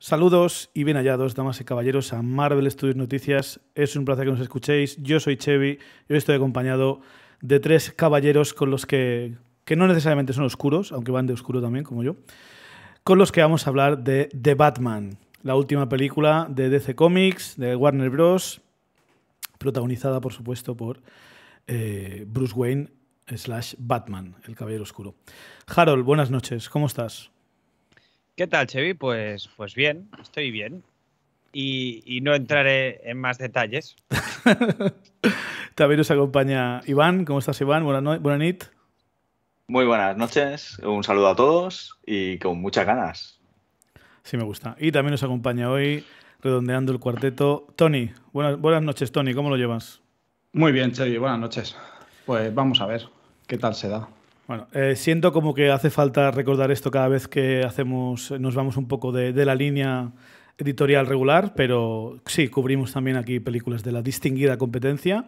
Saludos y bien hallados, damas y caballeros, a Marvel Studios Noticias. Es un placer que nos escuchéis. Yo soy Chevy Yo hoy estoy acompañado de tres caballeros con los que, que no necesariamente son oscuros, aunque van de oscuro también, como yo, con los que vamos a hablar de The Batman, la última película de DC Comics, de Warner Bros., protagonizada, por supuesto, por eh, Bruce Wayne slash Batman, el Caballero Oscuro. Harold, buenas noches, ¿cómo estás? ¿Qué tal, Chevy? Pues, pues bien, estoy bien. Y, no entraré en más detalles. También nos acompaña Iván. ¿Cómo estás, Iván? Buenas noches. Muy buenas noches, un saludo a todos y con muchas ganas. Sí, me gusta. Y también nos acompaña hoy, redondeando el cuarteto, Tony. Buenas, buenas noches, Tony. ¿Cómo lo llevas? Muy bien, Chevy. Buenas noches. Pues vamos a ver qué tal se da. Bueno, eh, siento como que hace falta recordar esto cada vez que hacemos, nos vamos un poco de, la línea editorial regular, pero sí, cubrimos también aquí películas de la distinguida competencia,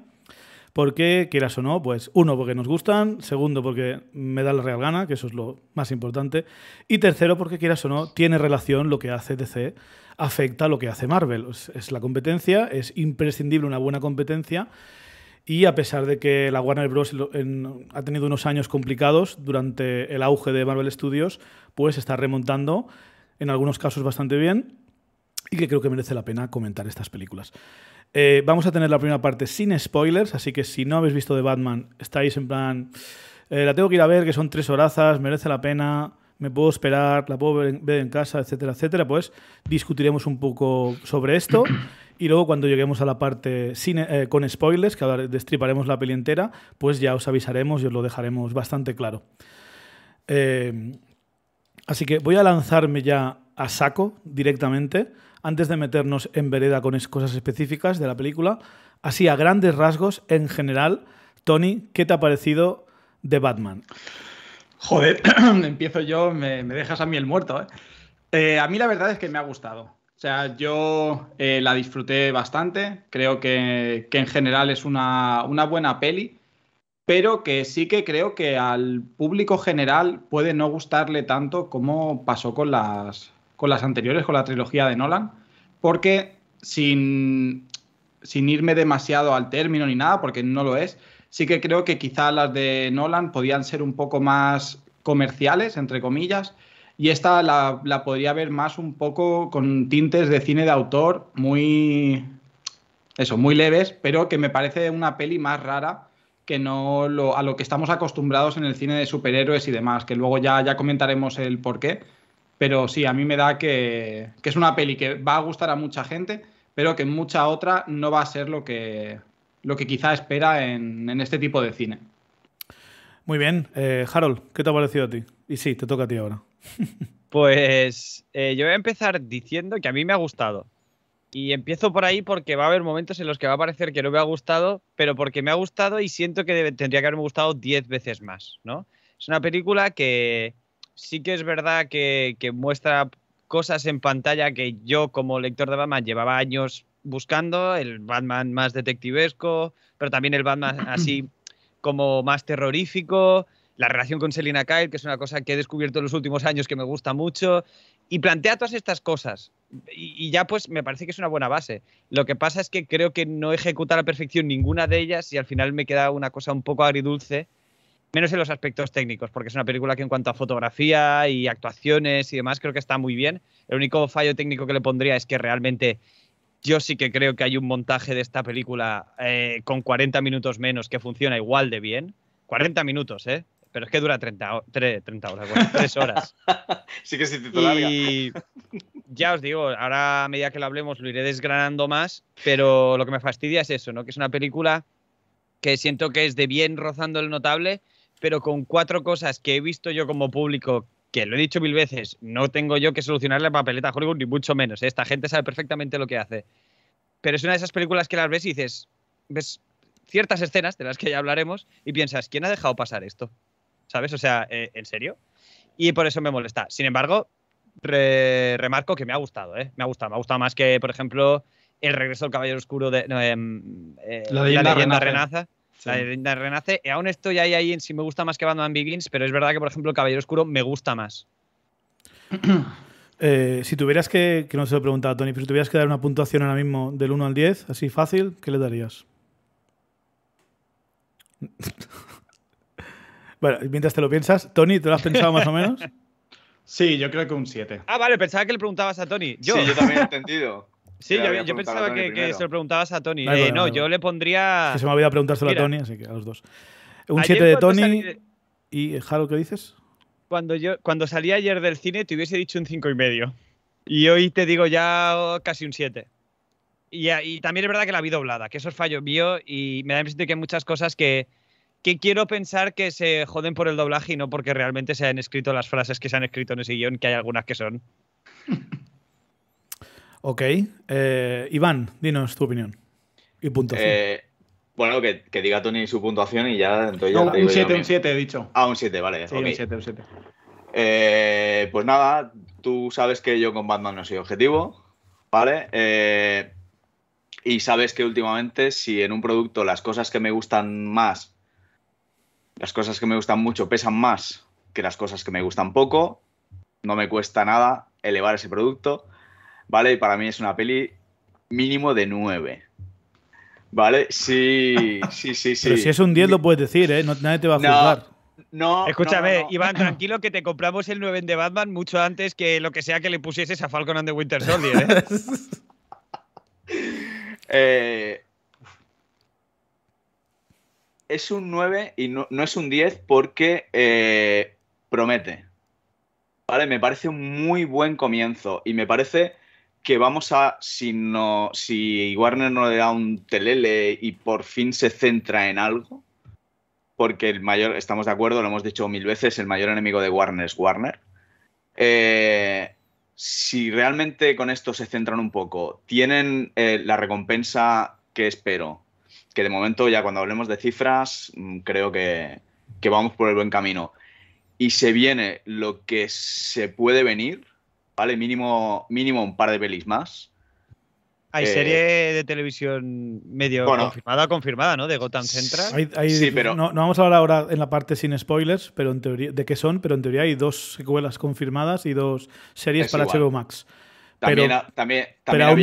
porque quieras o no, pues uno, porque nos gustan, segundo, porque me da la real gana, que eso es lo más importante, y tercero, porque quieras o no, tiene relación lo que hace DC, afecta lo que hace Marvel, es la competencia, es imprescindible una buena competencia y a pesar de que la Warner Bros. ha tenido unos años complicados durante el auge de Marvel Studios, pues está remontando, en algunos casos bastante bien, y que creo que merece la pena comentar estas películas. Eh, vamos a tener la primera parte sin spoilers, así que si no habéis visto de Batman, estáis en plan, eh, la tengo que ir a ver, que son tres horazas, merece la pena, me puedo esperar, la puedo ver en, ver en casa, etcétera, etcétera, pues discutiremos un poco sobre esto y luego cuando lleguemos a la parte eh, con spoilers, que ahora destriparemos la peli entera, pues ya os avisaremos y os lo dejaremos bastante claro. Eh, así que voy a lanzarme ya a saco directamente, antes de meternos en vereda con cosas específicas de la película. Así, a grandes rasgos, en general, Tony, ¿qué te ha parecido de Batman? Joder, empiezo yo, me, dejas a mí el muerto. ¿eh? a mí la verdad es que me ha gustado. O sea, yo eh, la disfruté bastante, creo que, que en general es una, una, buena peli, pero que sí que creo que al público general puede no gustarle tanto como pasó con las, con las anteriores, con la trilogía de Nolan, porque sin, sin irme demasiado al término ni nada, porque no lo es, sí que creo que quizá las de Nolan podían ser un poco más comerciales, entre comillas, y esta la, podría ver más un poco con tintes de cine de autor, muy, eso, muy leves, pero que me parece una peli más rara que no a lo que estamos acostumbrados en el cine de superhéroes y demás, que luego ya, ya comentaremos el porqué. Pero sí, a mí me da que, es una peli que va a gustar a mucha gente, pero que mucha otra no va a ser lo que, lo que quizá espera en, este tipo de cine. Muy bien, eh, Harold, ¿qué te ha parecido a ti? Y sí, te toca a ti ahora. Pues eh, yo voy a empezar diciendo que a mí me ha gustado. Y empiezo por ahí porque va a haber momentos en los que va a parecer que no me ha gustado, pero porque me ha gustado y siento que tendría que haberme gustado 10 veces más, ¿no? Es una película que sí que es verdad que, que muestra cosas en pantalla que yo como lector de Batman llevaba años buscando, el Batman más detectivesco, pero también el Batman así como más terrorífico, la relación con Selina Kyle, que es una cosa que he descubierto en los últimos años que me gusta mucho, y plantea todas estas cosas. Y, ya pues me parece que es una buena base. Lo que pasa es que creo que no ejecuta a la perfección ninguna de ellas y al final me queda una cosa un poco agridulce, menos en los aspectos técnicos, porque es una película que en cuanto a fotografía y actuaciones y demás creo que está muy bien. El único fallo técnico que le pondría es que realmente yo sí que creo que hay un montaje de esta película eh, con 40 minutos menos que funciona igual de bien. 40 minutos, ¿eh? Pero es que dura 30, horas, 3 horas. sí que sí, Y ya os digo, ahora a medida que lo hablemos lo iré desgranando más, pero lo que me fastidia es eso, ¿no? Que es una película que siento que es de bien rozando el notable, pero con cuatro cosas que he visto yo como público, que lo he dicho mil veces, no tengo yo que solucionarle la papeleta a Hollywood, ni mucho menos. ¿eh? Esta gente sabe perfectamente lo que hace. Pero es una de esas películas que las ves y dices, ves ciertas escenas de las que ya hablaremos y piensas, ¿quién ha dejado pasar esto? ¿sabes? O sea, eh, ¿en serio? Y por eso me molesta. Sin embargo, remarco que me ha gustado, ¿eh? Me ha gustado. Me ha gustado más que, por ejemplo, El regreso del Caballero Oscuro de. Em, eh, la, de leyenda, renaza. La leyenda renace. Y aún estoy ahí, ahí en si me gusta más que Batman Begins, pero es verdad que, por ejemplo, El Caballero Oscuro me gusta más. Eh, si tuvieras que, que no se lo he preguntado, Tony, pero si tuvieras que dar una puntuación ahora mismo del 1 al 10, así fácil, ¿qué le darías? Bueno, mientras te lo piensas, Tony, ¿te lo has pensado más o menos? Sí, yo creo que un 7. Ah, vale, pensaba que le preguntabas a Tony. Sí, yo también he entendido. Sí, yo, pensaba que, se lo preguntabas a Tony. Eh, no, yo le pondría. se me había preguntárselo a Tony, así que a los dos. Un 7 de Tony. ¿Y Jaro, qué dices? Cuando, yo, cuando salí ayer del cine te hubiese dicho un 5,5. Y, medio. y hoy te digo ya casi un 7. Y, y, también es verdad que la vi doblada, que eso es fallo mío y me da la impresión de que hay muchas cosas que, que quiero pensar que se joden por el doblaje y no porque realmente se han escrito las frases que se han escrito en ese guión, que hay algunas que son. Ok. Eh, Iván, dinos tu opinión. Y punto. Eh, bueno, que, que, diga Tony su puntuación y ya. Entonces un 7, un 7 he dicho. Ah, un 7, vale. un 7, un 7. Eh, pues nada, tú sabes que yo con Batman no soy objetivo, ¿vale? y sabes que últimamente, si en un producto las cosas que me gustan más las cosas que me gustan mucho pesan más que las cosas que me gustan poco. No me cuesta nada elevar ese producto. ¿Vale? Y para mí es una peli mínimo de 9. ¿Vale? Sí, sí, sí, sí. Pero si es un 10 lo puedes decir, ¿eh? nadie te va a juzgar. No, Escúchame, Iván, tranquilo que te compramos el 9 de Batman mucho antes que lo que sea que le pusieses a Falcon and the Winter Soldier, ¿eh? eh es un 9 y no, es un 10 porque eh, promete. ¿Vale? Me parece un muy buen comienzo y me parece que vamos a, si, no, si Warner no le da un telele y por fin se centra en algo, porque el mayor, estamos de acuerdo, lo hemos dicho mil veces, el mayor enemigo de Warner es Warner. Eh, si realmente con esto se centran un poco, tienen eh, la recompensa que espero, que de momento ya cuando hablemos de cifras mm, creo que, vamos por el buen camino. Y se viene lo que se puede venir, ¿vale? Mínimo, mínimo un par de pelis más. Hay eh, serie de televisión medio confirmada, confirmada, ¿no? De Gotham Central. sí, pero... No, vamos a hablar ahora en la parte sin spoilers, pero en teoría, de qué son, pero en teoría hay dos secuelas confirmadas y dos series para HBO Max. También, pero, aún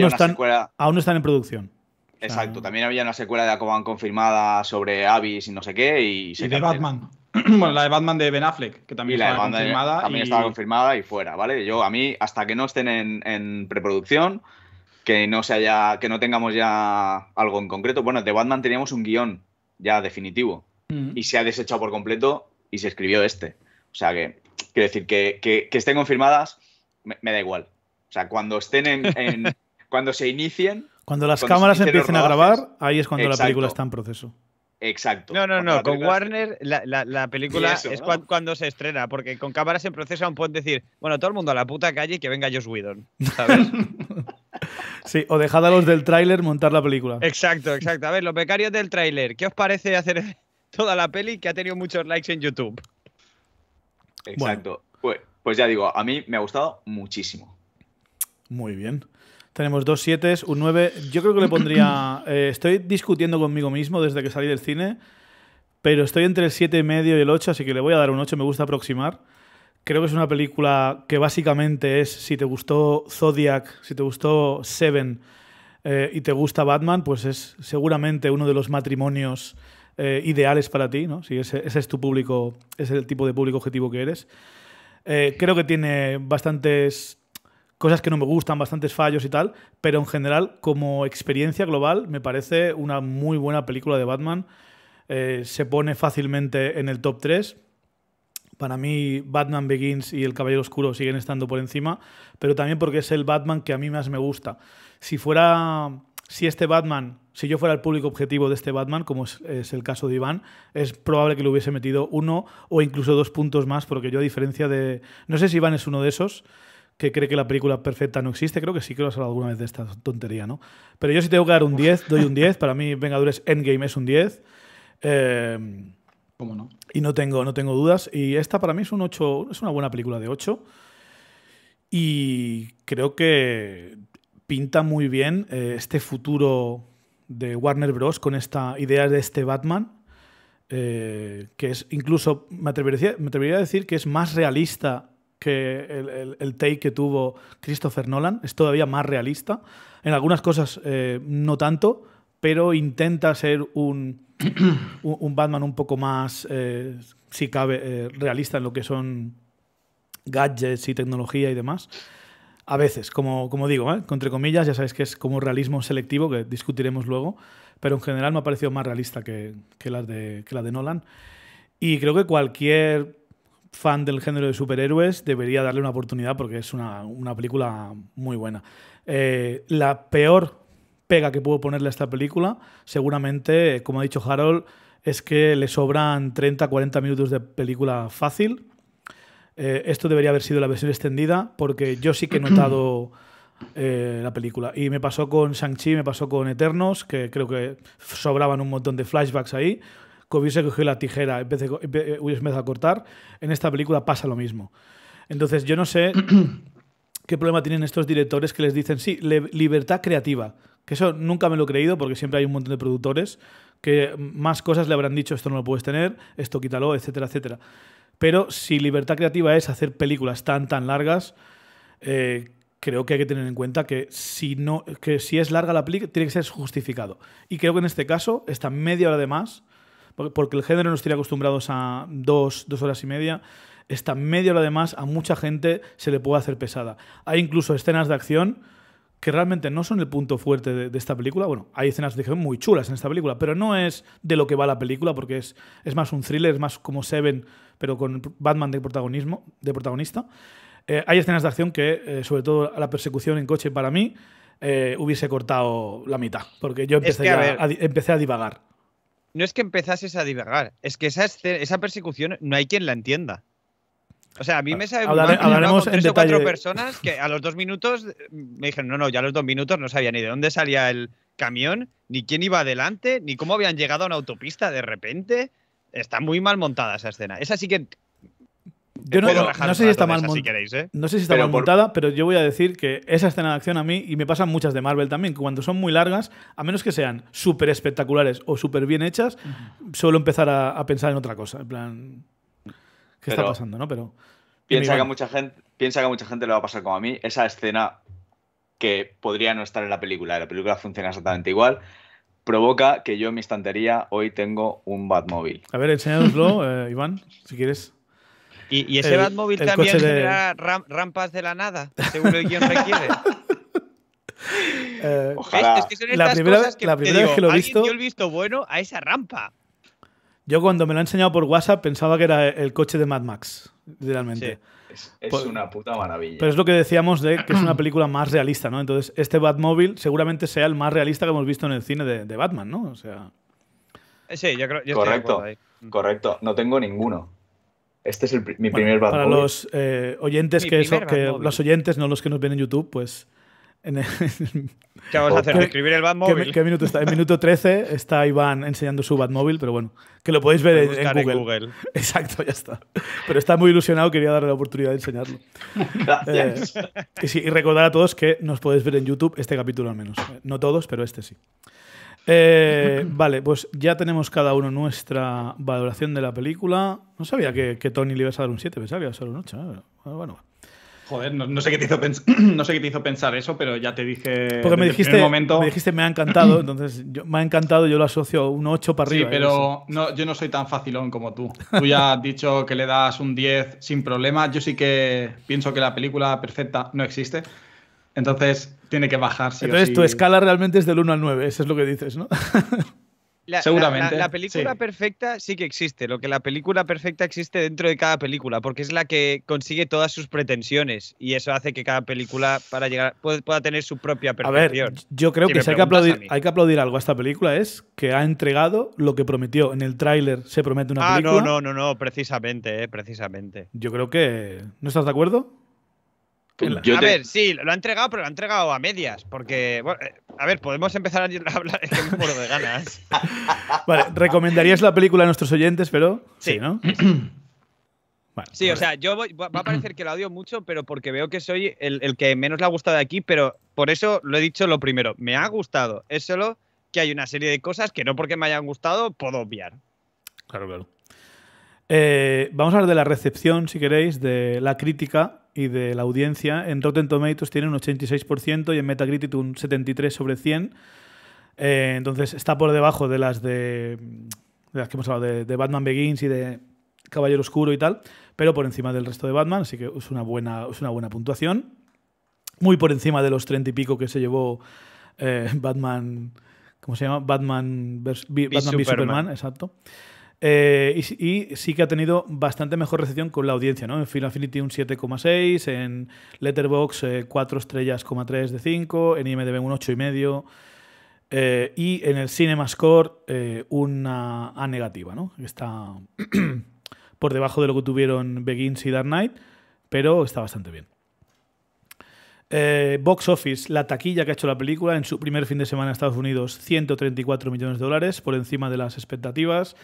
no están en producción. Exacto, también había una secuela de Aquaman confirmada sobre Avis y no sé qué. Y, se de Batman. bueno, la de Batman de Ben Affleck, que también, la estaba, confirmada también y... estaba confirmada y fuera, ¿vale? Yo, a mí, hasta que no estén en, preproducción, que no, se haya, que no tengamos ya algo en concreto. Bueno, de Batman teníamos un guión ya definitivo mm. y se ha desechado por completo y se escribió este. O sea que, quiero decir, que, estén confirmadas, me, da igual. O sea, cuando estén en cuando se inicien, cuando las cámaras empiecen a grabar, ahí es cuando la película está en proceso. Exacto. No, no, no. Con Warner la, película es cuando se estrena, porque con cámaras en proceso aún pueden decir, bueno, todo el mundo a la puta calle y que venga Josh Whedon, sí, o dejad a los del tráiler montar la película. Exacto, exacto. A ver, los becarios del tráiler, ¿qué os parece hacer toda la peli que ha tenido muchos likes en YouTube? Exacto. Pues, pues ya digo, a mí me ha gustado muchísimo. Muy bien. Tenemos dos 7, un 9. Yo creo que le pondría. Eh, estoy discutiendo conmigo mismo desde que salí del cine, pero estoy entre el 7,5 y medio y el 8, así que le voy a dar un 8. Me gusta aproximar. Creo que es una película que básicamente es: si te gustó Zodiac, si te gustó Seven eh, y te gusta Batman, pues es seguramente uno de los matrimonios eh, ideales para ti, ¿no? Si ese, ese, es tu público, ese es el tipo de público objetivo que eres. creo que tiene bastantes cosas que no me gustan, bastantes fallos y tal, pero en general, como experiencia global, me parece una muy buena película de Batman. Eh, se pone fácilmente en el top 3. Para mí, Batman Begins y El Caballero Oscuro siguen estando por encima, pero también porque es el Batman que a mí más me gusta. Si fuera. Si este Batman, si yo fuera el público objetivo de este Batman, como es, es el caso de Iván, es probable que le hubiese metido uno o incluso dos puntos más, porque yo, a diferencia de. No sé si Iván es uno de esos, que cree que la película perfecta no existe. Creo que sí, que lo has hablado alguna vez de esta tontería, ¿no? Pero yo si tengo que dar un 10, doy un 10. Para mí, Vengadores Endgame es un 10. Eh, ¿Cómo no? Y no tengo, no tengo dudas. Y esta para mí es un 8, es una buena película de 8. Y creo que pinta muy bien eh, este futuro de Warner Bros. con esta idea de este Batman. Eh, que es incluso, me atrevería, me atrevería a decir que es más realista que el, take que tuvo Christopher Nolan, es todavía más realista. En algunas cosas eh, no tanto, pero intenta ser un, un Batman un poco más, eh, si cabe, eh, realista en lo que son gadgets y tecnología y demás. A veces, como, como digo, entre comillas, ya sabéis que es como realismo selectivo, que discutiremos luego, pero en general me ha parecido más realista que, que las de, que la de Nolan. Y creo que cualquier fan del género de superhéroes debería darle una oportunidad porque es una, película muy buena. Eh, la peor pega que puedo ponerle a esta película, seguramente, como ha dicho Harold, es que le sobran 30-40 minutos de película fácil. Eh, esto debería haber sido la versión extendida porque yo sí que he notado... Eh, la película. Y me pasó con Shang-Chi, me pasó con Eternos, que creo que sobraban un montón de flashbacks ahí que hubiese cogido la tijera, en vez eh, hubiese empezado a cortar, en esta película pasa lo mismo. Entonces, yo no sé qué problema tienen estos directores que les dicen, sí, libertad creativa. Que eso nunca me lo he creído porque siempre hay un montón de productores que más cosas le habrán dicho, esto no lo puedes tener, esto quítalo, etcétera, etcétera. Pero si libertad creativa es hacer películas tan, tan largas, eh, creo que hay que tener en cuenta que si, no, que si es larga la película, tiene que ser justificado. Y creo que en este caso, esta media hora de más porque el género nos tiene acostumbrados a dos, dos horas y media esta media hora de más a mucha gente se le puede hacer pesada. Hay incluso escenas de acción que realmente no son el punto fuerte de, esta película. Bueno, hay escenas de acción muy chulas en esta película, pero no es de lo que va la película, porque es, es más un thriller, es más como Seven, pero con Batman de, protagonismo, de protagonista. Eh, hay escenas de acción que, eh, sobre todo la persecución en coche, para mí, eh, hubiese cortado la mitad, porque yo empecé a divagar no es que empezases a divagar, es que esa, esa persecución no hay quien la entienda. O sea, a mí ah, me sabe con cuatro personas que a los dos minutos eh, me dijeron, no, no, ya a los dos minutos no sabía ni de dónde salía el camión, ni quién iba adelante, ni cómo habían llegado a una autopista de repente. Está muy mal montada esa escena. Esa sí que no, sé si está mal No sé si está montada, pero yo voy a decir que esa escena de acción a mí, y me pasan muchas de Marvel también, cuando son muy largas, a menos que sean súper espectaculares o súper bien hechas, suelo empezar a, pensar en otra cosa. En plan, ¿qué está pasando, no? Pero. Piensa que, a mucha gente, piensa que mucha gente le va a pasar como a mí, esa escena que podría no estar en la película, la película funciona exactamente igual, provoca que yo en mi estantería hoy tengo un Batmobile. A ver, enséñanoslo, eh, Iván, si quieres. ¿Y, ese Batmobile Batmóvil también genera rampas de la nada, Seguro que guión requiere? Eh, Ojalá. la primera, que la primera vez que lo he visto. Dio el visto bueno a esa rampa. Yo cuando me lo he enseñado por WhatsApp pensaba que era el coche de Mad Max, literalmente. Es, pues una puta maravilla. Pero es lo que decíamos de que es una película más realista, ¿no? Entonces, este Batmóvil seguramente sea el más realista que hemos visto en el cine de, Batman, ¿no? O sea. Sí, yo creo. Yo Correcto. Correcto. No tengo ninguno. Este es mi primer Bad Para los eh, oyentes que, que los oyentes, no los que nos ven en YouTube, pues. ¿Qué vamos a hacer? ¿Describir el Batmóvil? ¿Qué, minuto está? En minuto 13 está Iván enseñando su Batmóvil, pero bueno, que lo podéis ver en, Google. en, Google. Exacto, ya está. Pero está muy ilusionado, quería darle la oportunidad de enseñarlo. eh, y recordar a todos que nos podéis ver en YouTube este capítulo al menos. No todos, pero este sí. Eh, vale, pues ya tenemos cada uno nuestra valoración de la película. No sabía que, Tony le iba a dar un 7, pensaba que iba a dar un 8. Joder, no, sé qué te hizo no sé qué te hizo pensar eso, pero ya te dije. Porque me dijiste, momento... me dijiste me ha encantado, entonces me ha encantado, yo lo asocio un 8 para arriba. Sí, pero no, yo no soy tan facilón como tú. Tú ya has dicho que le das un 10 sin problema. Yo sí que pienso que la película perfecta no existe. Entonces tiene que bajar. Sí Entonces tu escala realmente es del 1 al 9, eso es lo que dices, ¿no? La, Seguramente. La, película perfecta sí que existe. Lo que la película perfecta existe dentro de cada película, porque es la que consigue todas sus pretensiones y eso hace que cada película para llegar pueda tener su propia perfección. A ver, yo creo que si hay que aplaudir, algo a esta película es que ha entregado lo que prometió. En el tráiler se promete una ah, película. no, no, no, no, precisamente, eh, precisamente. Yo creo que no estás de acuerdo. Pues a ver, sí, lo ha entregado, pero lo ha entregado a medias. Porque, eh, a ver, podemos empezar a hablar es que me muero de ganas. vale, ¿recomendarías la película a nuestros oyentes, pero? Sí, ¿no? sí, o pues sea, yo va a parecer que la odio mucho, pero porque veo que soy el, que menos le ha gustado de aquí, pero por eso lo he dicho lo primero. Me ha gustado. Es solo que hay una serie de cosas que no porque me hayan gustado puedo obviar. Claro, claro. Eh, vamos a hablar de la recepción, si queréis, de la crítica y de la audiencia. En Rotten Tomatoes tiene un 86% y en Metacritic un 73 sobre 100. Eh, entonces está por debajo de las de, las que hemos hablado, de, Batman Begins y de Caballero Oscuro y tal, pero por encima del resto de Batman, así que es una buena, es una buena puntuación. Muy por encima de los 30 y pico que se llevó eh, Batman. ¿Cómo se llama? Batman, vs Batman Superman, exacto. Eh, y, sí que ha tenido bastante mejor recepción con la audiencia, ¿no? En Film Affinity un 7,6, en Letterboxd 4 eh, estrellas, 3 de 5, en IMDb un 8,5 eh, y en el CinemaScore una A negativa, ¿no? Está por debajo de lo que tuvieron Begins y Dark Knight, pero está bastante bien. box Office, la taquilla que ha hecho la película en su primer fin de semana en Estados Unidos, 134 millones de dólares, por encima de las expectativas.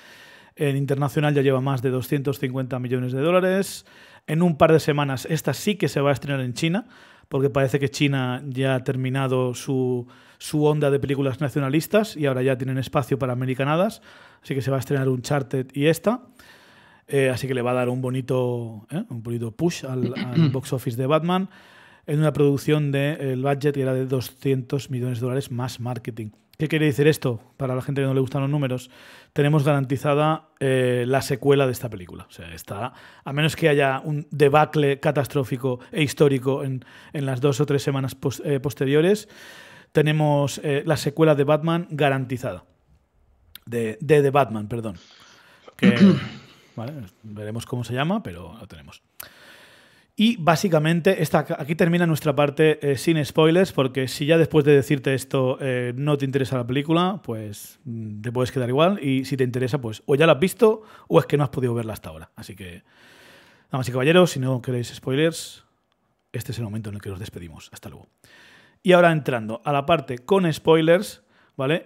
En internacional ya lleva más de 250 millones de dólares. En un par de semanas esta sí que se va a estrenar en China, porque parece que China ya ha terminado su, su onda de películas nacionalistas y ahora ya tienen espacio para americanadas. Así que se va a estrenar un charted y esta. Eh, así que le va a dar un bonito, eh, un bonito push al, box office de Batman en una producción del de, eh, budget que era de 200 millones de dólares más marketing. ¿Qué quiere decir esto? Para la gente que no le gustan los números, tenemos garantizada eh, la secuela de esta película. O sea, está, a menos que haya un debacle catastrófico e histórico en, las dos o tres semanas eh, posteriores, tenemos eh, la secuela de Batman garantizada. De, The Batman, perdón. veremos cómo se llama, pero lo tenemos. Y básicamente, aquí termina nuestra parte eh, sin spoilers, porque si ya después de decirte esto eh, no te interesa la película, pues mm, te puedes quedar igual. Y si te interesa, pues o ya la has visto o es que no has podido verla hasta ahora. Así que, damas y caballeros, si no queréis spoilers, este es el momento en el que nos despedimos. Hasta luego. Y ahora entrando a la parte con spoilers,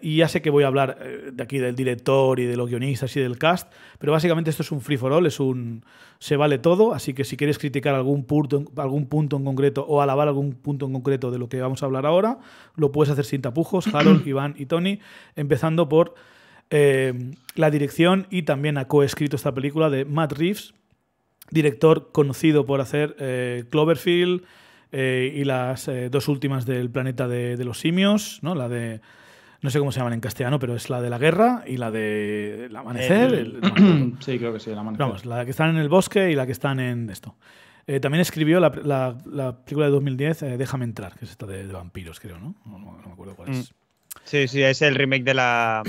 y ya sé que voy a hablar eh, de aquí del director y de los guionistas y del cast, pero básicamente esto es un free for all, es un se vale todo, así que si quieres criticar algún punto, algún punto en concreto o alabar algún punto en concreto de lo que vamos a hablar ahora, lo puedes hacer sin tapujos, Harold, Iván y Tony, empezando por eh, la dirección y también ha coescrito esta película de Matt Reeves, director conocido por hacer eh, Cloverfield y las dos últimas del planeta de, de los simios, ¿no? La de no sé cómo se llaman en castellano, pero es la de la guerra y la de el amanecer. sí, creo que sí, la amanecer. Vamos, la que están en el bosque y la que están en esto. Eh, también escribió la, película de 2010, eh, Déjame entrar, que es esta de, vampiros, creo, ¿no? ¿no? me acuerdo cuál es. Mm. Sí, sí, es el remake de la,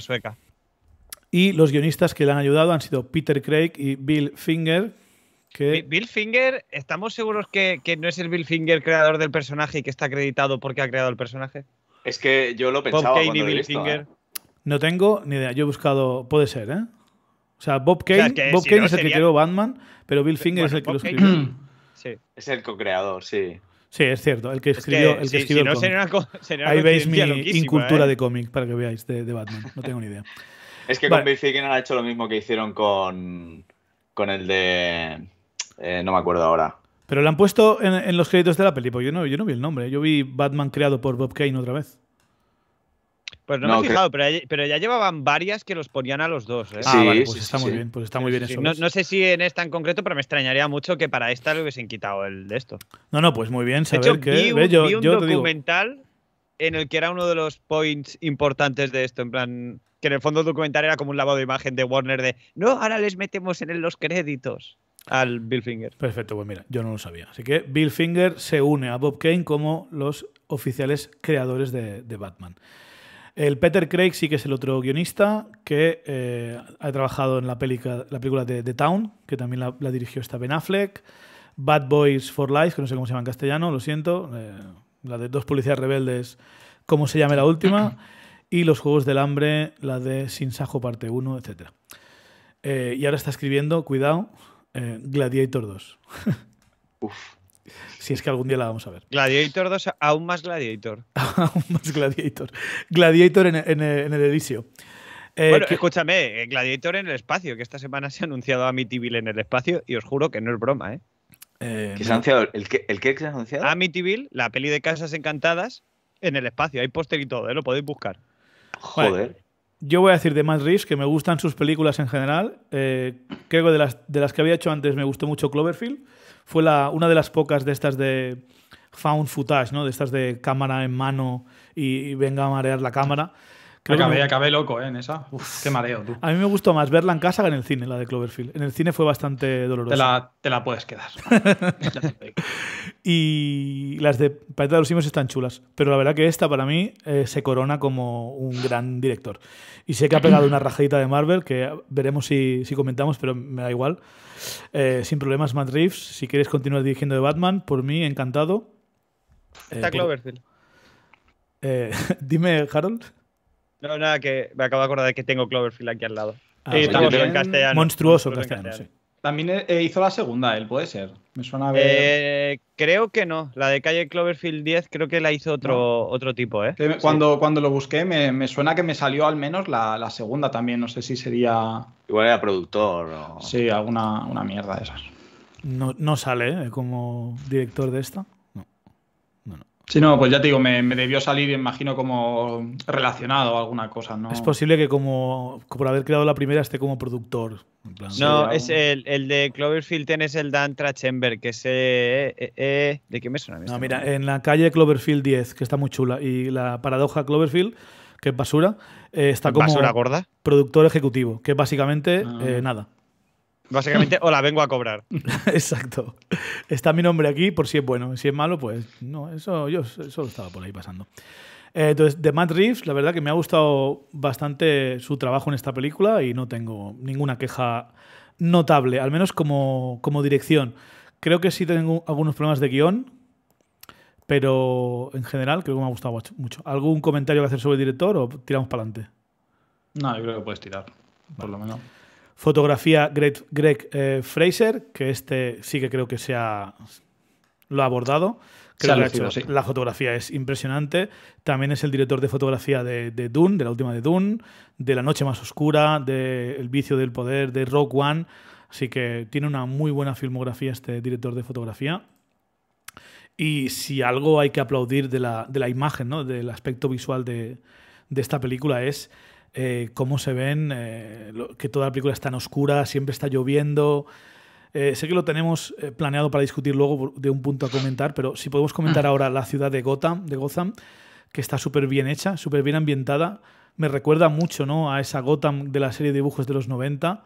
sueca. Y los guionistas que le han ayudado han sido Peter Craig y Bill Finger, Bill Finger, ¿estamos seguros que, que, no es el Bill Finger creador del personaje y que está acreditado porque ha creado el personaje? Es que yo lo pensaba Bob cuando y Bill Finger. ¿eh? No tengo ni idea. Yo he buscado. Puede ser, ¿eh? O sea, Bob Kane, Bob Kane es el que creó Batman, pero Bill Finger es el que lo escribió. sí. Es el co-creador, sí. Sí, es cierto, el que escribió. el que escribió no Ahí veis mi incultura ¿eh? de cómic para que veáis de, Batman. No tengo ni idea. es que con Bill Finger han hecho lo mismo que hicieron con, con el de. Eh, no me acuerdo ahora. Pero lo han puesto en, los créditos de la peli, porque yo no, vi el nombre. Yo vi Batman creado por Bob Kane otra vez. Pues no, me he fijado, pero, ya llevaban varias que los ponían a los dos. ¿eh? ah, vale, pues está muy bien, pues está muy bien eso. Pues. No, sé si en esta en concreto, pero me extrañaría mucho que para esta lo hubiesen quitado el de esto. No, no, pues muy bien saber que vi un, documental en el que era uno de los points importantes de esto, en plan que en el fondo el documental era como un lavado de imagen de Warner de no, ahora les metemos en los créditos al Bill Finger. Perfecto, pues mira, yo no lo sabía. Así que Bill Finger se une a Bob Kane como los oficiales creadores de, Batman. El Peter Craig sí que es el otro guionista que eh, ha trabajado en la, la película de The Town, que también la, dirigió esta Ben Affleck. Bad Boys for Life, que no sé cómo se llama en castellano, lo siento. Eh, la de Dos Policías Rebeldes, como se llame la última. y Los Juegos del Hambre, la de Sin Sajo parte 1, etc. Eh, y ahora está escribiendo, cuidado, eh, Gladiator 2. Uf. Si es que algún día la vamos a ver. Gladiator 2, aún más Gladiator. aún más Gladiator. Gladiator en, el edicio. Eh, que... escúchame, eh, Gladiator en el espacio, que esta semana se ha anunciado Amityville en el espacio y os juro que no es broma, ¿eh? eh se ha anunciado? ¿El, qué, se ha anunciado? Amityville, la peli de Casas Encantadas, en el espacio. Hay póster y todo, lo podéis buscar. Joder. Yo voy a decir de Matt Reeves que me gustan sus películas en general. Creo que de las, de las que había hecho antes me gustó mucho Cloverfield. Fue la, una de las pocas de estas de found footage, ¿no? De estas de cámara en mano y venga a marear la cámara. Creo acabé, acabé loco eh, en esa. qué mareo, tú. A mí me gustó más verla en casa que en el cine, la de Cloverfield. En el cine fue bastante dolorosa. Te la, te la puedes quedar. y las de Peter de los Simios están chulas, pero la verdad que esta para mí eh, se corona como un gran director. Y sé que ha pegado una rajadita de Marvel, que veremos si, comentamos, pero me da igual. Eh, sin problemas, Matt Reeves, si quieres continuar dirigiendo de Batman, por mí, encantado. Está Cloverfield. dime, Harold. No, nada, que me acabo de acordar de que tengo Cloverfield aquí al lado. Ah, eh, pues también, en castellano. Monstruoso, castellano, Sí. También eh, eh, hizo la segunda, él puede ser. Me suena a ver. creo que no. La de calle Cloverfield 10, creo que la hizo otro, otro tipo, ¿eh? Cuando, cuando lo busqué, me, suena que me salió al menos la, segunda también. No sé si sería. Igual era productor o. Sí, alguna una mierda de esas. No, no sale como director de esta. Sí, no, pues ya te digo, me, debió salir, imagino, como relacionado a alguna cosa, ¿no? Es posible que como por haber creado la primera esté como productor. no, es el, de Cloverfield es el Dan Trachenberg, que es... Eh, eh, eh, ¿De qué me suena? No, este mira, en la calle Cloverfield 10, que está muy chula, y la paradoja Cloverfield, que es basura, está como... ¿Basura gorda? Productor ejecutivo, que básicamente ah. nada. Básicamente, hola, vengo a cobrar. Exacto. Está mi nombre aquí por si es bueno. Si es malo, pues no, eso yo solo estaba por ahí pasando. Eh, entonces, de Matt Reeves, la verdad que me ha gustado bastante su trabajo en esta película y no tengo ninguna queja notable, al menos como, dirección. Creo que sí tengo algunos problemas de guión, pero en general creo que me ha gustado mucho. ¿Algún comentario que hacer sobre el director o tiramos para adelante? No, yo creo que puedes tirar, por lo menos. Fotografía Greg, eh, Fraser, que este sí que creo que lo ha abordado. que La fotografía es impresionante. También es el director de fotografía de, Dune, de la última de Dune, de La Noche Más Oscura, de El Vicio del Poder, de Rock One. Así que tiene una muy buena filmografía este director de fotografía. Y si algo hay que aplaudir de la, imagen, del aspecto visual de esta película es eh, cómo se ven, eh, que toda la película está en oscura, siempre está lloviendo. Eh, sé que lo tenemos planeado para discutir luego de un punto a comentar, pero si podemos comentar mm. ahora la ciudad de Gotham, de Gotham que está súper bien hecha, súper bien ambientada. Me recuerda mucho ¿no? a esa Gotham de la serie de dibujos de los 90.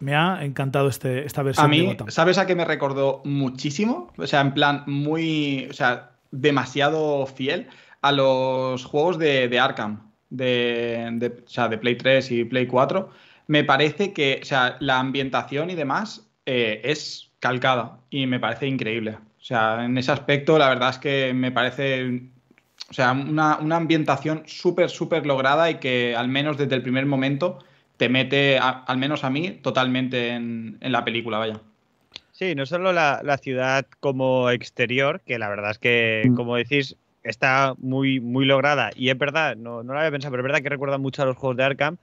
Me ha encantado este, esta versión. de Gotham. ¿sabes a qué me recordó muchísimo? O sea, en plan, muy. O sea, demasiado fiel a los juegos de Arkham de, o sea, de Play 3 y Play 4, me parece que o sea, la ambientación y demás eh, es calcada y me parece increíble. O sea, en ese aspecto la verdad es que me parece o sea, una, ambientación súper, súper lograda y que al menos desde el primer momento te mete, al menos a mí, totalmente en, la película, vaya. Sí, no solo la, ciudad como exterior, que la verdad es que, mm. como decís, está muy, muy lograda. Y es verdad, no, no lo había pensado, pero es verdad que recuerda mucho a los juegos de Arkham.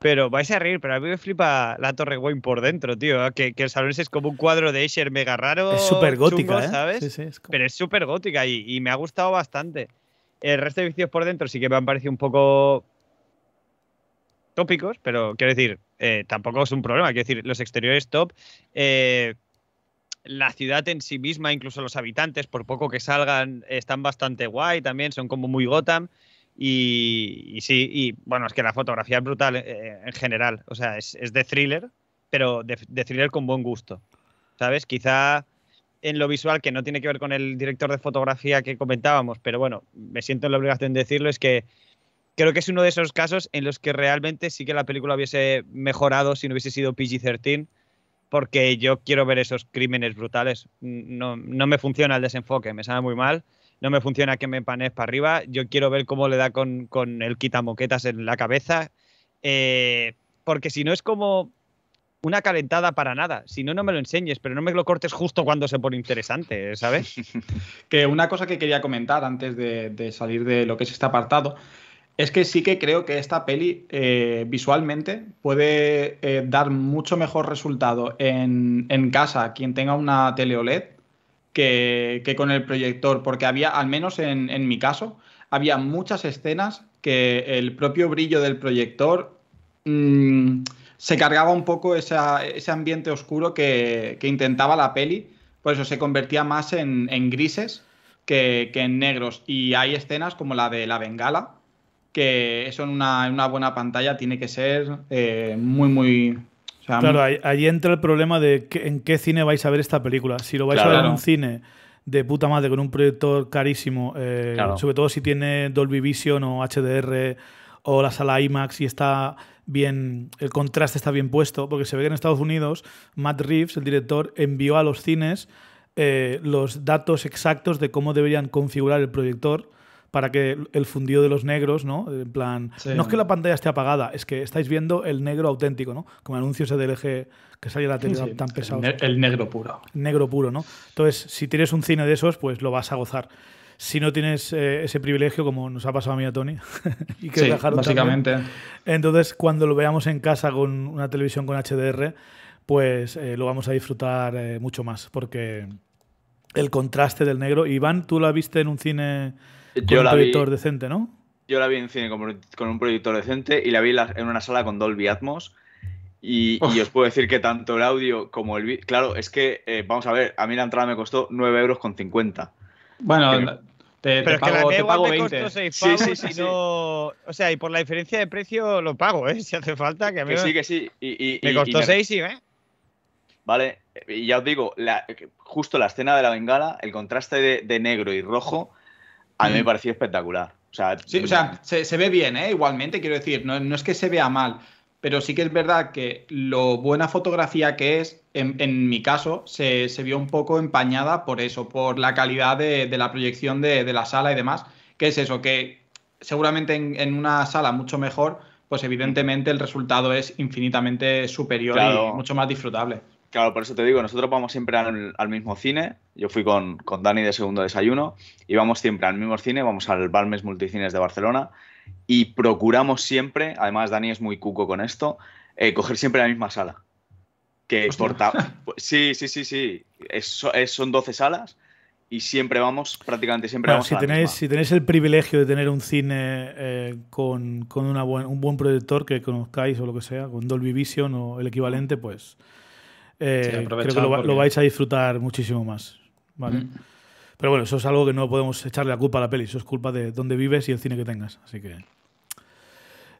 Pero vais a reír, pero a mí me flipa la Torre Wayne por dentro, tío. Que, que, el salón es como un cuadro de Escher mega raro. Es súper gótico. ¿eh? ¿sabes? Pero es súper gótica y, y, me ha gustado bastante. El resto de vicios por dentro sí que me han parecido un poco tópicos, pero quiero decir, eh, tampoco es un problema. Quiero decir, los exteriores top. Eh, la ciudad en sí misma, incluso los habitantes, por poco que salgan, están bastante guay también, son como muy Gotham. Y, sí, y bueno, es que la fotografía es brutal eh, en general. O sea, es, de thriller, pero de, de, thriller con buen gusto. ¿Sabes? Quizá en lo visual, que no tiene que ver con el director de fotografía que comentábamos, pero bueno, me siento en la obligación de decirlo, es que creo que es uno de esos casos en los que realmente sí que la película hubiese mejorado si no hubiese sido PG-13 porque yo quiero ver esos crímenes brutales. No, me funciona el desenfoque, me sabe muy mal. No me funciona que me empanes para arriba. Yo quiero ver cómo le da con, con el quitamoquetas en la cabeza. Eh, porque si no es como una calentada para nada. Si no, no me lo enseñes, pero no me lo cortes justo cuando se pone interesante, ¿sabes? que una cosa que quería comentar antes de, de, salir de lo que es este apartado es que sí que creo que esta peli eh, visualmente puede eh, dar mucho mejor resultado en, casa quien tenga una tele e que, con el proyector, porque había, al menos en, mi caso, había muchas escenas que el propio brillo del proyector mm, se cargaba un poco ese ambiente oscuro que, intentaba la peli, por eso se convertía más en, grises que, que en negros. Y hay escenas como la de la bengala que eso en una, buena pantalla tiene que ser eh, muy, muy, claro, ahí, entra el problema de en qué cine vais a ver esta película. Si lo vais a ver en un cine de puta madre con un proyector carísimo, eh, sobre todo si tiene Dolby Vision o HDR o la sala IMAX y está bien, el contraste está bien puesto, porque se ve que en Estados Unidos Matt Reeves, el director, envió a los cines eh, los datos exactos de cómo deberían configurar el proyector para que el fundido de los negros, ¿no? En plan, no es que la pantalla esté apagada, es que estáis viendo el negro auténtico, ¿no? Como anuncios del eje que sale la tele tan pesado. El, negro puro. Negro puro, ¿no? Entonces, si tienes un cine de esos, pues lo vas a gozar. Si no tienes eh, ese privilegio, como nos ha pasado a mí a Tony, y que sí, básicamente. entonces, cuando lo veamos en casa con una televisión con HDR, pues eh, lo vamos a disfrutar eh, mucho más, porque el contraste del negro. Iván, ¿tú la viste en un cine? Yo con la un proyector vi, decente, ¿no? Yo la vi en cine con, un proyector decente y la vi en una sala con Dolby Atmos. Y, os puedo decir que tanto el audio como el Claro, es que, eh, vamos a ver, a mí la entrada me costó 9,50 euros. con Bueno, pero es que la te Costó 6 no... O sea, y por la diferencia de precio lo pago, ¿eh? Si hace falta, que a mí me... sí, que sí. me costó 6 y, ¿eh? Vale, y ya os digo, justo la escena de la bengala, el contraste de negro y rojo a mí me mm. pareció espectacular. O sea, sí, o sea se, ve bien, ¿eh? igualmente, quiero decir, no, es que se vea mal, pero sí que es verdad que lo buena fotografía que es, en, mi caso, se, vio un poco empañada por eso, por la calidad de, la proyección de, la sala y demás, que es eso, que seguramente en, una sala mucho mejor, pues evidentemente el resultado es infinitamente superior y mucho más disfrutable. Claro, por eso te digo, nosotros vamos siempre al, mismo cine. Yo fui con, Dani de segundo desayuno y vamos siempre al mismo cine, vamos al Balmes Multicines de Barcelona y procuramos siempre, además Dani es muy cuco con esto, eh, coger siempre la misma sala. Que porta... Sí, sí, sí, sí. Es, son 12 salas y siempre vamos, prácticamente siempre vamos si a la tenéis, Si tenéis el privilegio de tener un cine eh, con, un buen proyector que conozcáis o lo que sea, con Dolby Vision o el equivalente, pues eh, lo, vais a disfrutar muchísimo más. ¿vale? Mm. Pero bueno, eso es algo que no podemos echarle la culpa a la peli, eso es culpa de dónde vives y el cine que tengas. Así que.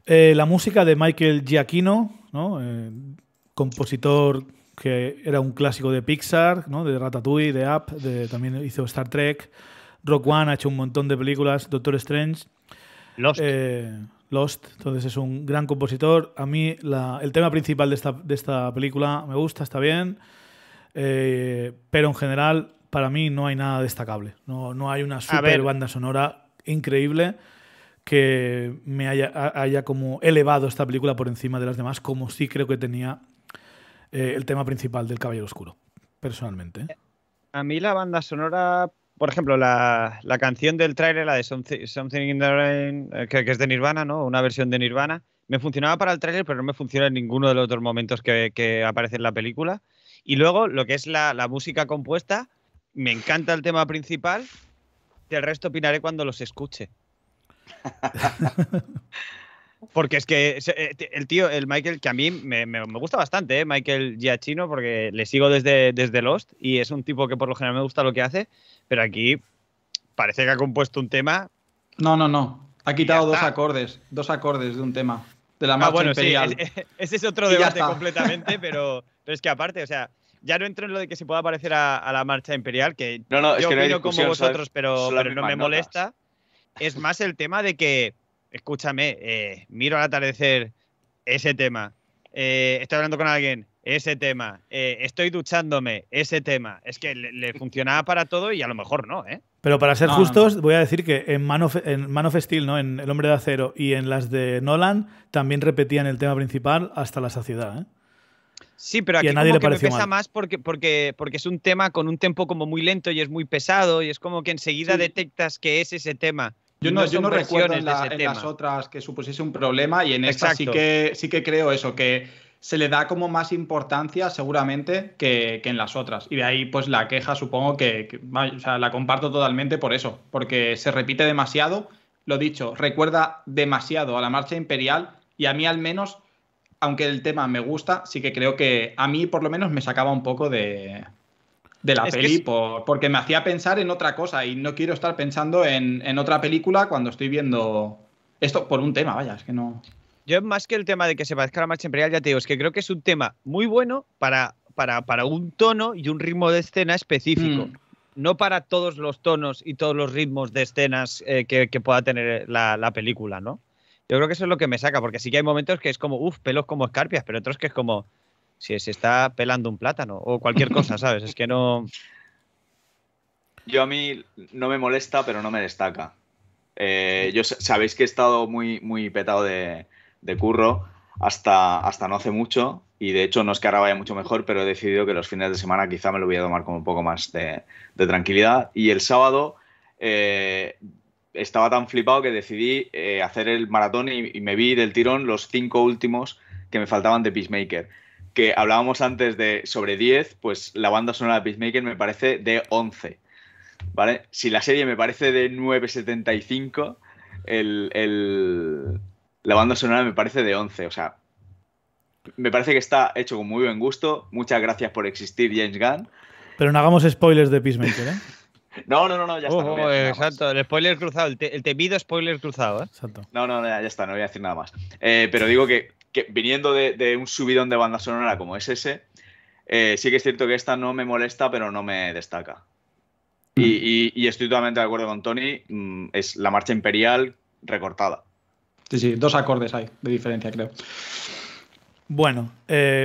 Eh, la música de Michael Giacchino, eh, compositor que era un clásico de Pixar, ¿no? de Ratatouille, de Up, de, también hizo Star Trek, Rock One ha hecho un montón de películas, Doctor Strange. los Lost. Entonces es un gran compositor. A mí el tema principal de esta, película me gusta, está bien, eh, pero en general para mí no hay nada destacable. No, hay una super banda sonora increíble que me haya, como elevado esta película por encima de las demás, como sí creo que tenía eh, el tema principal del Caballero Oscuro, personalmente. A mí la banda sonora por ejemplo, la, canción del tráiler, la de Something, in the Rain, eh, que, es de Nirvana, ¿no? Una versión de Nirvana, me funcionaba para el tráiler, pero no me funciona en ninguno de los otros momentos que, aparece en la película. Y luego, lo que es la, la música compuesta, me encanta el tema principal, del resto opinaré cuando los escuche. Porque es que eh, el tío, el Michael, que a mí me, gusta bastante, eh, Michael Giacchino, porque le sigo desde, desde Lost y es un tipo que por lo general me gusta lo que hace, pero aquí parece que ha compuesto un tema. No, no, no. Ha quitado dos acordes, dos acordes de un tema, de la ah, marcha bueno, imperial. E, e, ese es otro debate completamente, pero, pero es que aparte, o sea, ya no entro en lo de que se pueda parecer a, la marcha imperial, que no, no, yo es como vosotros, pero, pero no me molesta. Es más el tema de que escúchame, eh, miro al atardecer ese tema, eh, estoy hablando con alguien, ese tema, eh, estoy duchándome, ese tema. Es que le, funcionaba para todo y a lo mejor no, ¿eh? Pero para ser justos, voy a decir que en Man, of, en Steel, ¿no? En El Hombre de Acero y en las de Nolan también repetían el tema principal hasta la saciedad, Sí, pero aquí que me pesa más porque, porque, porque es un tema con un tempo como muy lento y es muy pesado y es como que enseguida detectas que es ese tema. Yo no, recuerdo en, las otras que supusiese un problema y en esta sí que, sí que creo eso, que se le da como más importancia seguramente que, en las otras. Y de ahí pues la queja supongo que, la comparto totalmente por eso, porque se repite demasiado, lo dicho, recuerda demasiado a la marcha imperial y a mí al menos, aunque el tema me gusta, sí que creo que a mí por lo menos me sacaba un poco de, de la peli, porque me hacía pensar en otra cosa y no quiero estar pensando en, otra película cuando estoy viendo esto por un tema, vaya, es que no. Yo más que el tema de que se parezca a la marcha imperial, ya te digo, es que creo que es un tema muy bueno para, para, para un tono y un ritmo de escena específico. Mm. No para todos los tonos y todos los ritmos de escenas eh, que, que, pueda tener la, la, película, ¿no? Yo creo que eso es lo que me saca, porque sí que hay momentos que es como, uff, pelos como escarpias, pero otros que es como, si se está pelando un plátano o cualquier cosa, ¿sabes? Es que no. Yo a mí no me molesta, pero no me destaca. Eh, yo sabéis que he estado muy, muy petado de, curro hasta, hasta no hace mucho y de hecho no es que ahora vaya mucho mejor, pero he decidido que los fines de semana quizá me lo voy a tomar con un poco más de, tranquilidad. Y el sábado eh, estaba tan flipado que decidí eh, hacer el maratón y, y, me vi del tirón los cinco últimos que me faltaban de Peacemaker que hablábamos antes de sobre 10, pues la banda sonora de Peacemaker me parece de 11. ¿Vale? Si la serie me parece de 9.75, el, el, la banda sonora me parece de 11. O sea, me parece que está hecho con muy buen gusto. Muchas gracias por existir, James Gunn. Pero no hagamos spoilers de Peacemaker, ¿eh? No, no, no, ya está. exacto, el spoiler cruzado, el, temido spoiler cruzado. ¿eh? Exacto. No, no, ya, está, no voy a decir nada más. Eh, pero digo que, viniendo de, un subidón de banda sonora como es ese, eh, sí que es cierto que esta no me molesta, pero no me destaca. Y, mm. estoy totalmente de acuerdo con Tony, mm, es la marcha imperial recortada. Sí, sí, dos acordes hay de diferencia, creo. Bueno,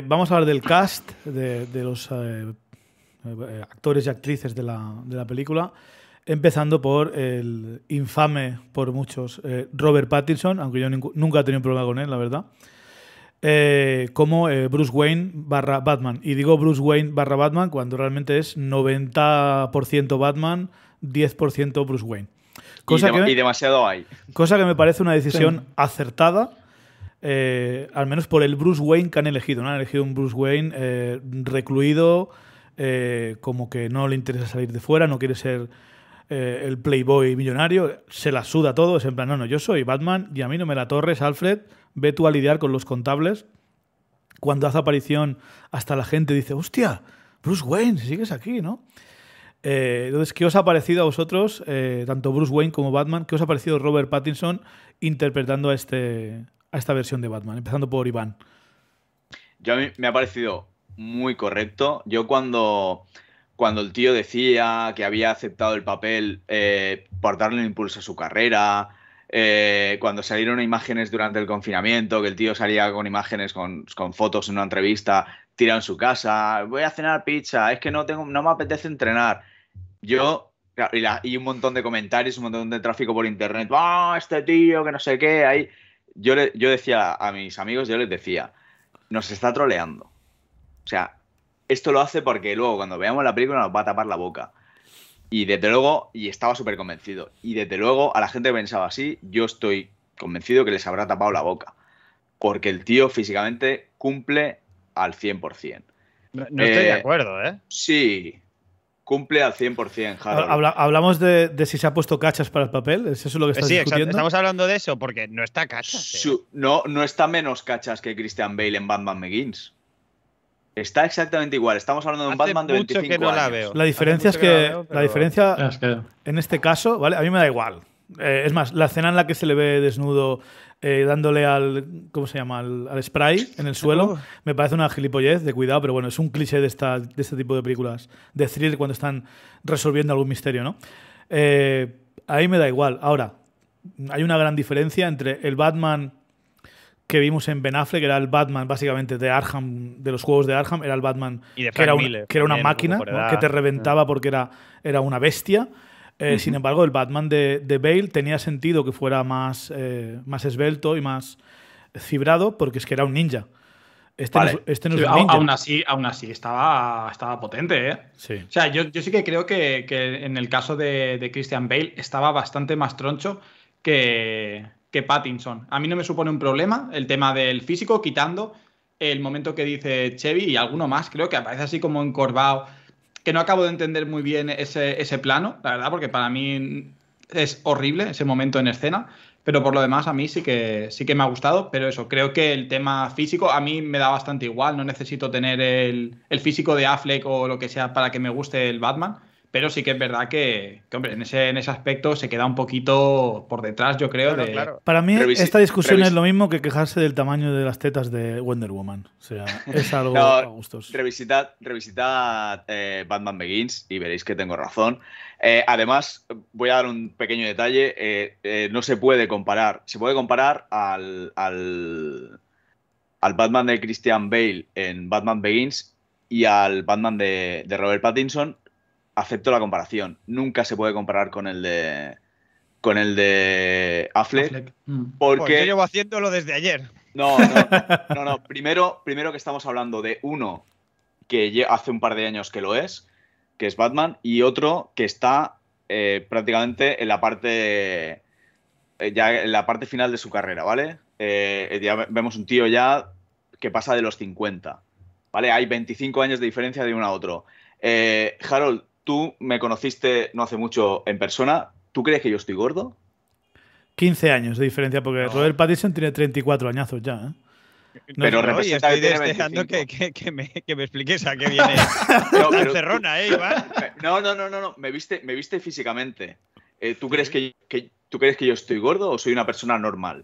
vamos a hablar del cast, de, los eh, actores y actrices de la, película, empezando por el infame por muchos eh, Robert Pattinson, aunque yo nunca he tenido un problema con él, la verdad, eh, como Bruce Wayne barra Batman. Y digo Bruce Wayne barra Batman cuando realmente es 90% Batman, 10% Bruce Wayne. Cosa que demasiado hay. Cosa que me parece una decisión acertada. al menos por el Bruce Wayne que han elegido. han elegido un Bruce Wayne recluido, eh, como que no le interesa salir de fuera, no quiere ser eh, el playboy millonario, se la suda todo, es en plan, no, no, yo soy Batman y a mí no me la torres, Alfred, ve tú a lidiar con los contables. Cuando hace aparición, hasta la gente dice, hostia, Bruce Wayne, sigues aquí, ¿no? Eh, entonces, ¿qué os ha parecido a vosotros, tanto Bruce Wayne como Batman? ¿Qué os ha parecido Robert Pattinson interpretando a, este, a esta versión de Batman? Empezando por Iván. Yo a mí me ha parecido muy correcto. Yo cuando, cuando el tío decía que había aceptado el papel eh, por darle un impulso a su carrera, eh, cuando salieron imágenes durante el confinamiento, que el tío salía con imágenes, con, fotos en una entrevista, tira en su casa, voy a cenar pizza, es que no, tengo, no me apetece entrenar. Yo y, un montón de comentarios, un montón de tráfico por internet. ¡Ah, este tío que no sé qué! Ahí. Yo, yo decía a mis amigos, yo les decía, nos está troleando. O sea, esto lo hace porque luego cuando veamos la película nos va a tapar la boca. Y desde luego, y estaba súper convencido. Y desde luego, a la gente que pensaba así, yo estoy convencido que les habrá tapado la boca. Porque el tío físicamente cumple al 100%. No, estoy de eh, acuerdo, ¿eh? Sí, cumple al 100%, hablamos de, si se ha puesto cachas para el papel, ¿es eso lo que eh, estás estamos hablando de eso porque no está cachas. Eh. no, no está menos cachas que Christian Bale en Batman Begins. Está exactamente igual. Estamos hablando de un Batman de 25 La, diferencia es que, la, diferencia ah, en este caso, ¿vale? A mí me da igual. Eh, es más, la escena en la que se le ve desnudo eh, dándole al. ¿Cómo se llama? Al, spray en el suelo. Me parece una gilipollez de cuidado, pero bueno, es un cliché de, de este tipo de películas. De thriller cuando están resolviendo algún misterio, ¿no? Eh, ahí me da igual. Ahora, hay una gran diferencia entre el Batman que vimos en Ben Affleck, era el Batman básicamente de Arkham, de los juegos de Arkham, era el Batman que, era una máquina que te reventaba porque era, era una bestia. Eh, sin embargo, el Batman de, Bale tenía sentido que fuera más, eh, más esbelto y más fibrado porque es que era un ninja. Este, no, es un este Aún así, así estaba, estaba potente, ¿eh? Sí. O sea, yo, sí que creo que, en el caso de, de, Christian Bale estaba bastante más troncho que, que Pattinson. A mí no me supone un problema el tema del físico, quitando el momento que dice Chevy y alguno más, creo que aparece así como encorvado, que no acabo de entender muy bien ese, plano, la verdad, porque para mí es horrible ese momento en escena, pero por lo demás a mí sí que, sí que me ha gustado, pero eso, creo que el tema físico a mí me da bastante igual, no necesito tener el, el físico de Affleck o lo que sea para que me guste el Batman, pero sí que es verdad que, hombre, en ese, en ese aspecto se queda un poquito por detrás, yo creo. Para mí, esta discusión es lo mismo que quejarse del tamaño de las tetas de Wonder Woman. O sea, es algo no, a gustos. Revisitad, eh, Batman Begins y veréis que tengo razón. Eh, además, voy a dar un pequeño detalle. Eh, no se puede comparar. Se puede comparar al, al, al Batman de Christian Bale en Batman Begins y al Batman de, de, Robert Pattinson acepto la comparación. Nunca se puede comparar con el de con el de Affleck, mm. porque pues yo llevo haciéndolo desde ayer. No, no, no, Primero, primero que estamos hablando de uno que hace un par de años que lo es, que es Batman, y otro que está eh, prácticamente en la parte eh, ya en la parte final de su carrera, ¿vale? Eh, ya vemos un tío ya que pasa de los 50, ¿vale? Hay 25 años de diferencia de uno a otro. Harold, Tú me conociste no hace mucho en persona. ¿Tú crees que yo estoy gordo? 15 años de diferencia, porque Robert Pattinson tiene 34 añazos ya. ¿eh? pero estoy que, me, expliques a qué viene ¿eh, no, No, no, no, no, Me, viste, me viste físicamente. Eh, ¿tú, crees que, ¿Tú crees que yo estoy gordo o soy una persona normal?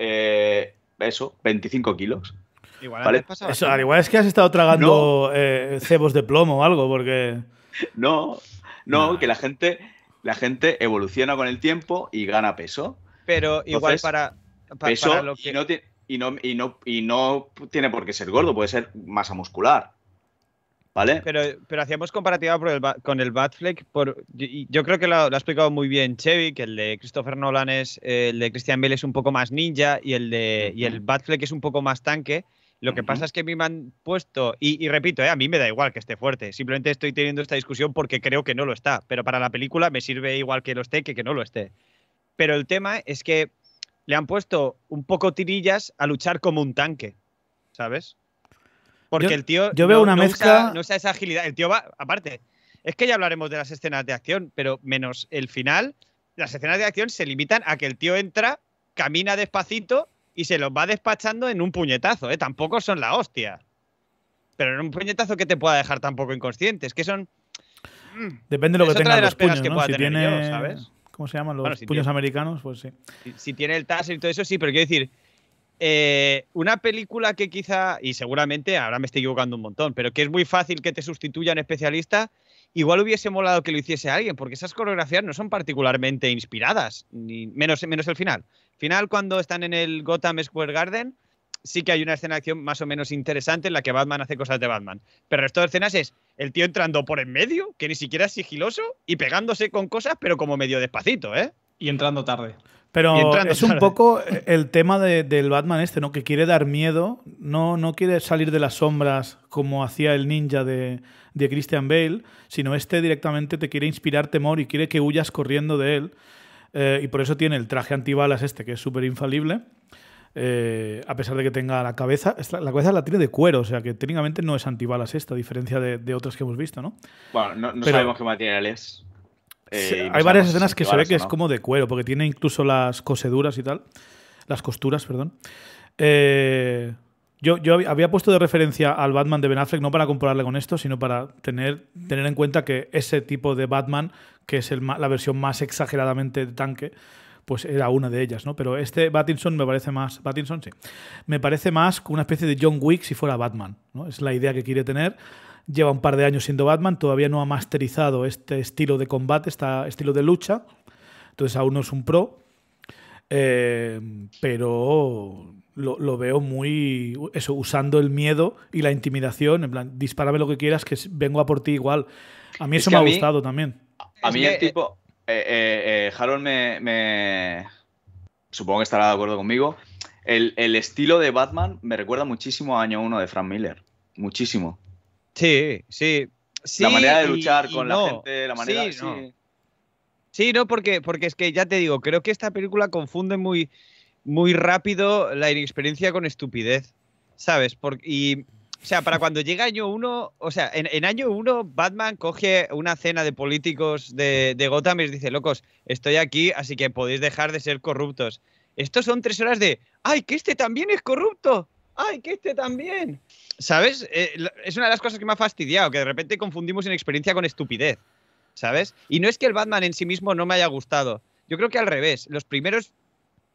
eh, eso, 25 kilos. Igual, es que has estado tragando eh, cebos de plomo o algo, porque. No, no, que la gente, la gente evoluciona con el tiempo y gana peso. Pero igual para, peso y, no, y, no, y no tiene por qué ser gordo, puede ser masa muscular. Pero, hacíamos comparativa con el Batfleck. Por, yo, creo que lo, ha explicado muy bien Chevy, que el de Christopher Nolan es. Eh, el de Christian Bale es un poco más ninja y el, de, y el Batfleck es un poco más tanque. Lo que pasa es que a mí me han puesto, y, repito, eh, a mí me da igual que esté fuerte, simplemente estoy teniendo esta discusión porque creo que no lo está, pero para la película me sirve igual que lo esté que que no lo esté. Pero el tema es que le han puesto un poco tirillas a luchar como un tanque, ¿sabes? Porque el tío. Yo veo no, una mezcla. no esa agilidad. El tío va. Aparte, es que ya hablaremos de las escenas de acción, pero menos el final, las escenas de acción se limitan a que el tío entra, camina despacito y se los va despachando en un puñetazo. ¿eh? Tampoco son la hostia. Pero en un puñetazo que te pueda dejar tampoco inconsciente. Es que son. Mm, Depende de lo que tenga los puños, ¿no? si tiene... ¿sabes? ¿Cómo se llaman los puños americanos? Pues sí. Si, si, tiene el taser y todo eso, sí, pero quiero decir, eh, una película que quizá, y seguramente ahora me estoy equivocando un montón, pero que es muy fácil que te sustituyan especialista igual hubiese molado que lo hiciese alguien, porque esas coreografías no son particularmente inspiradas, ni menos, menos el final. Final, cuando están en el Gotham Square Garden, sí que hay una escena de acción más o menos interesante en la que Batman hace cosas de Batman. Pero el resto de escenas es el tío entrando por en medio, que ni siquiera es sigiloso, y pegándose con cosas, pero como medio despacito, ¿eh? Y entrando tarde. Pero es un poco el tema del Batman este, ¿no? Que quiere dar miedo, no, no quiere salir de las sombras como hacía el ninja de, de Christian Bale, sino este directamente te quiere inspirar temor y quiere que huyas corriendo de él. Eh, y por eso tiene el traje antibalas este, que es súper infalible. Eh, a pesar de que tenga la cabeza, la cabeza la tiene de cuero, o sea que técnicamente no es antibalas esta, a diferencia de, de otras que hemos visto, ¿no? Bueno, no, sabemos qué material es. Eh, hay varias escenas que se ve que es como de cuero, porque tiene incluso las coseduras y tal. Las costuras, perdón. Eh, yo, yo, había puesto de referencia al Batman de Ben Affleck no para compararle con esto, sino para tener, tener en cuenta que ese tipo de Batman, que es la versión más exageradamente de tanque, pues era una de ellas, ¿no? Pero este Battinson me parece más. Batinson sí. Me parece más una especie de John Wick si fuera Batman, ¿no? Es la idea que quiere tener lleva un par de años siendo Batman, todavía no ha masterizado este estilo de combate, este estilo de lucha, entonces aún no es un pro, eh, pero lo, veo muy, eso, usando el miedo y la intimidación, en plan, dispárame lo que quieras, que vengo a por ti igual. A mí eso me ha gustado también. A mí el tipo, eh, eh, Harold me, supongo que estará de acuerdo conmigo, el, estilo de Batman me recuerda muchísimo a Año 1 de Frank Miller, muchísimo. Sí, sí. sí la manera de luchar con la gente, la manera. sí. No. porque, porque es que ya te digo, creo que esta película confunde muy, muy rápido la inexperiencia con estupidez. ¿Sabes? Por, y. O sea, para cuando llega año uno, o sea, en, año uno, Batman coge una cena de políticos de, de Gotham y les dice, locos, estoy aquí, así que podéis dejar de ser corruptos. Estos son tres horas de, ¡ay, que este también es corrupto! ¡ay, que este también! ¿Sabes? Eh, es una de las cosas que me ha fastidiado, que de repente confundimos inexperiencia con estupidez. ¿Sabes? Y no es que el Batman en sí mismo no me haya gustado. Yo creo que al revés. Los primeros.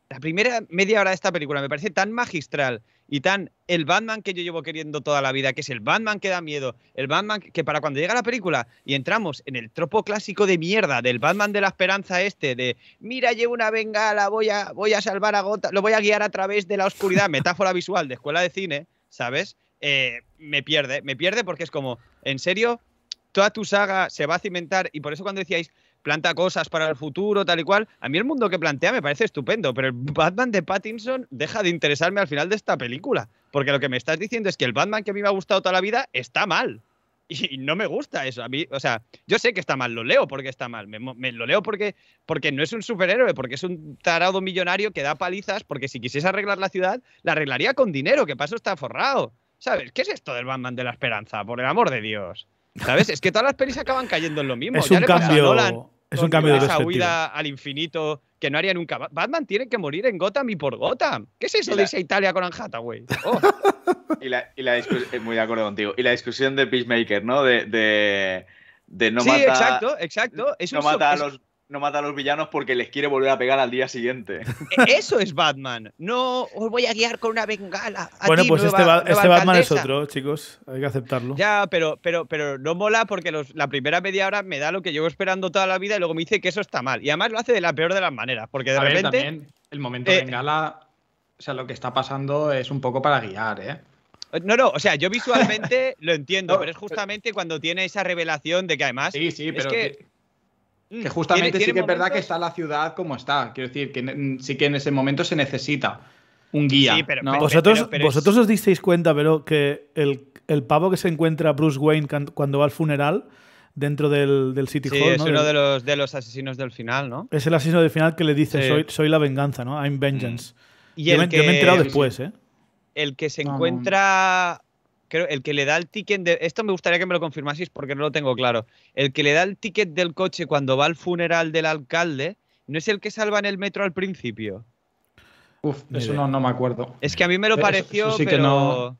La primera media hora de esta película me parece tan magistral y tan el Batman que yo llevo queriendo toda la vida, que es el Batman que da miedo, el Batman que para cuando llega la película y entramos en el tropo clásico de mierda del Batman de la esperanza este, de mira, llevo una bengala, voy a, voy a salvar a Gota, lo voy a guiar a través de la oscuridad, metáfora visual de escuela de cine, ¿sabes? Eh, me pierde. Me pierde porque es como, en serio, toda tu saga se va a cimentar y por eso cuando decíais planta cosas para el futuro, tal y cual, a mí el mundo que plantea me parece estupendo, pero el Batman de Pattinson deja de interesarme al final de esta película, porque lo que me estás diciendo es que el Batman que a mí me ha gustado toda la vida está mal. Y no me gusta eso. A mí, o sea, yo sé que está mal, lo leo porque está mal. Me, lo leo porque, porque no es un superhéroe, porque es un tarado millonario que da palizas, porque si quisiese arreglar la ciudad, la arreglaría con dinero, que paso está forrado. ¿Sabes? ¿Qué es esto del Batman de la esperanza? Por el amor de Dios. ¿Sabes? Es que todas las pelis acaban cayendo en lo mismo. Es un cambio. es un cambio de esa huida al infinito que no haría nunca. Batman tiene que morir en Gotham y por Gotham. ¿Qué es eso de esa Italia con Anjata, güey? Oh. y la, y eh, muy de acuerdo contigo. Y la discusión de Peacemaker, ¿no? De, de, no Sí, exacto, exacto. no mata a los no mata a los villanos porque les quiere volver a pegar al día siguiente. Eh, eso es Batman. No os voy a guiar con una bengala. bueno, pues este, este, Batman es otro, chicos. Hay que aceptarlo. Ya, pero, pero, pero no mola porque la primera media hora me da lo que llevo esperando toda la vida y luego me dice que eso está mal. Y además lo hace de la peor de las maneras. Porque de repente. el momento eh, bengala. O sea, lo que está pasando es un poco para guiar, ¿eh? No, no, o sea, yo visualmente lo entiendo, pero es justamente cuando tiene esa revelación de que además. Sí, sí, pero. que que mm. justamente sí que es verdad que está la ciudad como está. Quiero decir, que sí que en ese momento se necesita un guía. pero, vosotros, vosotros os disteis cuenta, pero que el, pavo que se encuentra Bruce Wayne cuando va al funeral dentro del, del City sí, Es uno de los, de los asesinos del final, ¿no? Es el asesino del final que le dice soy, soy la venganza, ¿no? I'm mm. vengeance. Y yo me he enterado después, ¿eh? El que se encuentra creo, el que le da el ticket de. Esto me gustaría que me lo confirmaseis porque no lo tengo claro. El que le da el ticket del coche cuando va al funeral del alcalde, ¿no es el que salva en el metro al principio? Uf, eso no, me acuerdo. Es que a mí me lo pareció, sí pero. no...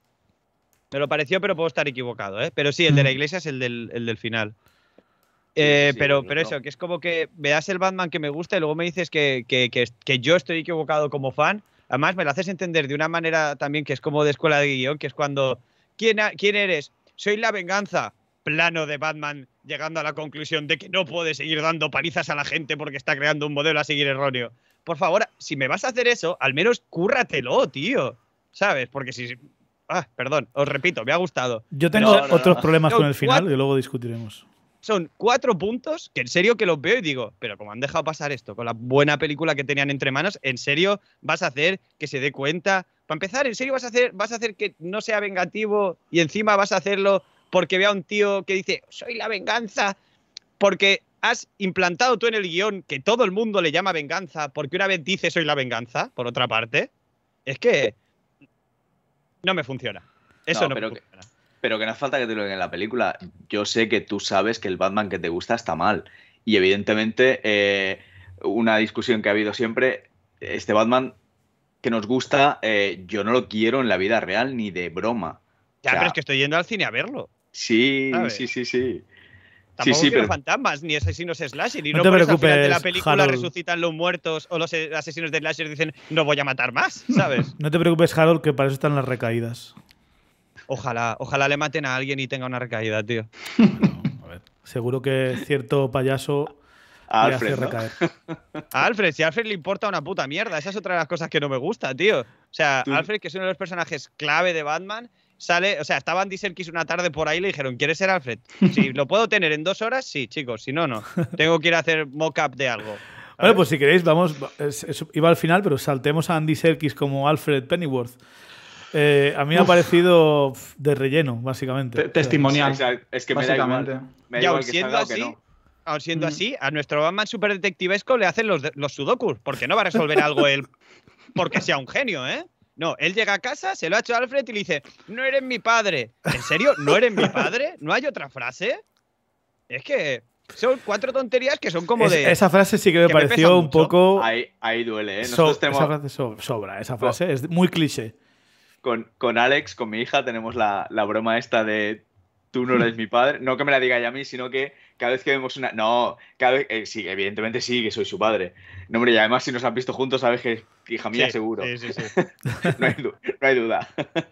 Me lo pareció, pero puedo estar equivocado, ¿eh? Pero sí, el de la mm. iglesia es el del, final. Eh, pero, pero eso, que es como que me das el Batman que me gusta y luego me dices que, que, que, yo estoy equivocado como fan. Además, me lo haces entender de una manera también que es como de escuela de guión, que es cuando ¿Quién, eres? Soy la venganza. Plano de Batman llegando a la conclusión de que no puede seguir dando palizas a la gente porque está creando un modelo a seguir erróneo. Por favor, si me vas a hacer eso, al menos cúrratelo, tío. ¿Sabes? Porque si. Ah, perdón, os repito, me ha gustado. Yo tengo otros problemas con el final y luego discutiremos. Son cuatro puntos que en serio que los veo y digo, pero como han dejado pasar esto con la buena película que tenían entre manos, en serio vas a hacer que se dé cuenta. Para empezar, en serio vas a hacer, vas a hacer que no sea vengativo y encima vas a hacerlo porque vea a un tío que dice, soy la venganza, porque has implantado tú en el guión que todo el mundo le llama venganza, porque una vez dice soy la venganza, por otra parte, es que no me funciona. Eso no, me funciona pero que no hace falta que te lo digan en la película. Yo sé que tú sabes que el Batman que te gusta está mal. Y evidentemente, eh, una discusión que ha habido siempre, este Batman que nos gusta, eh, yo no lo quiero en la vida real ni de broma. Ya, pero es que estoy yendo al cine a verlo. Sí, sí, sí, sí. Tampoco sí, fantasmas ni asesinos slasher. Y no, no te por preocupes, de la película resucitan los muertos o los asesinos de slasher dicen no voy a matar más, ¿sabes? no te preocupes, Harold, que para eso están las recaídas. Ojalá, ojalá le maten a alguien y tenga una recaída, tío. Seguro que cierto payaso a Alfred, recaer a Alfred, si Alfred le importa una puta mierda, esa es otra de las cosas que no me gusta, tío. O sea, Alfred, que es uno de los personajes clave de Batman, sale, o sea, estaba Andy Serkis una tarde por ahí y le dijeron, ¿quieres ser Alfred? Si lo puedo tener en dos horas, sí, chicos, si no, no. Tengo que ir a hacer mock-up de algo. bueno, pues si queréis, vamos, iba al final, pero saltemos a Andy Serkis como Alfred Pennyworth. Eh, a mí me ha parecido de relleno, básicamente. Testimonial. es que me da siendo mm. así, a nuestro Batman detectivesco le hacen los, sudokus, porque no va a resolver algo él porque sea un genio, ¿eh? No, él llega a casa, se lo ha hecho Alfred y le dice, no eres mi padre. ¿En serio? ¿No eres mi padre? ¿No hay otra frase? Es que son cuatro tonterías que son como de... Esa frase sí que me pareció un poco... Ahí, duele, ¿eh? tenemos... Esa frase sobra, esa frase es muy cliché con, con Alex, con mi hija, tenemos la, broma esta de tú no eres mi padre. No que me la diga ya a mí, sino que cada vez que vemos una. No, cada vez. Eh, sí, evidentemente sí, que soy su padre. No, hombre, y además si nos han visto juntos, sabes que hija mía, seguro. no, hay, duda. La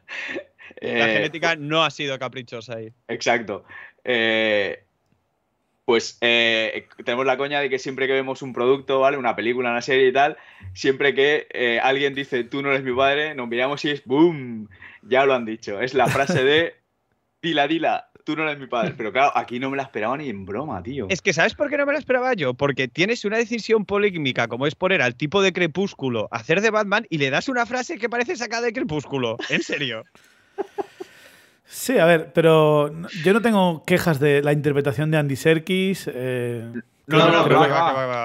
eh, genética no ha sido caprichosa ahí. Exacto. Eh, pues eh, tenemos la coña de que siempre que vemos un producto, ¿vale? Una película, una serie y tal, siempre que eh, alguien dice, tú no eres mi padre, nos miramos y es ¡boom! Ya lo han dicho. Es la frase de, dila, dila, tú no eres mi padre. Pero claro, aquí no me la esperaba ni en broma, tío. Es que ¿sabes por qué no me la esperaba yo? Porque tienes una decisión polémica como es poner al tipo de Crepúsculo hacer de Batman y le das una frase que parece sacada de Crepúsculo. En serio. Sí, a ver, pero yo no tengo quejas de la interpretación de Andy Serkis. no, eh, no, creo,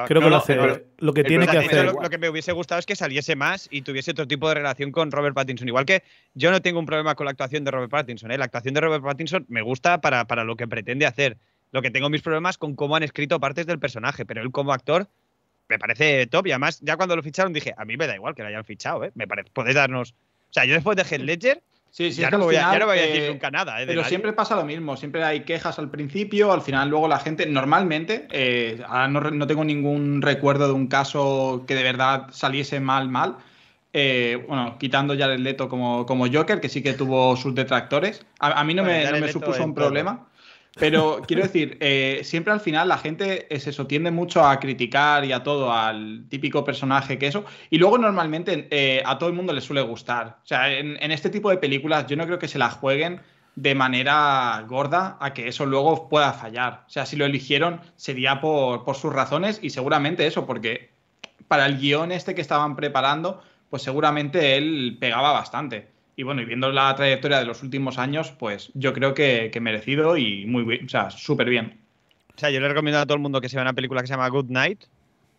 que, lo hace lo que tiene que hacer. Lo, que me hubiese gustado es que saliese más y tuviese otro tipo de relación con Robert Pattinson. Igual que yo no tengo un problema con la actuación de Robert Pattinson. ¿eh? La actuación de Robert Pattinson me gusta para, lo que pretende hacer. Lo que tengo mis problemas con cómo han escrito partes del personaje, pero él como actor me parece top. Y además, ya cuando lo ficharon dije, a mí me da igual que lo hayan fichado, ¿eh? Me darnos. O sea, yo después de Head Ledger Sí, sí, ya, no voy a, voy a decir eh, nunca nada. Eh, pero siempre pasa lo mismo, siempre hay quejas al principio, al final luego la gente, normalmente, eh, ahora no, tengo ningún recuerdo de un caso que de verdad saliese mal, mal. bueno, quitando ya el Leto como, Joker, que sí que tuvo sus detractores. A, mí no, me, me, supuso un problema. Pero quiero decir, eh, siempre al final la gente se eso, mucho a criticar y a todo, al típico personaje que eso. Y luego normalmente eh, a todo el mundo le suele gustar. O sea, en, este tipo de películas yo no creo que se la jueguen de manera gorda a que eso luego pueda fallar. O sea, si lo eligieron sería por, por sus razones y seguramente eso, porque para el guión este que estaban preparando, pues seguramente él pegaba bastante. Y bueno, y viendo la trayectoria de los últimos años, pues yo creo que, merecido y muy bien, o sea, súper bien. O sea, yo le recomiendo a todo el mundo que se vea una película que se llama Good Night,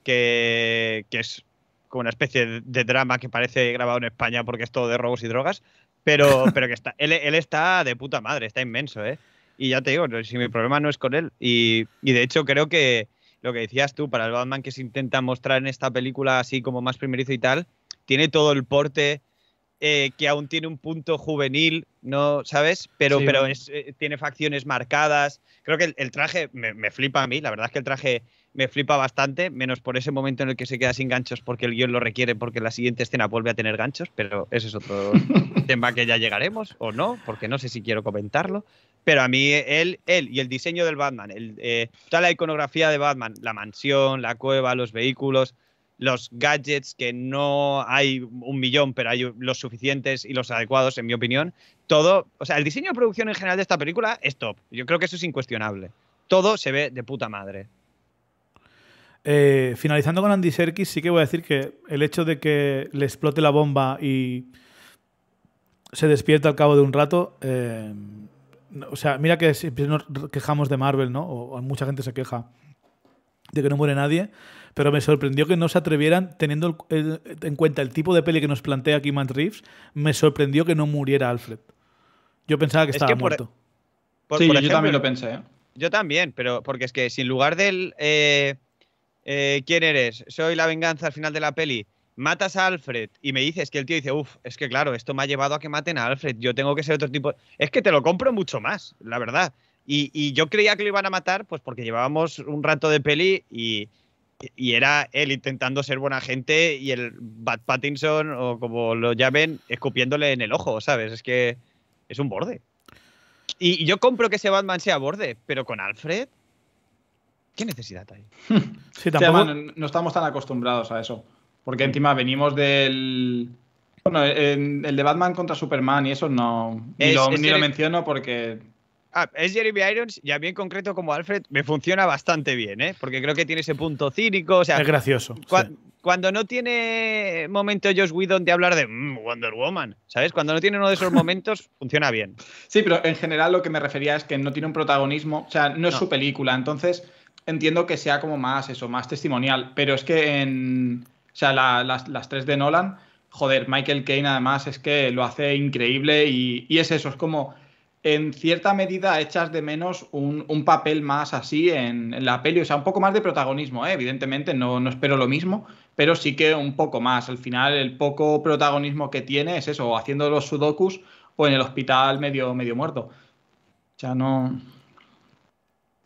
que, que es como una especie de drama que parece grabado en España porque es todo de robos y drogas, pero, pero que está, él, él, está de puta madre, está inmenso, ¿eh? Y ya te digo, si mi problema no es con él, y, y, de hecho creo que lo que decías tú, para el Batman que se intenta mostrar en esta película así como más primerizo y tal, tiene todo el porte eh, que aún tiene un punto juvenil, ¿no? ¿Sabes? Pero, pero eh, tiene facciones marcadas. Creo que el, traje me, flipa a mí, la verdad es que el traje me flipa bastante, menos por ese momento en el que se queda sin ganchos porque el guión lo requiere, porque la siguiente escena vuelve a tener ganchos, pero ese es otro tema que ya llegaremos, o no, porque no sé si quiero comentarlo. Pero a mí él, él y el diseño del Batman, eh, toda la iconografía de Batman, la mansión, la cueva, los vehículos, los gadgets que no hay un millón, pero hay los suficientes y los adecuados, en mi opinión. Todo, o sea, el diseño de producción en general de esta película es top. Yo creo que eso es incuestionable. Todo se ve de puta madre. Eh, finalizando con Andy Serkis, sí que voy a decir que el hecho de que le explote la bomba y se despierta al cabo de un rato. Eh, o sea, mira que siempre nos quejamos de Marvel, ¿no? o mucha gente se queja de que no muere nadie pero me sorprendió que no se atrevieran, teniendo en cuenta el tipo de peli que nos plantea aquí Matt Reeves, me sorprendió que no muriera Alfred. Yo pensaba que estaba muerto. sí, yo también lo pensé. ¿eh? Yo también, pero porque es que sin lugar del eh, eh, ¿quién eres? Soy la venganza al final de la peli. Matas a Alfred y me dices que el tío dice, uff, es que claro, esto me ha llevado a que maten a Alfred, yo tengo que ser otro tipo. Es que te lo compro mucho más, la verdad. Y, y, yo creía que lo iban a matar, pues porque llevábamos un rato de peli y, y era él intentando ser buena gente y el Bat Pattinson, o como lo llamen, escupiéndole en el ojo, ¿sabes? Es que es un borde. Y, yo compro que ese Batman sea borde, pero con Alfred, ¿qué necesidad hay? no estamos tan acostumbrados a eso. Porque encima venimos del. Bueno, el de Batman contra Superman y eso no. Ni, lo menciono porque Ah, es Jeremy Irons y a mí en concreto como Alfred me funciona bastante bien, ¿eh? porque creo que tiene ese punto cínico. O sea, es gracioso. Cuando no tiene momento Josh Whedon de hablar de mm, Wonder Woman, ¿sabes? Cuando no tiene uno de esos momentos, funciona bien. Sí, pero en general lo que me refería es que no tiene un protagonismo, o sea, no es su película, entonces entiendo que sea como más eso, más testimonial, pero es que en... O sea, las, tres de Nolan, joder, Michael Kane además es que lo hace increíble y, y es eso, es como en cierta medida echas de menos un, papel más así en, la peli, o sea, un poco más de protagonismo, ¿eh? evidentemente, no, no, espero lo mismo, pero sí que un poco más. Al final, el poco protagonismo que tiene es eso, haciendo los sudokus o en el hospital medio, medio muerto. Ya no.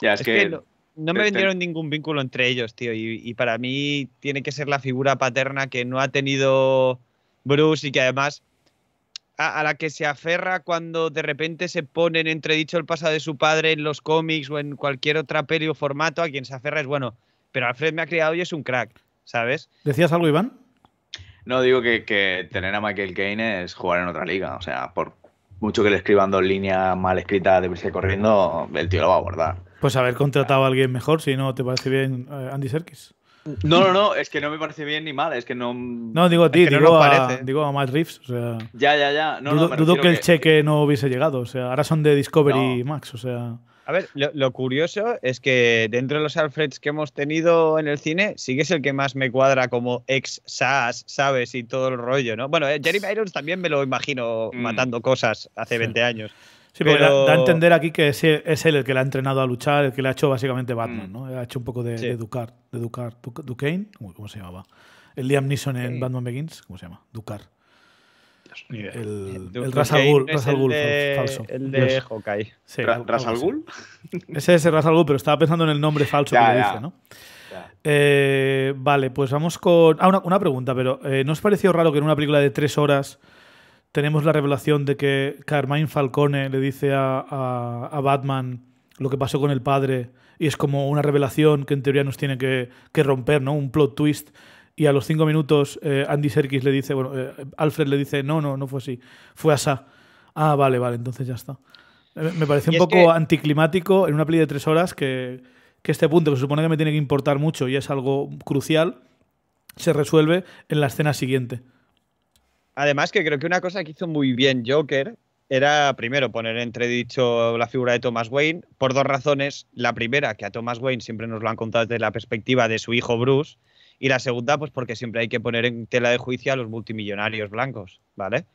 Ya, es, que. no me vendieron ningún vínculo entre ellos, tío, y, y para mí tiene que ser la figura paterna que no ha tenido Bruce y que además a, la que se aferra cuando de repente se pone en entredicho el pasado de su padre en los cómics o en cualquier otra peli o formato, a quien se aferra es bueno. Pero Alfred me ha criado y es un crack, ¿sabes? ¿Decías algo, Iván? No, digo que, tener a Michael Kane es jugar en otra liga. O sea, por mucho que le escriban dos líneas mal escritas de irse corriendo, el tío lo va a abordar. Pues haber contratado a alguien mejor, si no te parece bien, eh, Andy Serkis. No, no, no, es que no me parece bien ni mal, es que no. No, digo a ti, digo, no parece. digo, a, Matt Reeves. O sea, ya, ya, ya. No, dudo, no, que, el cheque no hubiese llegado, o sea, ahora son de Discovery Max, o sea. A ver, lo, curioso es que dentro de los Alfreds que hemos tenido en el cine, es el que más me cuadra como ex SAS, ¿sabes? Y todo el rollo, ¿no? Bueno, Jerry eh, Jeremy Irons también me lo imagino mm. matando cosas hace 20 años. Sí, pero porque da, a entender aquí que es, él el que le ha entrenado a luchar, el que le ha hecho básicamente Batman, mm. ¿no? ha hecho un poco de, educar de Ducar, ¿cómo se llamaba? El Liam Neeson en Batman Begins, ¿cómo se llama? Ducar. El, eh, el Rasal Ghul, falso. El de Hawkeye. Sí, ¿Rasal Ghul? Ese es el Rasal Ghul, pero estaba pensando en el nombre falso que le dice, ¿no? Eh, vale, pues vamos con. Ah, una, una pregunta, pero eh, ¿no os pareció raro que en una película de tres horas tenemos la revelación de que Carmine Falcone le dice a, a, Batman lo que pasó con el padre y es como una revelación que en teoría nos tiene que, que romper, ¿no? Un plot twist. Y a los cinco minutos eh, Andy Serkis le dice, bueno, eh, Alfred le dice, no, no, no fue así, fue Asa. Ah, vale, vale, entonces ya está. Me parece un poco anticlimático en una peli de tres horas que, que este punto, que se supone que me tiene que importar mucho y es algo crucial, se resuelve en la escena siguiente. Además que creo que una cosa que hizo muy bien Joker era, primero, poner entredicho la figura de Thomas Wayne por dos razones. La primera, que a Thomas Wayne siempre nos lo han contado desde la perspectiva de su hijo Bruce. Y la segunda, pues porque siempre hay que poner en tela de juicio a los multimillonarios blancos, ¿vale?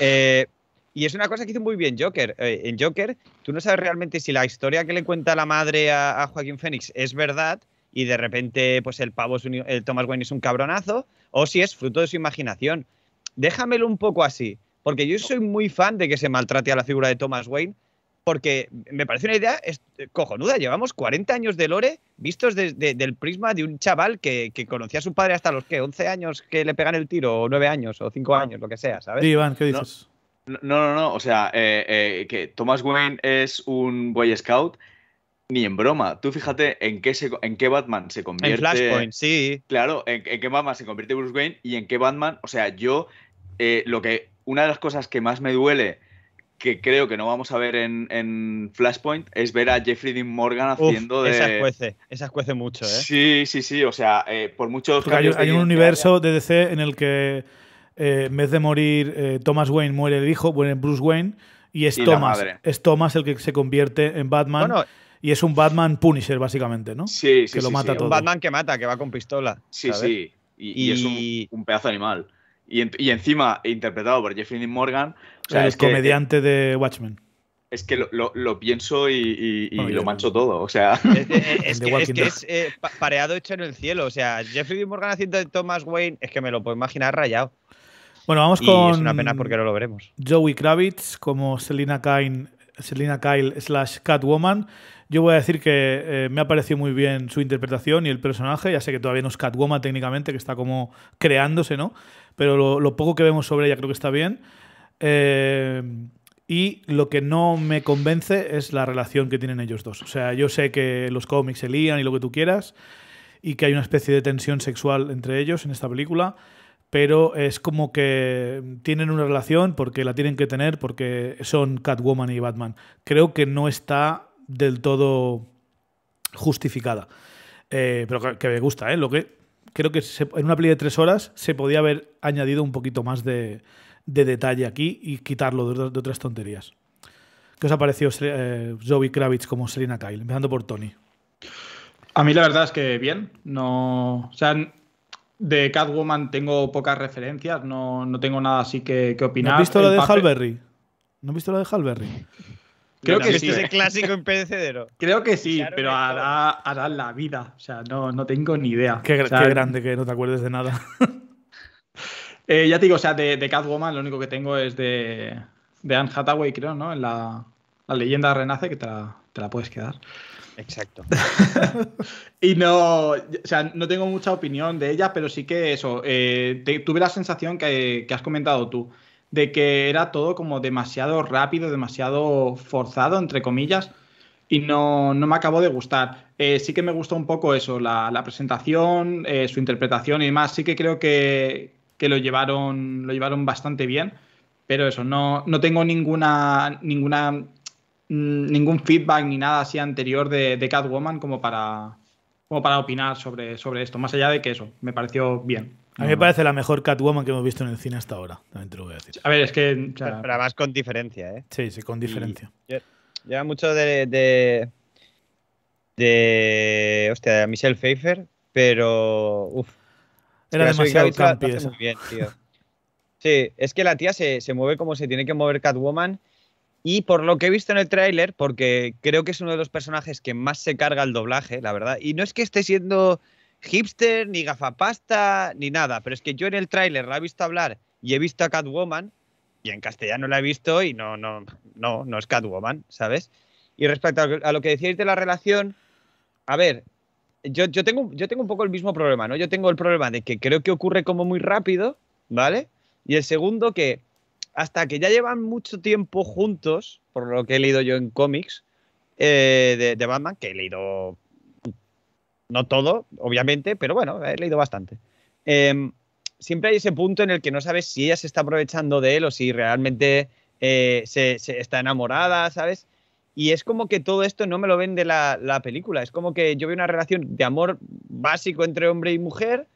Eh, y es una cosa que hizo muy bien Joker. Eh, en Joker, tú no sabes realmente si la historia que le cuenta la madre a, Joaquín Phoenix es verdad y de repente pues el pavo el Thomas Wayne es un cabronazo o si es fruto de su imaginación déjamelo un poco así. Porque yo soy muy fan de que se maltrate a la figura de Thomas Wayne, porque me parece una idea eh, cojonuda. Llevamos 40 años de lore vistos desde del prisma de un chaval que, conocía a su padre hasta los que 11 años que le pegan el tiro, o 9 años, o 5 años, lo que sea, ¿sabes? Iván, ¿qué dices? No, no, no, o sea, eh, eh, que Thomas Wayne es un Boy Scout ni en broma. Tú fíjate en qué, en qué Batman se convierte. En Flashpoint, sí. Claro, en, qué Batman se convierte Bruce Wayne y en qué Batman. O sea, yo. Eh, lo que. Una de las cosas que más me duele que creo que no vamos a ver en, Flashpoint es ver a Jeffrey Dean Morgan haciendo de. Esas jueces, esas mucho, ¿eh? Sí, sí, sí. O sea, eh, por muchos. hay, un universo de DC en el que eh, en vez de morir Thomas Wayne, muere el hijo, muere Bruce Wayne. Y es Thomas. Es Thomas el que se convierte en Batman. Y es un Batman Punisher, básicamente, ¿no? Sí, sí. Que lo mata todo. Un Batman que mata, que va con pistola. Sí, sí. Y, es un, pedazo animal. Y, encima, interpretado por Jeffrey Dean Morgan. O sea, el es comediante de Watchmen. Es que lo, pienso y, lo mancho todo. O sea. Es, que es, eh, pareado hecho en el cielo. O sea, Jeffrey Dean Morgan haciendo de Thomas Wayne, es que me lo puedo imaginar rayado. Bueno, vamos con. Es una pena porque no lo veremos. Joey Kravitz como Selina Kyle, Selina Kyle slash Catwoman. Yo voy a decir que eh, me ha parecido muy bien su interpretación y el personaje. Ya sé que todavía no es Catwoman técnicamente, que está como creándose, ¿no? Pero lo, poco que vemos sobre ella creo que está bien. Eh, y lo que no me convence es la relación que tienen ellos dos. O sea, yo sé que los cómics se lían y lo que tú quieras, y que hay una especie de tensión sexual entre ellos en esta película, pero es como que tienen una relación porque la tienen que tener, porque son Catwoman y Batman. Creo que no está del todo justificada. Eh, pero que, me gusta, ¿eh? Lo que creo que en una peli de tres horas se podía haber añadido un poquito más de, detalle aquí y quitarlo de, otras tonterías. ¿Qué os ha parecido eh, Kravitz como Selina Kyle? Empezando por Tony. A mí la verdad es que bien. No, o sea, de Catwoman tengo pocas referencias, no, tengo nada así que, opinar. ¿No ¿Has visto lo de Halberry? ¿No has visto la de halberry no has visto la de halberry Creo que sí. es el clásico imperecedero. Creo que sí, pero hará, la vida. O sea, no, tengo ni idea. Qué, grande que no te acuerdes de nada. Eh, ya te digo, o sea, de, de, Catwoman lo único que tengo es de, de Anne Hathaway, creo, ¿no? En la, la leyenda renace, que te la, puedes quedar. Exacto. y no, o sea, no tengo mucha opinión de ella, pero sí que eso, eh, tuve la sensación que, has comentado tú, de que era todo como demasiado rápido, demasiado forzado, entre comillas, y no, me acabó de gustar. Eh, sí que me gustó un poco eso, la, presentación, eh, su interpretación y demás. Sí que creo que, lo, llevaron, lo llevaron bastante bien, pero eso, no, no tengo ninguna, ninguna mm, ningún feedback ni nada así anterior de, de Catwoman como para, como para opinar sobre, sobre esto, más allá de que eso, me pareció bien. A mí me parece la mejor Catwoman que hemos visto en el cine hasta ahora, también te lo voy a decir. A ver, es que. O pero más con diferencia, ¿eh? Sí, sí, con diferencia. Lleva mucho de, de. de Michelle Pfeiffer, pero. Uf. Era demasiado campi Sí, es que la tía se, se mueve como se tiene que mover Catwoman. Y por lo que he visto en el tráiler, porque creo que es uno de los personajes que más se carga el doblaje, la verdad. Y no es que esté siendo hipster, ni gafapasta, ni nada. Pero es que yo en el tráiler la he visto hablar y he visto a Catwoman y en castellano la he visto y no, no, no, no es Catwoman, ¿sabes? Y respecto a lo que decíais de la relación, a ver, yo, tengo, yo tengo un poco el mismo problema, ¿no? Yo tengo el problema de que creo que ocurre como muy rápido, ¿vale? Y el segundo que hasta que ya llevan mucho tiempo juntos, por lo que he leído yo en cómics eh, de, de Batman, que he leído no todo, obviamente, pero bueno, he leído bastante. Em, siempre hay ese punto en el que no sabes si ella se está aprovechando de él o si realmente eh, se, está enamorada, ¿sabes? Y es como que todo esto no me lo vende la, película. Es como que yo veo una relación de amor básico entre hombre y mujer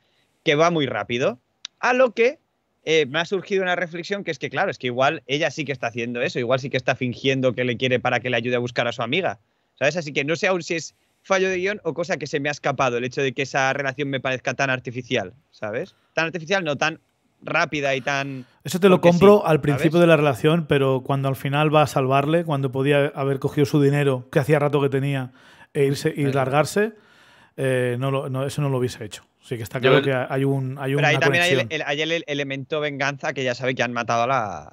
que va muy rápido. A lo que eh, me ha surgido una reflexión que es que, claro, es que igual ella sí que está haciendo eso, igual sí que está fingiendo que le quiere para que le ayude a buscar a su amiga. ¿Sabes? Así que no sé aún si es fallo de guión o cosa que se me ha escapado, el hecho de que esa relación me parezca tan artificial, ¿sabes? Tan artificial, no tan rápida y tan... Eso te lo compro al principio de la relación, pero cuando al final va a salvarle, cuando podía haber cogido su dinero, que hacía rato que tenía, e irse y largarse, eh, no, no eso no lo hubiese hecho. Sí que está claro que hay un... Hay pero ahí también hay el, elemento venganza que ya sabe que han matado a la,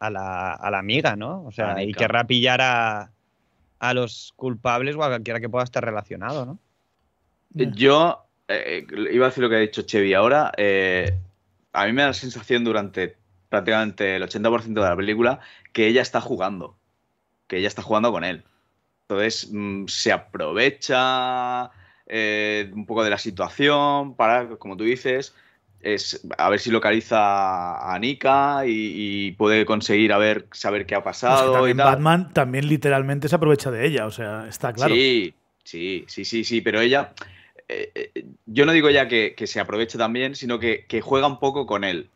a la, a la amiga, ¿no? O sea, y querrá pillar a a los culpables o a cualquiera que pueda estar relacionado, ¿no? Eh, yo eh, iba a decir lo que ha dicho Chevy ahora. Eh, a mí me da la sensación durante prácticamente el 80% de la película que ella está jugando, que ella está jugando con él. Entonces mm, se aprovecha un poco de la situación para, como tú dices, es a ver si localiza a Nika y, puede conseguir a ver, saber qué ha pasado. Batman también literalmente se aprovecha de ella, o sea, está claro. Sí, sí, sí, sí, sí, pero ella, eh, eh, yo no digo ya que, se aproveche también, sino que, juega un poco con él,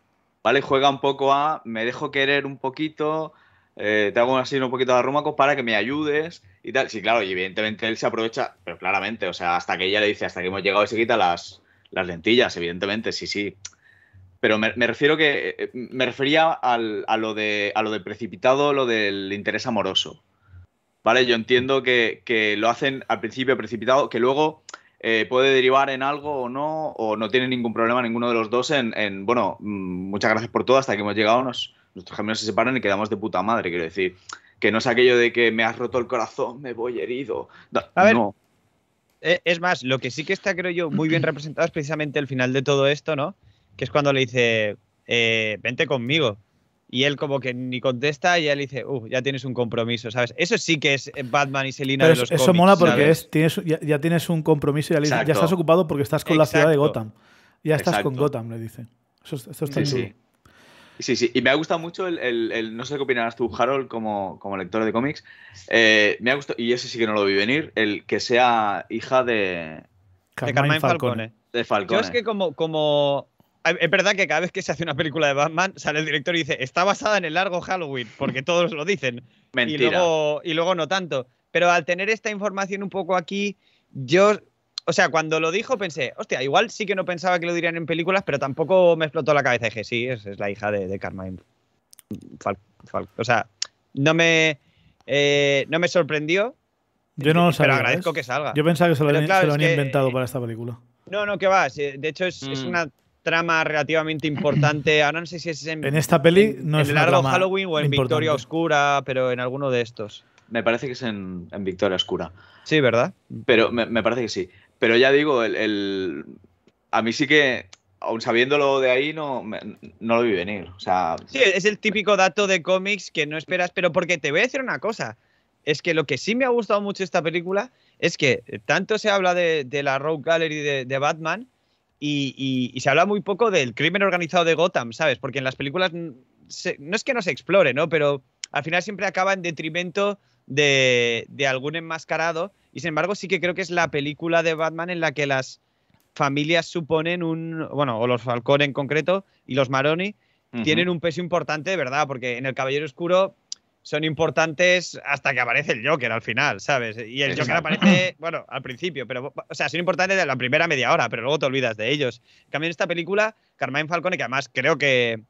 ¿vale? Juega un poco a, me dejo querer un poquito, eh, te hago así un poquito de arrumacos para que me ayudes y tal. Sí, claro, y evidentemente él se aprovecha, pero claramente, o sea, hasta que ella le dice, hasta que hemos llegado y se quita las las lentillas, evidentemente, sí, sí. Pero me, me refiero que. Eh, me refería al, a, lo de, a lo de precipitado, lo del interés amoroso. ¿Vale? Yo entiendo que, lo hacen al principio precipitado, que luego eh, puede derivar en algo o no, o no tiene ningún problema ninguno de los dos en, bueno, mm, muchas gracias por todo, hasta que hemos llegado, nos, nuestros caminos se separan y quedamos de puta madre, quiero decir. Que no es aquello de que me has roto el corazón, me voy herido. A ver, eh, es más, lo que sí que está, creo yo, muy bien representado es precisamente el final de todo esto, ¿no? Que es cuando le dice, eh, vente conmigo. Y él como que ni contesta y ya le dice, uh, ya tienes un compromiso, ¿sabes? Eso sí que es eh, Batman y Selina de los Eso mola porque es, tienes, ya, tienes un compromiso y ya, ya estás ocupado porque estás con la ciudad de Gotham. Ya estás con Gotham, le dice. Eso, está Sí, sí, y me ha gustado mucho el, no sé qué opinarás tú, Harold, como, como lector de cómics, eh, me ha gustado, y ese sí que no lo vi venir, el que sea hija de... de Carmine Falcone. De Falcone. Yo es que como, como... Es verdad que cada vez que se hace una película de Batman, sale el director y dice, está basada en el largo Halloween, porque todos lo dicen. Mentira. Y luego, y luego no tanto. Pero al tener esta información un poco aquí, yo o sea, cuando lo dijo pensé, hostia, igual sí que no pensaba que lo dirían en películas, pero tampoco me explotó la cabeza. dije, sí, es, la hija de, Carmine O sea, no me, eh, no me sorprendió. Yo no lo sabía. Pero agradezco que salga. Yo pensaba que se lo, pero, inventado eh, para esta película. No, no, que va. De hecho, es, mm. una trama relativamente importante. Ahora no sé si es en, en esta peli no es en Halloween o en Victoria Oscura, pero en alguno de estos. Me parece que es en, Victoria Oscura. Sí, ¿verdad? Pero me parece que sí. Pero ya digo, el, a mí sí que, aun sabiéndolo de ahí, no, no lo vi venir. sí, es el típico dato de cómics que no esperas, pero porque te voy a decir una cosa. Es que lo que sí me ha gustado mucho esta película es que tanto se habla de, la Rogue Gallery de, Batman y, se habla muy poco del crimen organizado de Gotham, ¿sabes? Porque en las películas no es que no se explore, ¿no? Pero al final siempre acaba en detrimento de, algún enmascarado. Y sin embargo, sí que creo que es la película de Batman en la que las familias suponen un, bueno, o los Falcón en concreto y los Maroni, tienen un peso importante, verdad, porque en El Caballero Oscuro son importantes hasta que aparece el Joker al final, ¿sabes? Y el Joker aparece, bueno, al principio, pero, o sea, son importantes de la primera media hora, pero luego te olvidas de ellos. en esta película, Carmine Falcone, que además creo que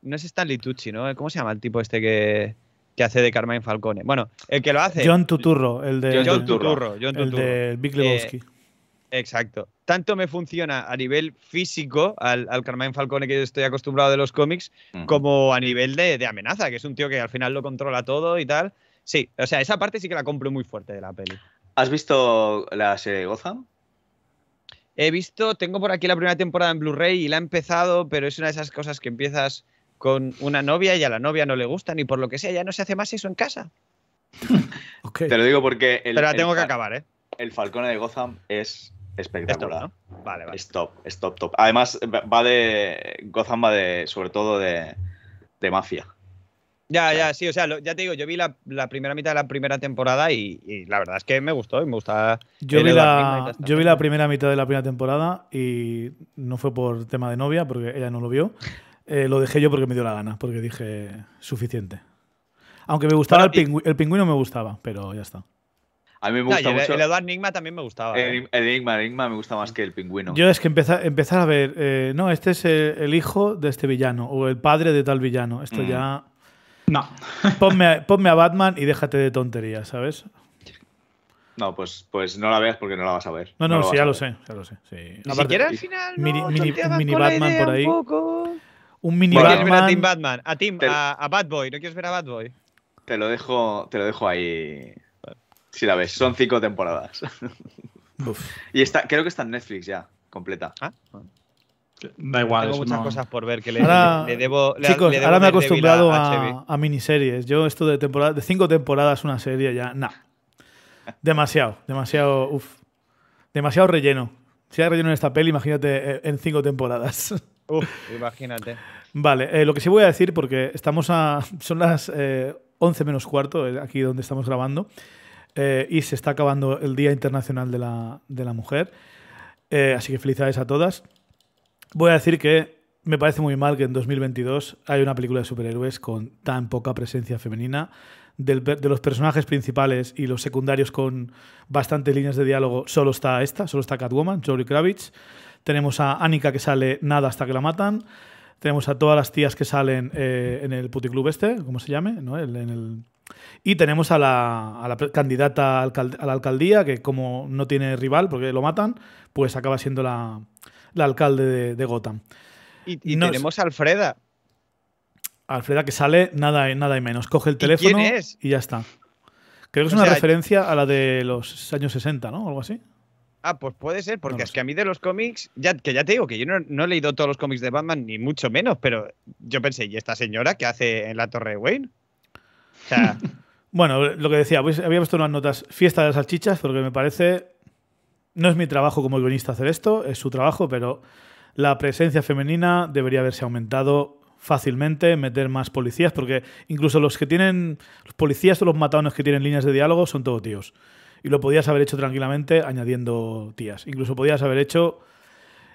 no es Stanley Tucci, ¿no? ¿Cómo se llama el tipo este que que hace de Carmine Falcone. Bueno, el que lo hace. John Tuturro, el de. John Tuturro, John Tuturro. El de Big eh, Lebowski. exacto. Tanto me funciona a nivel físico al, al, Carmine Falcone que yo estoy acostumbrado de los cómics, como a nivel de, amenaza, que es un tío que al final lo controla todo y tal. Sí, o sea, esa parte sí que la compro muy fuerte de la peli. ¿Has visto la serie de Gotham? He visto, tengo por aquí la primera temporada en Blu-ray y la he empezado, pero es una de esas cosas que empiezas con una novia y a la novia no le gusta ni por lo que sea ya no se hace más eso en casa. Te lo digo porque... Pero tengo que acabar, ¿eh? El Falcone de Gotham es espectacular. Stop, Vale, vale. Stop, stop, top. Además, va de... Gotham va de... sobre todo de, de mafia. Ya, ya, sí, o sea, ya te digo, yo vi la, primera mitad de la primera temporada y, la verdad es que me gustó y me gusta. Yo vi, la, yo vi la primera mitad de la primera temporada y no fue por tema de novia, porque ella no lo vio. Eh, lo dejé yo porque me dio la gana, porque dije suficiente. Aunque me gustaba el, el pingüino, me gustaba, pero ya está. A mí me gusta el, mucho. El, Eduardo Enigma también me gustaba. ¿eh? El, Enigma, me gusta más que el pingüino. Yo es que empezar, empezar a ver, eh, no, este es el, hijo de este villano o el padre de tal villano. Esto mm. ya. No. Ponme, a Batman y déjate de tonterías, ¿sabes? No, pues, pues no la veas porque no la vas a ver. No, no, sí, ya lo, sé, ya lo sé. Ni siquiera al final. mini, Batman por ahí un mini Batman. a Tim a, ¿no quieres ver a Bad Boy? Te lo dejo, te lo dejo ahí. Si la ves, son cinco temporadas. Y está, creo que está en Netflix ya, completa. Ah. Da igual. Tengo muchas cosas por ver que le, debo. ahora me he acostumbrado a, miniseries. Yo esto de temporada, de cinco temporadas una serie ya, no Demasiado, demasiado, demasiado relleno. Si hay relleno en esta peli, imagínate eh, en cinco temporadas. imagínate. Vale, eh, lo que sí voy a decir, porque estamos a. Son las 11 eh, menos cuarto, eh, aquí donde estamos grabando, y se está acabando el Día Internacional de la, de la Mujer. así que felicidades a todas. Voy a decir que me parece muy mal que en 2022 haya una película de superhéroes con tan poca presencia femenina. de los personajes principales y los secundarios con bastantes líneas de diálogo, solo está esta, solo está Catwoman, Jory Kravitz. Tenemos a Annika que sale nada hasta que la matan. Tenemos a todas las tías que salen eh, en el puticlub este, ¿cómo se llame? ¿No? Y tenemos a la, candidata a la alcaldía, que como no tiene rival porque lo matan, pues acaba siendo la, alcalde de, Gotham. Y, tenemos a Alfreda. Alfreda que sale nada, nada y menos. Coge el teléfono ¿Y, ya está. Creo que es una referencia a la de los años 60, ¿no? Algo así. Ah, pues puede ser, porque es que a mí de los cómics, ya, que ya te digo que yo no, he leído todos los cómics de Batman, ni mucho menos, pero yo pensé, ¿y esta señora que hace en la Torre de Wayne? bueno, lo que decía, había puesto unas notas, fiesta de las salchichas, porque me parece. No es mi trabajo como guionista hacer esto, es su trabajo, pero la presencia femenina debería haberse aumentado fácilmente, meter más policías, porque incluso los que tienen. Los policías o los matones que tienen líneas de diálogo son todos tíos. Y lo podías haber hecho tranquilamente añadiendo tías. Incluso podías haber hecho,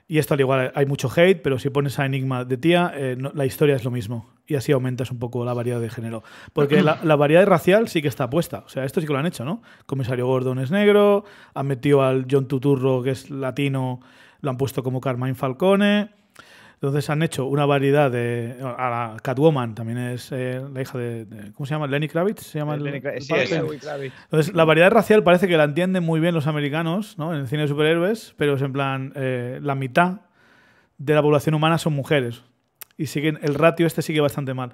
y esto al igual hay mucho hate, pero si pones a Enigma de tía, eh, la historia es lo mismo. Y así aumentas un poco la variedad de género. Porque la, la, variedad racial sí que está puesta. O sea, esto sí que lo han hecho, ¿no? Comisario Gordon es negro, han metido al John Tuturro, que es latino, lo han puesto como Carmine Falcone entonces han hecho una variedad de. Catwoman también es eh, la hija de, ¿Cómo se llama? ¿Lenny Kravitz? ¿Se Entonces, la variedad racial parece que la entienden muy bien los americanos ¿no? en el cine de superhéroes, pero es en plan. Eh, la mitad de la población humana son mujeres. Y siguen, el ratio este sigue bastante mal.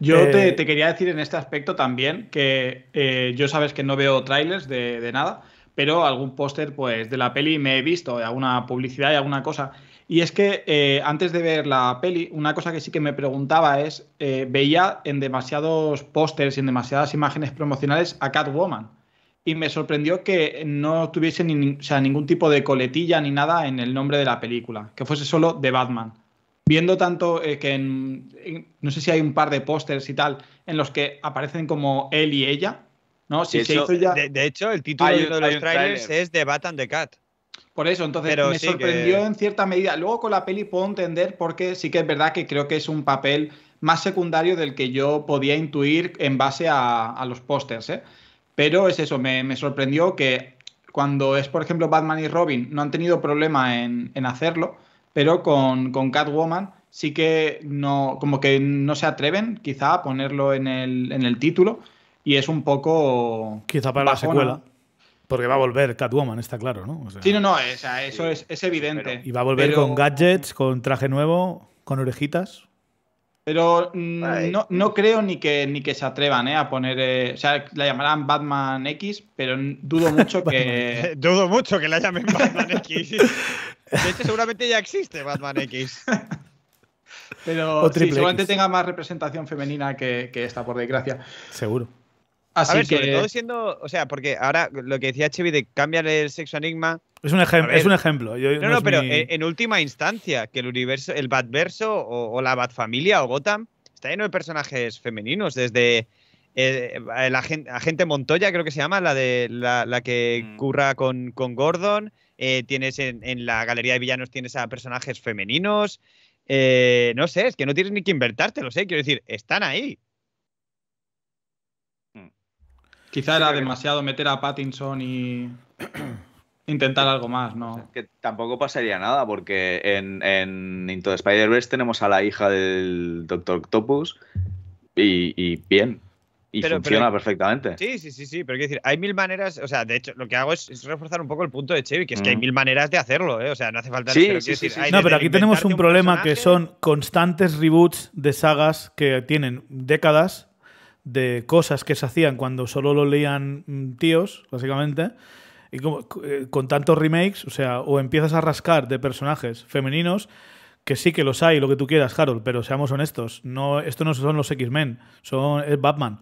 Yo eh, te, quería decir en este aspecto también que yo sabes que no veo trailers de, nada, pero algún póster pues, de la peli me he visto, alguna publicidad y alguna cosa. Y es que eh, antes de ver la peli, una cosa que sí que me preguntaba es, eh, veía en demasiados pósters y en demasiadas imágenes promocionales a Catwoman. Y me sorprendió que no tuviese ningún tipo de coletilla ni nada en el nombre de la película, que fuese solo de Batman. Viendo tanto eh, que en, no sé si hay un par de pósters y tal, en los que aparecen como él y ella, ¿no? de, hecho, el título de los trailers es de Batman the Cat. Por eso, entonces me sorprendió en cierta medida. Luego con la peli puedo entender porque sí que es verdad que creo que es un papel más secundario del que yo podía intuir en base a, los pósters. ¿eh? Pero es eso, me, sorprendió que cuando es, por ejemplo, Batman y Robin, no han tenido problema en, hacerlo, pero con, Catwoman sí que no, como que no se atreven quizá a ponerlo en el, título y es un poco... Quizá para la secuela. Porque va a volver Catwoman, está claro, ¿no? sí, no, no, o sea, eso es, evidente. y va a volver con gadgets, con traje nuevo, con orejitas. Pero mm, no, creo ni que, ni que se atrevan eh, a poner. Eh, o sea, la llamarán Batman X, pero dudo mucho que. Eh, dudo mucho que la llamen Batman X. De hecho, seguramente ya existe Batman X. pero seguramente tenga más representación femenina que, que esta, por desgracia. Seguro a ver, sobre todo siendo, o sea, porque ahora lo que decía Chevy de cambiar el sexo enigma. Es un, ejemplo, es un ejemplo. no, no, pero en, última instancia, que el universo, el Batverso o, o la Batfamilia o Gotham está lleno de personajes femeninos, desde eh, eh, la gente Montoya, creo que se llama, la de la, que mm. curra con, Gordon. Eh, tienes en, la galería de villanos tienes a personajes femeninos. no sé, es que no tienes ni que lo sé. Quiero decir, están ahí. Quizá era demasiado meter a Pattinson y intentar algo más, ¿no? Que tampoco pasaría nada, porque en, en Into the Spider-Verse tenemos a la hija del Doctor Octopus y, bien. Y funciona perfectamente. Sí, sí, sí, sí. Pero quiero decir, hay mil maneras. O sea, de hecho, lo que hago es, reforzar un poco el punto de Chevy, que es que hay mm. mil maneras de hacerlo, ¿eh? O sea, no hace falta. Sí, sí, sí, no, pero aquí tenemos un, problema que son constantes reboots de sagas que tienen décadas de cosas que se hacían cuando solo lo leían mm, tíos, básicamente. Y como, eh, con tantos remakes, o sea, o empiezas a rascar de personajes femeninos, que sí que los hay, lo que tú quieras, Harold, pero seamos honestos, no, esto no son los X-Men, son Batman.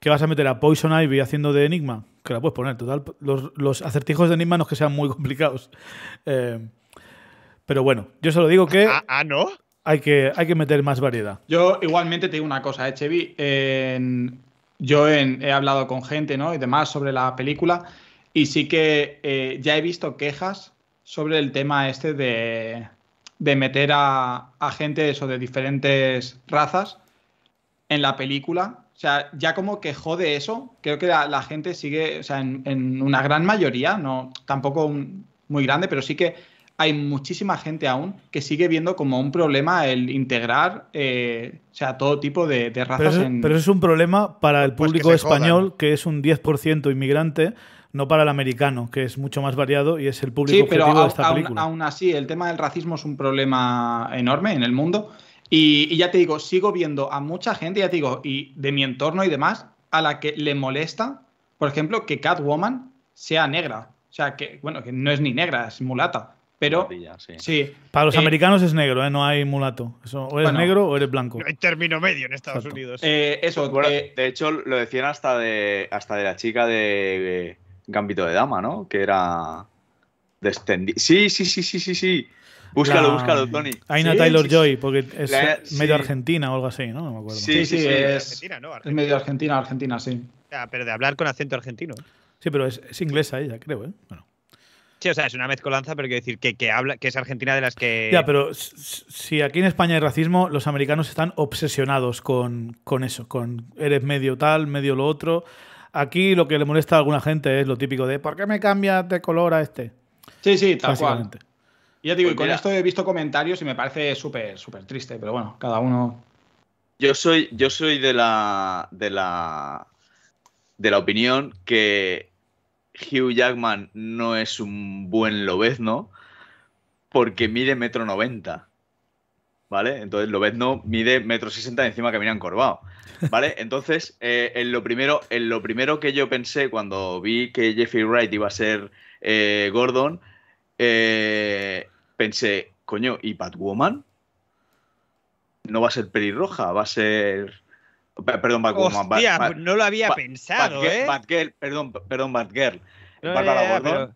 ¿Qué vas a meter a Poison Ivy haciendo de Enigma? Que la puedes poner, total. Los, acertijos de Enigma no es que sean muy complicados. Eh, pero bueno, yo solo digo que. ah, ah ¿no? hay que, hay que meter más variedad. Yo igualmente te digo una cosa, ¿eh, yo he hablado con gente ¿no? y demás sobre la película y sí que eh, ya he visto quejas sobre el tema este de, de meter a, a gente eso, de diferentes razas en la película. O sea, ya como que jode eso, creo que la, gente sigue, o sea, en, una gran mayoría, no tampoco muy grande, pero sí que hay muchísima gente aún que sigue viendo como un problema el integrar, eh, sea, todo tipo de, de razas. Pero, es, un problema para el pues público español, que es un 10% inmigrante, no para el americano, que es mucho más variado y es el público objetivo de esta aún, Aún así, el tema del racismo es un problema enorme en el mundo. Y, y ya te digo, sigo viendo a mucha gente, ya te digo, y de mi entorno y demás, a la que le molesta, por ejemplo, que Catwoman sea negra. O sea, que, bueno, que no es ni negra, es mulata pero sí. Para los eh, americanos es negro, ¿eh? no hay mulato. o eres negro o eres blanco. hay término medio en Estados Unidos. Eh, eso, de hecho lo decían hasta de hasta de la chica de, Gambito de Dama, ¿no? Que era descendida. Sí, sí, sí, sí, sí, sí. Búscalo, búscalo, Tony. Aina tyler Taylor Joy, porque es medio argentina o algo así, ¿no? No me acuerdo. Sí, sí, es, medio argentina, argentina, sí. pero de hablar con acento argentino. Sí, pero es, es inglesa ella, creo, ¿eh? Bueno. Sí, o sea, es una mezcolanza, pero quiero decir que, que, habla, que es Argentina de las que. Ya, pero si aquí en España hay racismo, los americanos están obsesionados con, eso, con eres medio tal, medio lo otro. Aquí lo que le molesta a alguna gente es lo típico de ¿por qué me cambias de color a este? Sí, sí, tal cual. Y ya digo, y pues con esto he visto comentarios y me parece súper, súper triste, pero bueno, cada uno. Yo soy, yo soy de la. de la. de la opinión que Hugh Jackman no es un buen Lobezno porque mide metro noventa. ¿Vale? Entonces Lobezno mide metro sesenta encima camina encorvado. ¿Vale? Entonces, eh, en, lo primero, en lo primero que yo pensé cuando vi que Jeffrey Wright iba a ser eh, Gordon, eh, pensé, coño, ¿y Batwoman? No va a ser pelirroja, va a ser Perdón, Batwoman. Hostia, no lo había pensado, Batgirl, ¿eh? Batgirl, perdón, perdón, Bárbara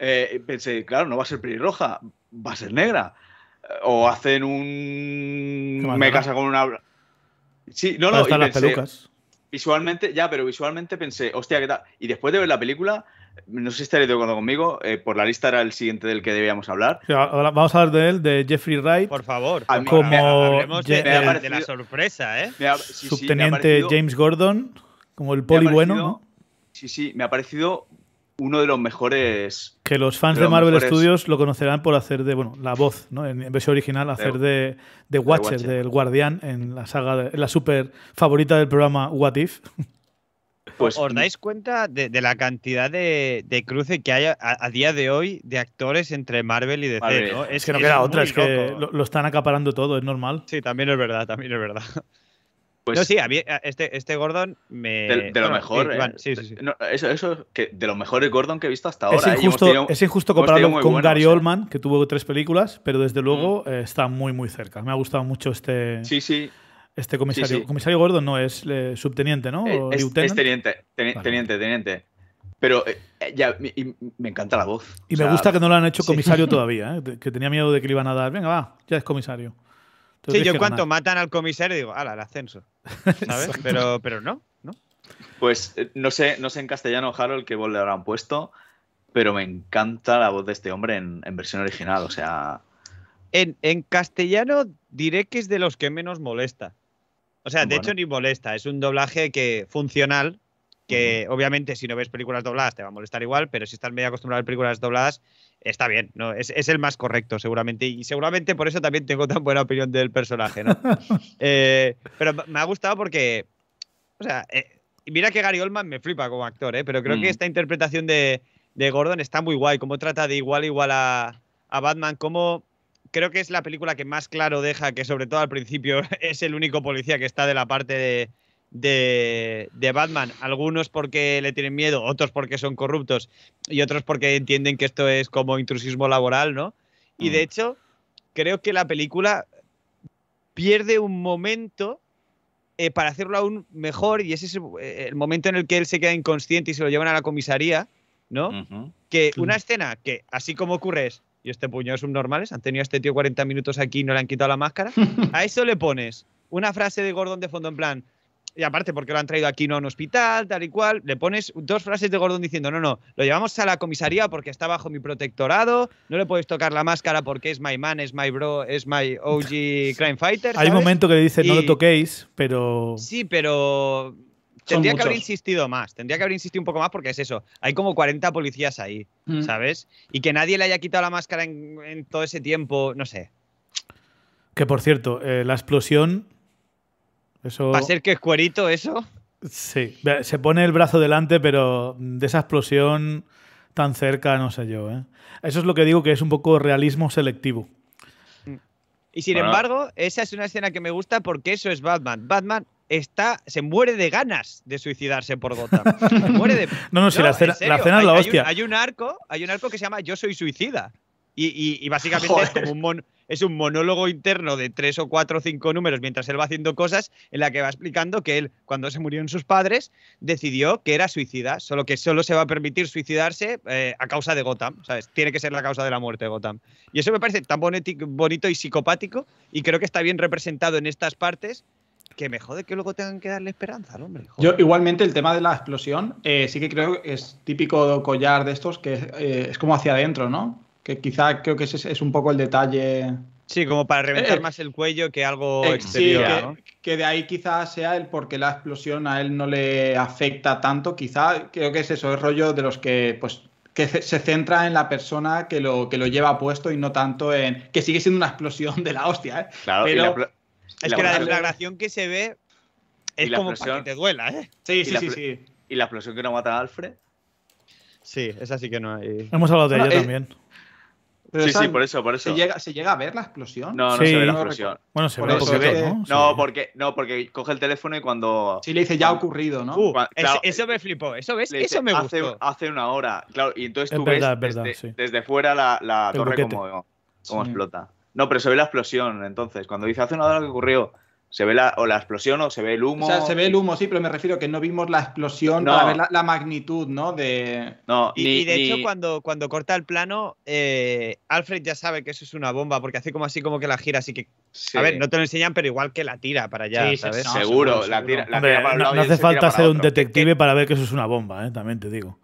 eh, pensé, claro, no va a ser pelirroja, va a ser negra. O hacen un. Me casa con una. Sí, no, no. Y las pelucas. Visualmente, ya, pero visualmente pensé, hostia, ¿qué tal? Y después de ver la película, no sé si estaréis de acuerdo conmigo, eh, por la lista era el siguiente del que debíamos hablar. vamos a hablar de él, de Jeffrey Wright. Por favor, como de, la sorpresa, ¿eh? Subteniente James Gordon, como el poli bueno, Sí, sí, me ha parecido uno de los mejores. Que los fans de, Marvel Studios lo conocerán por hacer de, bueno, la voz, ¿no? En, versión original, hacer de, de Watcher, del Guardián, en la saga, en la super favorita del programa What If. Pues ¿Os dais cuenta de, la cantidad de, de, cruce que hay a, día de hoy de actores entre Marvel y DC? Es, que no queda otra, es que lo, están acaparando todo, es normal. Sí, también es verdad, también es verdad. Pues, no, sí, este, este Gordon me. De, lo mejor. Eh, eso, eso, de lo mejor el Gordon que he visto hasta ahora. ¿eh? Es injusto, es injusto compararlo con Gary ¿eh? Oldman, que tuvo tres películas, pero desde luego está muy, muy cerca. Me ha gustado mucho este. Sí, sí. Este comisario, comisario Gordon no es eh, subteniente, ¿no? Eh, es, teniente, teniente, teniente. Pero eh, ya, me encanta la voz. Y me gusta que no lo han hecho comisario todavía, que tenía miedo de que le iban a dar. Venga, va, ya es comisario. sí, yo cuanto matan al comisario digo, ala, el ascenso. ¿Sabes? pero, pero no, ¿no? Pues no sé, no sé en castellano, Harold, qué voz le habrán puesto, pero me encanta la voz de este hombre en, versión original. O sea. En, en castellano diré que es de los que menos molesta. O sea, de hecho ni molesta, es un doblaje que funcional, que obviamente si no ves películas dobladas te va a molestar igual, pero si estás medio acostumbrado a películas dobladas, está bien, ¿no? Es, es, el más correcto, seguramente. Y seguramente por eso también tengo tan buena opinión del personaje, ¿no? Eh, pero me ha gustado porque. O sea, eh, mira que Gary Oldman me flipa como actor, ¿eh? Pero creo que mm. esta interpretación de, de, Gordon está muy guay. Cómo trata de igual igual a, a Batman, cómo creo que es la película que más claro deja que, sobre todo al principio, es el único policía que está de la parte de, de, Batman. Algunos porque le tienen miedo, otros porque son corruptos y otros porque entienden que esto es como intrusismo laboral, ¿no? Y de mm. hecho, creo que la película pierde un momento eh, para hacerlo aún mejor y ese es eh, el momento en el que él se queda inconsciente y se lo llevan a la comisaría, ¿no? Que una escena que, así como ocurre, es y este puñado de subnormales, han tenido a este tío 40 minutos aquí y no le han quitado la máscara. A eso le pones una frase de Gordon de fondo en plan, y aparte porque lo han traído aquí no a un hospital, tal y cual, le pones dos frases de Gordon diciendo, no, no, lo llevamos a la comisaría porque está bajo mi protectorado, no le podéis tocar la máscara porque es my man, es my bro, es my OG crime fighter. Hay un momento que le dice, no lo toquéis, pero... Sí, pero Tendría que haber insistido más, tendría que haber insistido un poco más porque es eso, hay como 40 policías ahí, mm. ¿sabes? Y que nadie le haya quitado la máscara en, todo ese tiempo, no sé. Que por cierto, eh, la explosión... Eso... ¿Va a ser que es cuerito eso? Sí, se pone el brazo delante, pero de esa explosión tan cerca, no sé yo. ¿eh? Eso es lo que digo que es un poco realismo selectivo. Mm. Y sin embargo, esa es una escena que me gusta porque eso es Batman. Batman está, se muere de ganas de suicidarse por Gotham. muere de... no, no, si la, cena la es la hostia. Hay un, arco, hay un arco que se llama Yo soy suicida. Y, básicamente es como un monólogo interno de tres o cuatro o cinco números mientras él va haciendo cosas en la que va explicando que él, cuando se murieron sus padres, decidió que era suicida, solo que solo se va a permitir suicidarse eh, a causa de Gotham. ¿sabes? Tiene que ser la causa de la muerte de Gotham. Y eso me parece tan bonito y psicopático y creo que está bien representado en estas partes que me jode que luego tengan que darle esperanza al hombre. Yo igualmente el tema de la explosión, eh, sí que creo que es típico collar de estos que es eh, como hacia adentro, ¿no? Que quizá creo que ese es un poco el detalle. Sí, como para reventar eh, más el cuello que algo exterior. Sí, que, de ahí quizás sea el por qué la explosión a él no le afecta tanto. Quizá creo que es eso, es rollo de los que pues que se centra en la persona que lo, que lo lleva puesto y no tanto en. que sigue siendo una explosión de la hostia, ¿eh? Claro, Pero... Es que la desflagración que se ve es como que te duela, ¿eh? Sí, sí, sí, sí, ¿Y la explosión que no mata a Alfred? Sí, esa sí que no hay. Hemos hablado de ella eh, también. sí, sí, por eso, por eso. ¿Se llega, ¿se a ver la explosión? No, no se ve la explosión. bueno, se ve ¿no? porque, no, porque coge el teléfono y cuando... Sí, le dice, ya ha ocurrido, ¿no? eso me flipó, eso ves, eso me gustó. Hace, una hora, claro, y entonces tú es ves desde, fuera la, torre como, como explota. No, pero se ve la explosión, entonces. Cuando dice hace una hora que ocurrió, se ve la, o la explosión o se ve el humo. O sea, se ve el humo, sí, pero me refiero que no vimos la explosión para ver la, magnitud, ¿no? De... no y, de hecho, cuando, cuando corta el plano, eh, Alfred ya sabe que eso es una bomba, porque hace como así como que la gira, así que. A ver, no te lo enseñan, pero igual que la tira para allá. Sí, seguro, la tira, No, hace falta ser un detective para ver que eso es una bomba, ¿eh? también te digo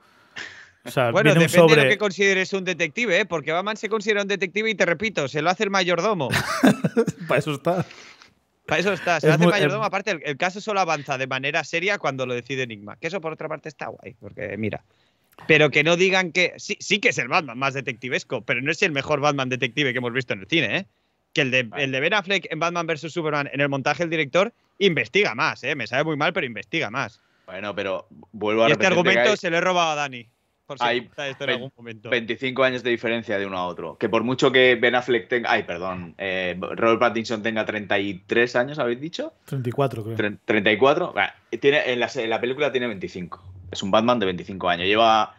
bueno, depende de lo que consideres un detective, ¿eh? porque Batman se considera un detective y te repito, se lo hace el mayordomo. Para eso está. Para eso está, se lo hace el mayordomo. Em Aparte, el, caso solo avanza de manera seria cuando lo decide Enigma. Que eso, por otra parte, está guay, porque mira. Pero que no digan que. Sí, sí que es el Batman más detectivesco, pero no es el mejor Batman detective que hemos visto en el cine, ¿eh? Que el de, el de Ben Affleck en Batman vs. Superman, en el montaje, el director investiga más, ¿eh? Me sabe muy mal, pero investiga más. Bueno, pero vuelvo a Este argumento se lo he robado a Dani. 25 años de diferencia de uno a otro. Que por mucho que Ben Affleck tenga. Ay, perdón. Eh, Robert Pattinson tenga 33 años, ¿habéis dicho? 34, creo. 34. tiene, en la, película tiene 25. Es un Batman de 25 años. Lleva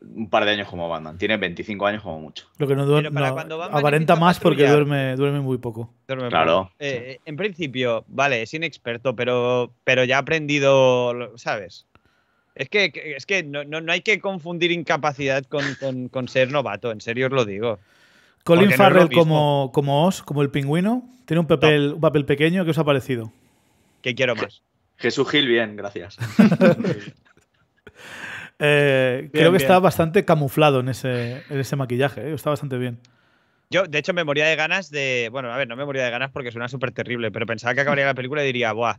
un par de años como Batman. Tiene 25 años como mucho. Lo que no duerme. aparenta más porque duerme, duerme muy poco. claro. Eh, en principio, vale, es inexperto, pero, pero ya ha aprendido, ¿sabes? Es que, es que no, hay que confundir incapacidad con, ser novato, en serio os lo digo. Colin Farrell como, como os como el pingüino, tiene un papel, un papel pequeño. ¿Qué os ha parecido? Que quiero más. Jesús Gil, bien, gracias. Eh, creo que está bastante camuflado en ese, en ese maquillaje, eh, está bastante bien. Yo, de hecho, me moría de ganas de. Bueno, a ver, no me moría de ganas porque suena súper terrible, pero pensaba que acabaría la película y diría, ¡buah!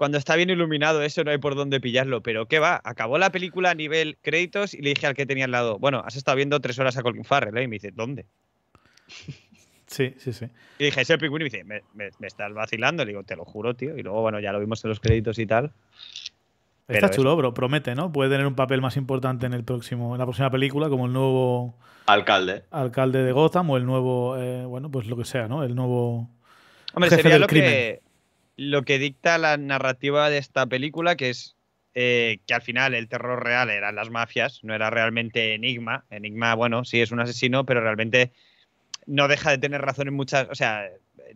cuando está bien iluminado, eso no hay por dónde pillarlo. Pero qué va, acabó la película a nivel créditos y le dije al que tenía al lado, bueno, has estado viendo tres horas a Colin Farrell, ¿eh? Y me dice, ¿dónde? Sí, sí, sí. Y dije, es el pingüino. Y me dice, ¿Me, estás vacilando. Le digo, te lo juro, tío. Y luego, bueno, ya lo vimos en los créditos y tal. Está chulo, bro. Promete, ¿no? Puede tener un papel más importante en el próximo, en la próxima película, como el nuevo alcalde, alcalde de Gotham o el nuevo, eh, bueno, pues lo que sea, ¿no? El nuevo Hombre, jefe sería lo que lo que dicta la narrativa de esta película, que es eh, que al final el terror real eran las mafias, no era realmente Enigma. Enigma, bueno, sí es un asesino, pero realmente no deja de tener razón en muchas, o sea,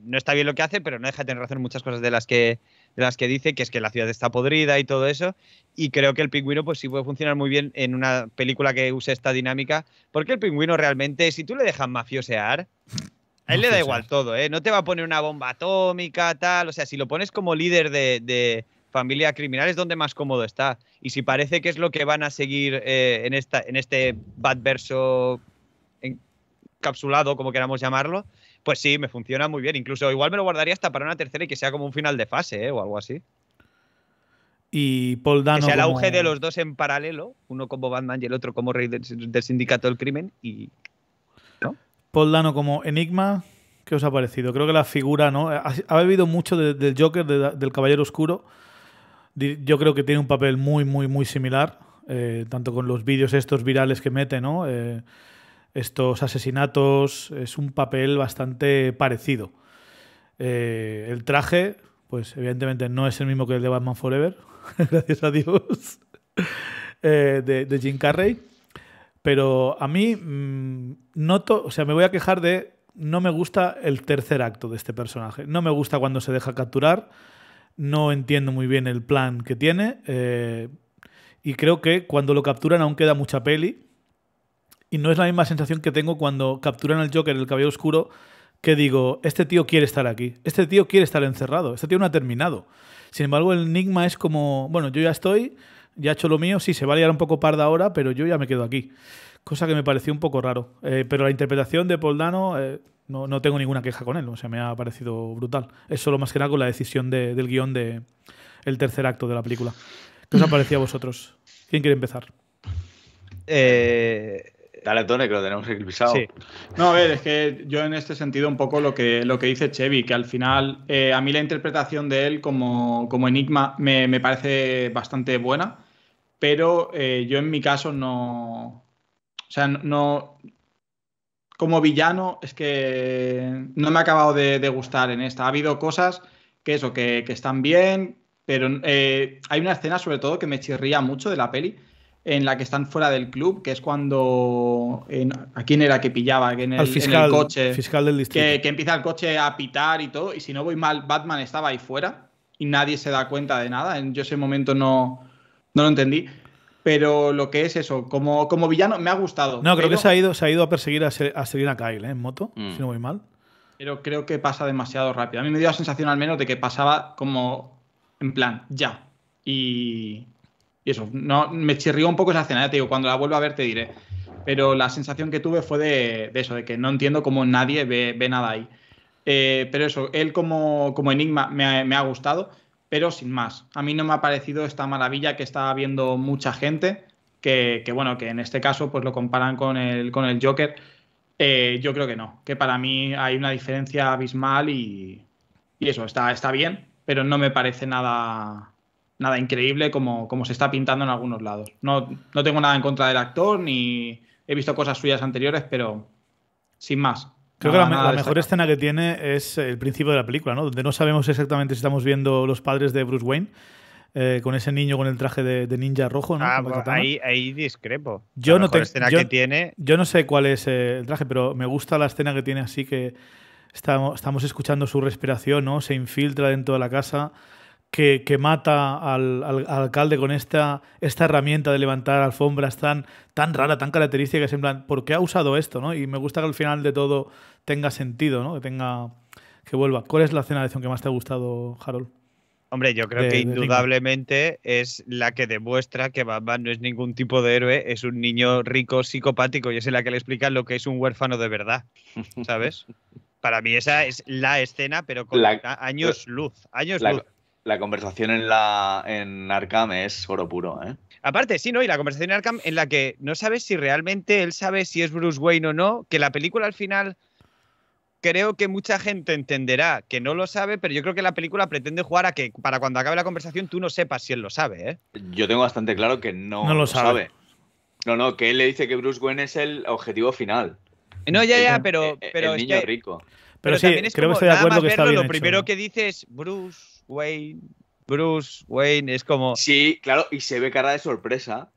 no está bien lo que hace, pero no deja de tener razón en muchas cosas de las que de las que dice, que es que la ciudad está podrida y todo eso, y creo que el pingüino pues sí puede funcionar muy bien en una película que use esta dinámica, porque el pingüino realmente, si tú le dejas mafiosear, a él le da igual todo, ¿eh? No te va a poner una bomba atómica, tal. O sea, si lo pones como líder de, familia criminal es donde más cómodo está. Y si parece que es lo que van a seguir eh, en, esta, en este bad verso encapsulado, como queramos llamarlo, pues sí, me funciona muy bien. Incluso igual me lo guardaría hasta para una tercera y que sea como un final de fase ¿eh? o algo así. Y Paul Dano. O sea el auge de los dos en paralelo, uno como Batman y el otro como rey del sindicato del crimen, y Paul Dano como Enigma, ¿qué os ha parecido? Creo que la figura, ¿no? Ha, ha bebido mucho del Joker, del Caballero Oscuro. Yo creo que tiene un papel muy, muy, muy similar, eh, tanto con los vídeos estos virales que mete, ¿no? Eh, estos asesinatos, es un papel bastante parecido. Eh, el traje, pues evidentemente no es el mismo que el de Batman Forever, gracias a Dios, de Jim Carrey. Pero a mí mm, noto, o sea, me voy a quejar de no me gusta el tercer acto de este personaje. No me gusta cuando se deja capturar. No entiendo muy bien el plan que tiene. Eh, y creo que cuando lo capturan aún queda mucha peli. Y no es la misma sensación que tengo cuando capturan al Joker, el cabello oscuro, que digo, este tío quiere estar aquí. Este tío quiere estar encerrado. Este tío no ha terminado. Sin embargo, el enigma es como, bueno, yo ya estoy, ya he hecho lo mío, sí, se va a liar un poco parda ahora, pero yo ya me quedo aquí. Cosa que me pareció un poco raro. Eh, pero la interpretación de Poldano, eh, no, tengo ninguna queja con él, o sea, me ha parecido brutal. Es solo más que nada con la decisión de, del guión del tercer acto de la película. ¿Qué os ha parecido a vosotros? ¿Quién quiere empezar? Eh, Dale, Tone, que lo tenemos equilibrado. No, a ver, es que yo en este sentido un poco lo que, lo que dice Chevy, que al final eh, a mí la interpretación de él como, enigma me, me, parece bastante buena pero eh, yo en mi caso no. O sea, no. Como villano, es que no me ha acabado de, gustar en esta. Ha habido cosas que eso, que, que están bien, pero eh, hay una escena, sobre todo, que me chirría mucho de la peli, en la que están fuera del club, que es cuando. ¿A quién era que pillaba? Que en el, fiscal, el coche. Fiscal del distrito. Que, que, empieza el coche a pitar y todo. Y si no voy mal, Batman estaba ahí fuera y nadie se da cuenta de nada. yo ese momento no, no lo entendí. Pero lo que es eso, como, como villano, me ha gustado. No, creo que se ha ido, ha ido a perseguir a, a Kyle, ¿eh? En moto, mm. si no voy mal. Pero creo que pasa demasiado rápido. A mí me dio la sensación al menos de que pasaba como en plan, ya. Y, eso, no, me chirrió un poco esa escena, ya te digo, cuando la vuelva a ver te diré. Pero la sensación que tuve fue de, eso, de que no entiendo cómo nadie ve, nada ahí. Eh, pero eso, él como, como enigma me ha, me ha gustado pero sin más. A mí no me ha parecido esta maravilla que está viendo mucha gente, que, bueno, que en este caso pues lo comparan con el, con el Joker. Eh, yo creo que no, que para mí hay una diferencia abismal y, eso, está, está bien, pero no me parece nada, nada increíble como, como se está pintando en algunos lados. No, no tengo nada en contra del actor, ni he visto cosas suyas anteriores, pero sin más. Creo que la, mejor escena que tiene es el principio de la película, ¿no? Donde no sabemos exactamente si estamos viendo los padres de Bruce Wayne. Eh, con ese niño con el traje de, ninja rojo, ¿no? Ah, ahí, discrepo. Yo no, tengo escena que tiene... yo no sé cuál es eh, el traje, pero me gusta la escena que tiene así que estamos, escuchando su respiración, ¿no? Se infiltra dentro de la casa. Que, mata al, alcalde con esta, esta herramienta de levantar alfombras tan, tan rara, tan característica, que es en plan, ¿por qué ha usado esto? ¿no? Y me gusta que al final de todo tenga sentido, ¿no? Que tenga que vuelva. ¿Cuál es la escena de acción que más te ha gustado, Harold? Hombre, yo creo que indudablemente es la que demuestra que Batman no es ningún tipo de héroe, es un niño rico psicopático y es en la que le explica lo que es un huérfano de verdad, ¿sabes? Para mí esa es la escena, pero con años luz, años la, luz. La conversación en, la, en Arkham es oro puro, ¿eh? Aparte, sí, ¿no? Y la conversación en Arkham en la que no sabes si realmente él sabe si es Bruce Wayne o no, que la película al final creo que mucha gente entenderá que no lo sabe, pero yo creo que la película pretende jugar a que para cuando acabe la conversación tú no sepas si él lo sabe. ¿eh? Yo tengo bastante claro que no, lo sabe. No, no, que él le dice que Bruce Wayne es el objetivo final. No, ya, ya, pero. pero el, niño rico. Pero, sí, creo que estoy de acuerdo que está bien Lo primero que dice es Bruce Wayne. Bruce Wayne es como. Sí, claro, y se ve cara de sorpresa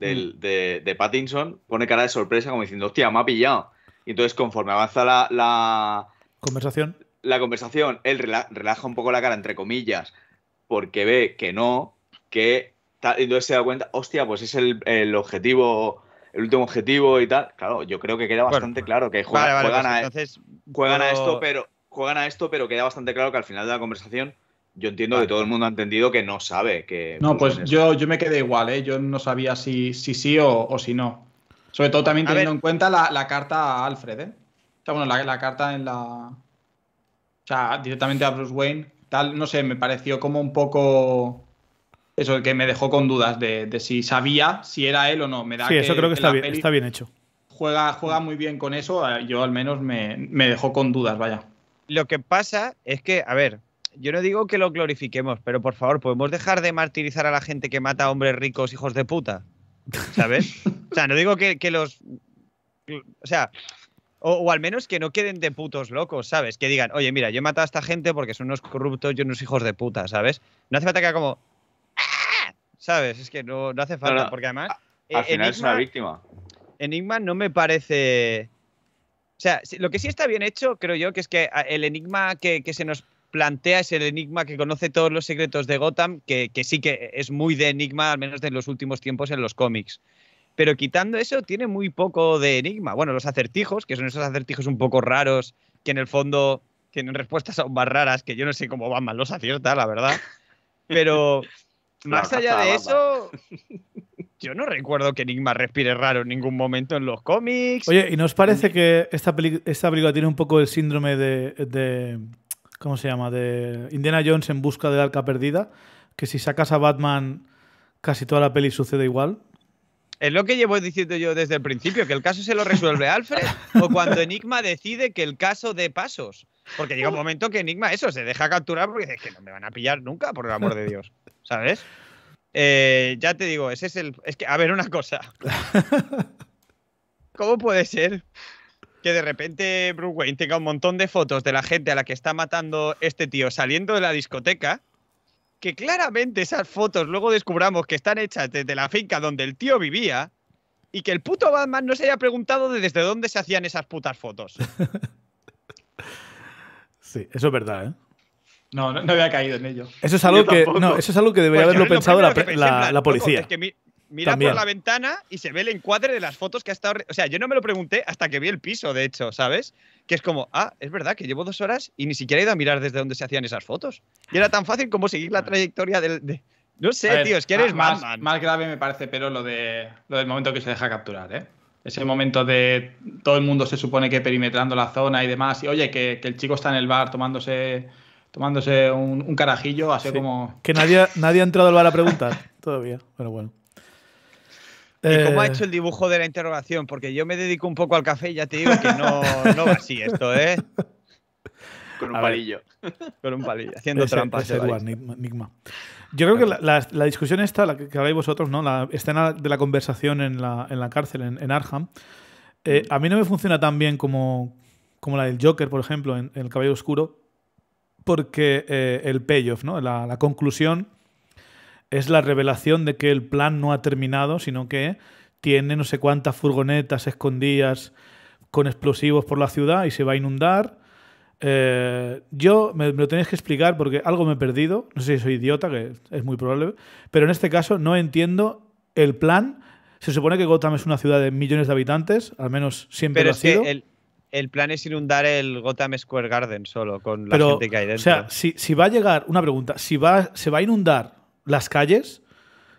mm. de, de Pattinson. Pone cara de sorpresa como diciendo, hostia, me ha pillado. Y entonces, conforme avanza la, conversación, la conversación él relaja un poco la cara, entre comillas, porque ve que no, que tal, entonces se da cuenta, hostia, pues es el, objetivo el último objetivo y tal. Claro, yo creo que queda bastante claro que juegan, pues juegan, a, esto, pero juegan a esto, pero queda bastante claro que al final de la conversación yo entiendo que todo el mundo ha entendido que no sabe que. No, pues, yo, yo me quedé igual, ¿eh? Yo no sabía si, si sí o si no. Sobre todo también teniendo en cuenta la, carta a Alfred, ¿eh? O sea, bueno, la, carta en la. O sea, directamente a Bruce Wayne. Tal, no sé, me pareció como un poco. Eso, que me dejó con dudas de, si sabía si era él o no. Me da sí, eso creo que, está, bien, está bien hecho. Juega, juega muy bien con eso. Eh, yo al menos me, me dejó con dudas, vaya. Lo que pasa es que, a ver, yo no digo que lo glorifiquemos, pero por favor, ¿podemos dejar de martirizar a la gente que mata a hombres ricos, hijos de puta? ¿Sabes? O sea, no digo que, los. O sea, o, al menos que no queden de putos locos, ¿sabes? Que digan, oye, mira, yo he matado a esta gente porque son unos corruptos y unos hijos de puta, ¿sabes? No hace falta que haga como. Ah", ¿Sabes? Es que no, hace falta, porque además. Eh, al final es una víctima. Enigma no me parece. O sea, lo que sí está bien hecho, creo yo, que es que el enigma que, se nos plantea es el enigma que conoce todos los secretos de Gotham, que, que, sí que es muy de enigma, al menos de los últimos tiempos en los cómics. Pero quitando eso, tiene muy poco de enigma. Bueno, los acertijos, que son esos acertijos un poco raros, que en el fondo tienen respuestas aún más raras, que yo no sé cómo Batman los acierta, la verdad. Pero más allá de eso, yo no recuerdo que Enigma respire raro en ningún momento en los cómics. Oye, ¿y nos parece que esta, película tiene un poco el síndrome de, de, ¿Cómo se llama? De Indiana Jones en busca del arca perdida. Que si sacas a Batman, casi toda la peli sucede igual. Es lo que llevo diciendo yo desde el principio, que el caso se lo resuelve Alfred o cuando Enigma decide que el caso de pasos. Porque llega un momento que Enigma eso se deja capturar porque dice que no me van a pillar nunca, por el amor de Dios. ¿Sabes? Eh, ya te digo, ese es el. Es que, a ver, una cosa. ¿Cómo puede ser que de repente Bruce Wayne tenga un montón de fotos de la gente a la que está matando este tío saliendo de la discoteca? que claramente esas fotos luego descubramos que están hechas desde la finca donde el tío vivía y que el puto Batman no se haya preguntado de desde dónde se hacían esas putas fotos. sí, eso es verdad, ¿eh? No, no, había caído en ello. Eso es algo, que, eso es algo que debería haberlo pensado la, policía. Es mira por la ventana y se ve el encuadre de las fotos que ha estado. O sea, yo no me lo pregunté hasta que vi el piso, de hecho, ¿sabes? que es como, ah, es verdad que llevo dos horas y ni siquiera he ido a mirar desde dónde se hacían esas fotos. Y era ah. tan fácil como seguir la trayectoria del... De... No sé, tío, es que eres más, más, grave me parece, pero lo, de, lo del momento que se deja capturar, ¿eh? Ese momento de todo el mundo se supone que perimetrando la zona y demás, y oye, que, el chico está en el bar tomándose tomándose un, carajillo, así como... Que nadie, nadie ha entrado al bar a preguntar todavía, pero bueno. ¿Y cómo ha eh. hecho el dibujo de la interrogación? Porque yo me dedico un poco al café y ya te digo que no, va así esto, ¿eh? Con un palillo. Con un palillo, haciendo trampas. Ese Yo creo que la, discusión esta, la que habéis vosotros, ¿no? la escena de la conversación en la, cárcel, en, Arham, eh, mm. a mí no me funciona tan bien como, la del Joker, por ejemplo, en, El caballo Oscuro, porque eh, el payoff, ¿no? la conclusión es la revelación de que el plan no ha terminado, sino que tiene no sé cuántas furgonetas escondidas con explosivos por la ciudad y se va a inundar. Eh, yo me, lo tenéis que explicar porque algo me he perdido. No sé si soy idiota, que es muy probable, pero en este caso no entiendo el plan. Se supone que Gotham es una ciudad de millones de habitantes, al menos siempre lo ha sido. el, plan es inundar el Gotham Square Garden solo con la gente que hay dentro. O sea, si, va a llegar, una pregunta, si va, se va a inundar las calles,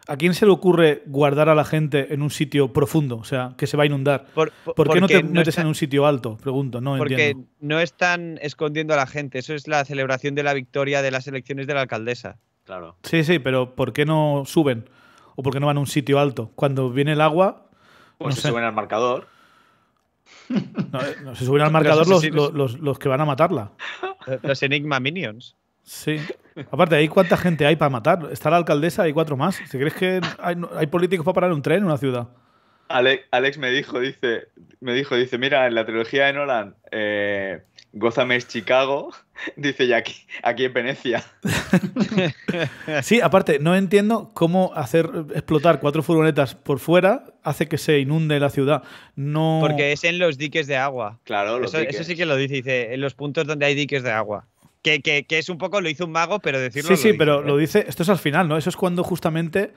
¿a quién se le ocurre guardar a la gente en un sitio profundo? O sea, que se va a inundar. ¿Por, por, qué no te metes en un sitio alto? Pregunto, no porque no están escondiendo a la gente. Eso es la celebración de la victoria de las elecciones de la alcaldesa. Claro. Sí, sí, pero ¿por qué no suben? ¿O por qué no van a un sitio alto? Cuando viene el agua... Pues se suben al marcador. No, eh, se suben al marcador los que van a matarla. Los Enigma Minions. Sí. Aparte, ¿hay cuánta gente hay para matar? Está la alcaldesa, hay cuatro más. Si crees que hay, políticos para parar un tren en una ciudad? Alex, me dijo, dice, me dijo, dice, mira, en la trilogía de Nolan, eh, es Chicago, dice, y aquí, aquí en Venecia. sí, aparte, no entiendo cómo hacer explotar cuatro furgonetas por fuera hace que se inunde la ciudad. No... Porque es en los diques de agua. Claro, eso, eso sí que lo dice, dice, en los puntos donde hay diques de agua. Que, es un poco, lo hizo un mago, pero decirlo. Sí, sí, pero ¿eh? lo dice, esto es al final, ¿no? Eso es cuando justamente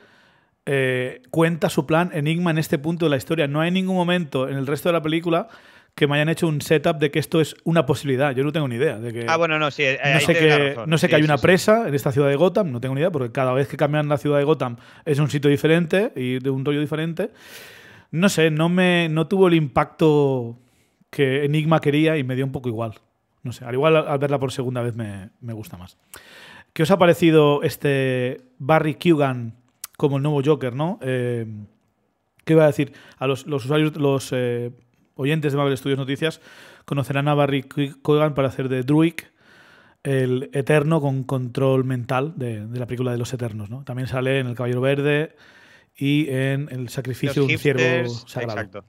eh, cuenta su plan Enigma en este punto de la historia. No hay ningún momento en el resto de la película que me hayan hecho un setup de que esto es una posibilidad. Yo no tengo ni idea. De que ah, bueno, no, sí. Eh, no, sé que, no sé que hay una presa en esta ciudad de Gotham, no tengo ni idea, porque cada vez que cambian la ciudad de Gotham es un sitio diferente y de un rollo diferente. No sé, no, me, no tuvo el impacto que Enigma quería y me dio un poco igual. No sé, al igual al, verla por segunda vez me, gusta más. ¿Qué os ha parecido este Barry Kugan como el nuevo Joker, no? Eh, ¿Qué iba a decir? A los, usuarios, los eh, oyentes de Marvel Studios Noticias conocerán a Barry Kugan para hacer de Druig, el Eterno con control mental de, la película de los Eternos, ¿no? También sale en El Caballero Verde y en El Sacrificio de un Ciervo Sagrado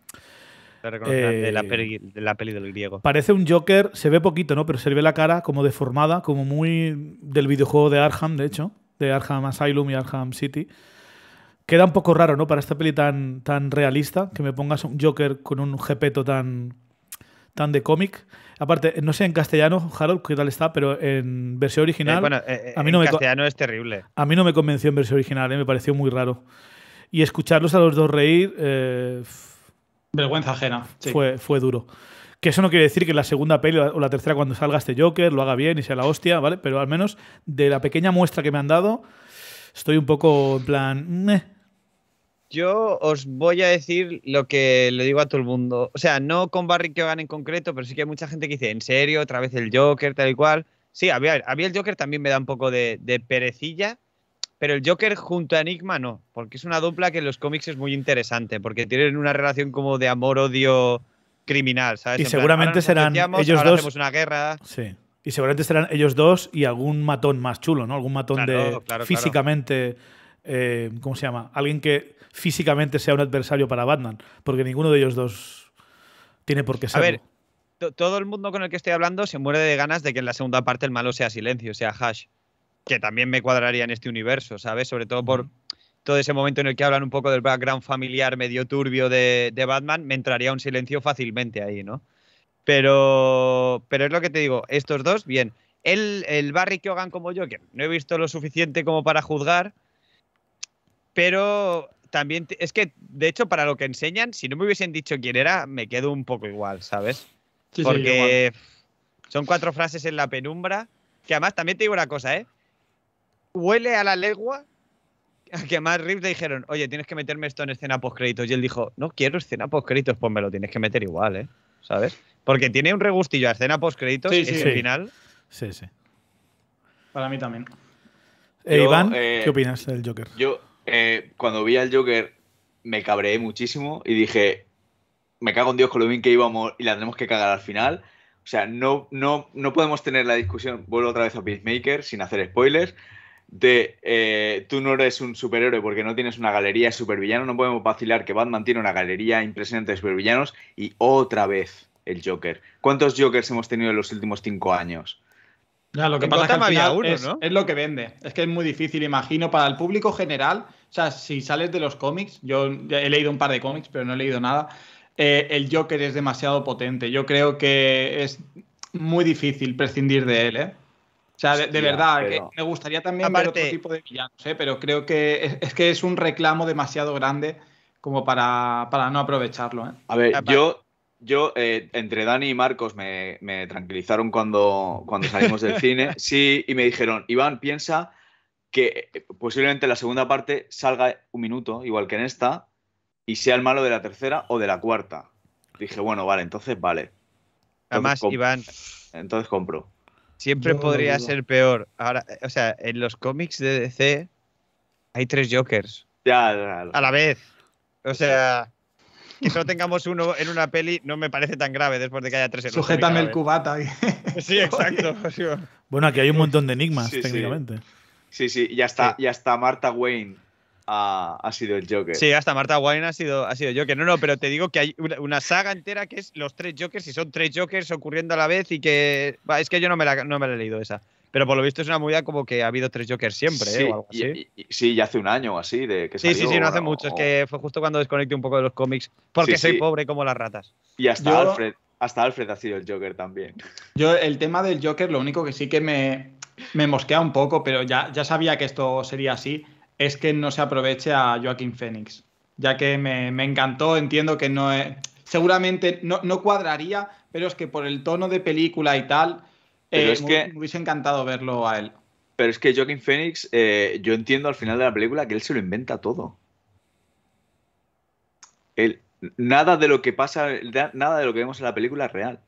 de, la eh, peli, de, la peli, del griego. Parece un Joker, se ve poquito, ¿no? Pero se ve la cara como deformada, como muy del videojuego de arham de hecho, de arham Asylum y Arkham City. Queda un poco raro, ¿no? Para esta peli tan, tan realista, que me pongas un Joker con un jepeto tan, tan de cómic. Aparte, no sé en castellano, Harold, qué tal está, pero en versión eh, original. Eh, a mí en me castellano es terrible. A mí no me convenció en versión original, me pareció muy raro. Y escucharlos a los dos reír Vergüenza ajena. Fue, fue duro. Que eso no quiere decir que la segunda peli o la tercera, cuando salga este Joker, lo haga bien y sea la hostia, ¿vale? Pero al menos de la pequeña muestra que me han dado, estoy un poco en plan. Yo os voy a decir lo que le digo a todo el mundo. O sea, no con Barry Keoghan en concreto, pero sí que hay mucha gente que dice, ¿en serio? ¿Otra vez el Joker? Tal y cual. Sí, había el Joker también me da un poco de perecilla, pero el Joker junto a Enigma no, porque es una dupla que en los cómics es muy interesante, porque tienen una relación como de amor-odio criminal, ¿sabes? Y seguramente serán ellos dos. Hacemos una guerra. Sí. Y seguramente serán ellos dos y algún matón más chulo, ¿no? Algún matón de físicamente. Eh, ¿Cómo se llama? Alguien que físicamente sea un adversario para Batman, porque ninguno de ellos dos tiene por qué ser. A ver, todo el mundo con el que estoy hablando se muere de ganas de que en la segunda parte el malo sea silencio, sea hash que también me cuadraría en este universo, ¿sabes? Sobre todo por todo ese momento en el que hablan un poco del background familiar medio turbio de, Batman, me entraría un silencio fácilmente ahí, ¿no? Pero, pero es lo que te digo, estos dos, bien. El, el Barry Keoghan como yo, que no he visto lo suficiente como para juzgar, pero también es que, de hecho, para lo que enseñan, si no me hubiesen dicho quién era, me quedo un poco igual, ¿sabes? Porque son cuatro frases en la penumbra, que además también te digo una cosa, ¿eh? huele a la legua que más Reeves le dijeron, oye, tienes que meterme esto en escena post-créditos. Y él dijo, no quiero escena post-créditos, pues me lo tienes que meter igual, ¿eh? ¿Sabes? Porque tiene un regustillo a escena post-créditos sí, sí, sí. final. Sí, sí. Para mí también. Eh, Iván, eh, ¿qué opinas del Joker? Yo, eh, cuando vi al Joker, me cabreé muchísimo y dije, me cago en Dios con lo bien que íbamos y la tenemos que cagar al final. O sea, no, no, no podemos tener la discusión, vuelvo otra vez a Peacemaker sin hacer spoilers, de eh, tú no eres un superhéroe porque no tienes una galería de supervillanos, no podemos vacilar que Batman tiene una galería impresionante de supervillanos y otra vez el Joker. ¿Cuántos Jokers hemos tenido en los últimos cinco años? lo que pasa es que es lo que vende. Es que es muy difícil, imagino, para el público general. O sea, si sales de los cómics, yo he leído un par de cómics, pero no he leído nada. Eh, el Joker es demasiado potente. Yo creo que es muy difícil prescindir de él, ¿eh? O sea, de, verdad, me gustaría también ver otro tipo de villanos, ¿eh? pero creo que es, que es un reclamo demasiado grande como para, no aprovecharlo. ¿eh? A ver, yo, yo eh, entre Dani y Marcos me, tranquilizaron cuando, cuando salimos del cine, sí, y me dijeron, Iván, piensa que eh, posiblemente la segunda parte salga un minuto, igual que en esta, y sea el malo de la tercera o de la cuarta. Dije, bueno, vale, entonces vale. Además, Iván. Entonces compro. Siempre podría ser peor. Ahora, eh, o sea, en los cómics de DC hay tres Jokers. Ya, ya, A la vez. O sea, que solo tengamos uno en una peli no me parece tan grave después de que haya tres Jokers. Sujétame el cubata. sí, exacto. bueno, aquí hay un montón de enigmas, técnicamente. Sí. sí, y hasta, sí. Marta Wayne ha, sido el Joker. Sí, hasta Marta Wayne ha sido, ha sido Joker. No, no, pero te digo que hay una, saga entera que es los tres Jokers y son tres Jokers ocurriendo a la vez y que... es que yo no me, la, he leído esa. Pero por lo visto es una movida como que ha habido tres Jokers siempre, ¿eh? sí, ¿eh? Y, sí, ya hace un año así de que Sí, sí, sí, no hace mucho. Es que fue justo cuando desconecté un poco de los cómics porque soy pobre como las ratas. Y hasta Alfred. Hasta Alfred ha sido el Joker también. Yo, el tema del Joker, lo único que sí que me, me mosquea un poco, pero ya, ya sabía que esto sería así es que no se aproveche a Joaquín Phoenix, ya que me, encantó, entiendo que no es, seguramente no, cuadraría, pero es que por el tono de película y tal, eh, es que... me hubiese encantado verlo a él. Pero es que Joaquín Phoenix, eh, yo entiendo al final de la película que él se lo inventa todo. nada de lo que pasa, nada de lo que vemos en la película es real.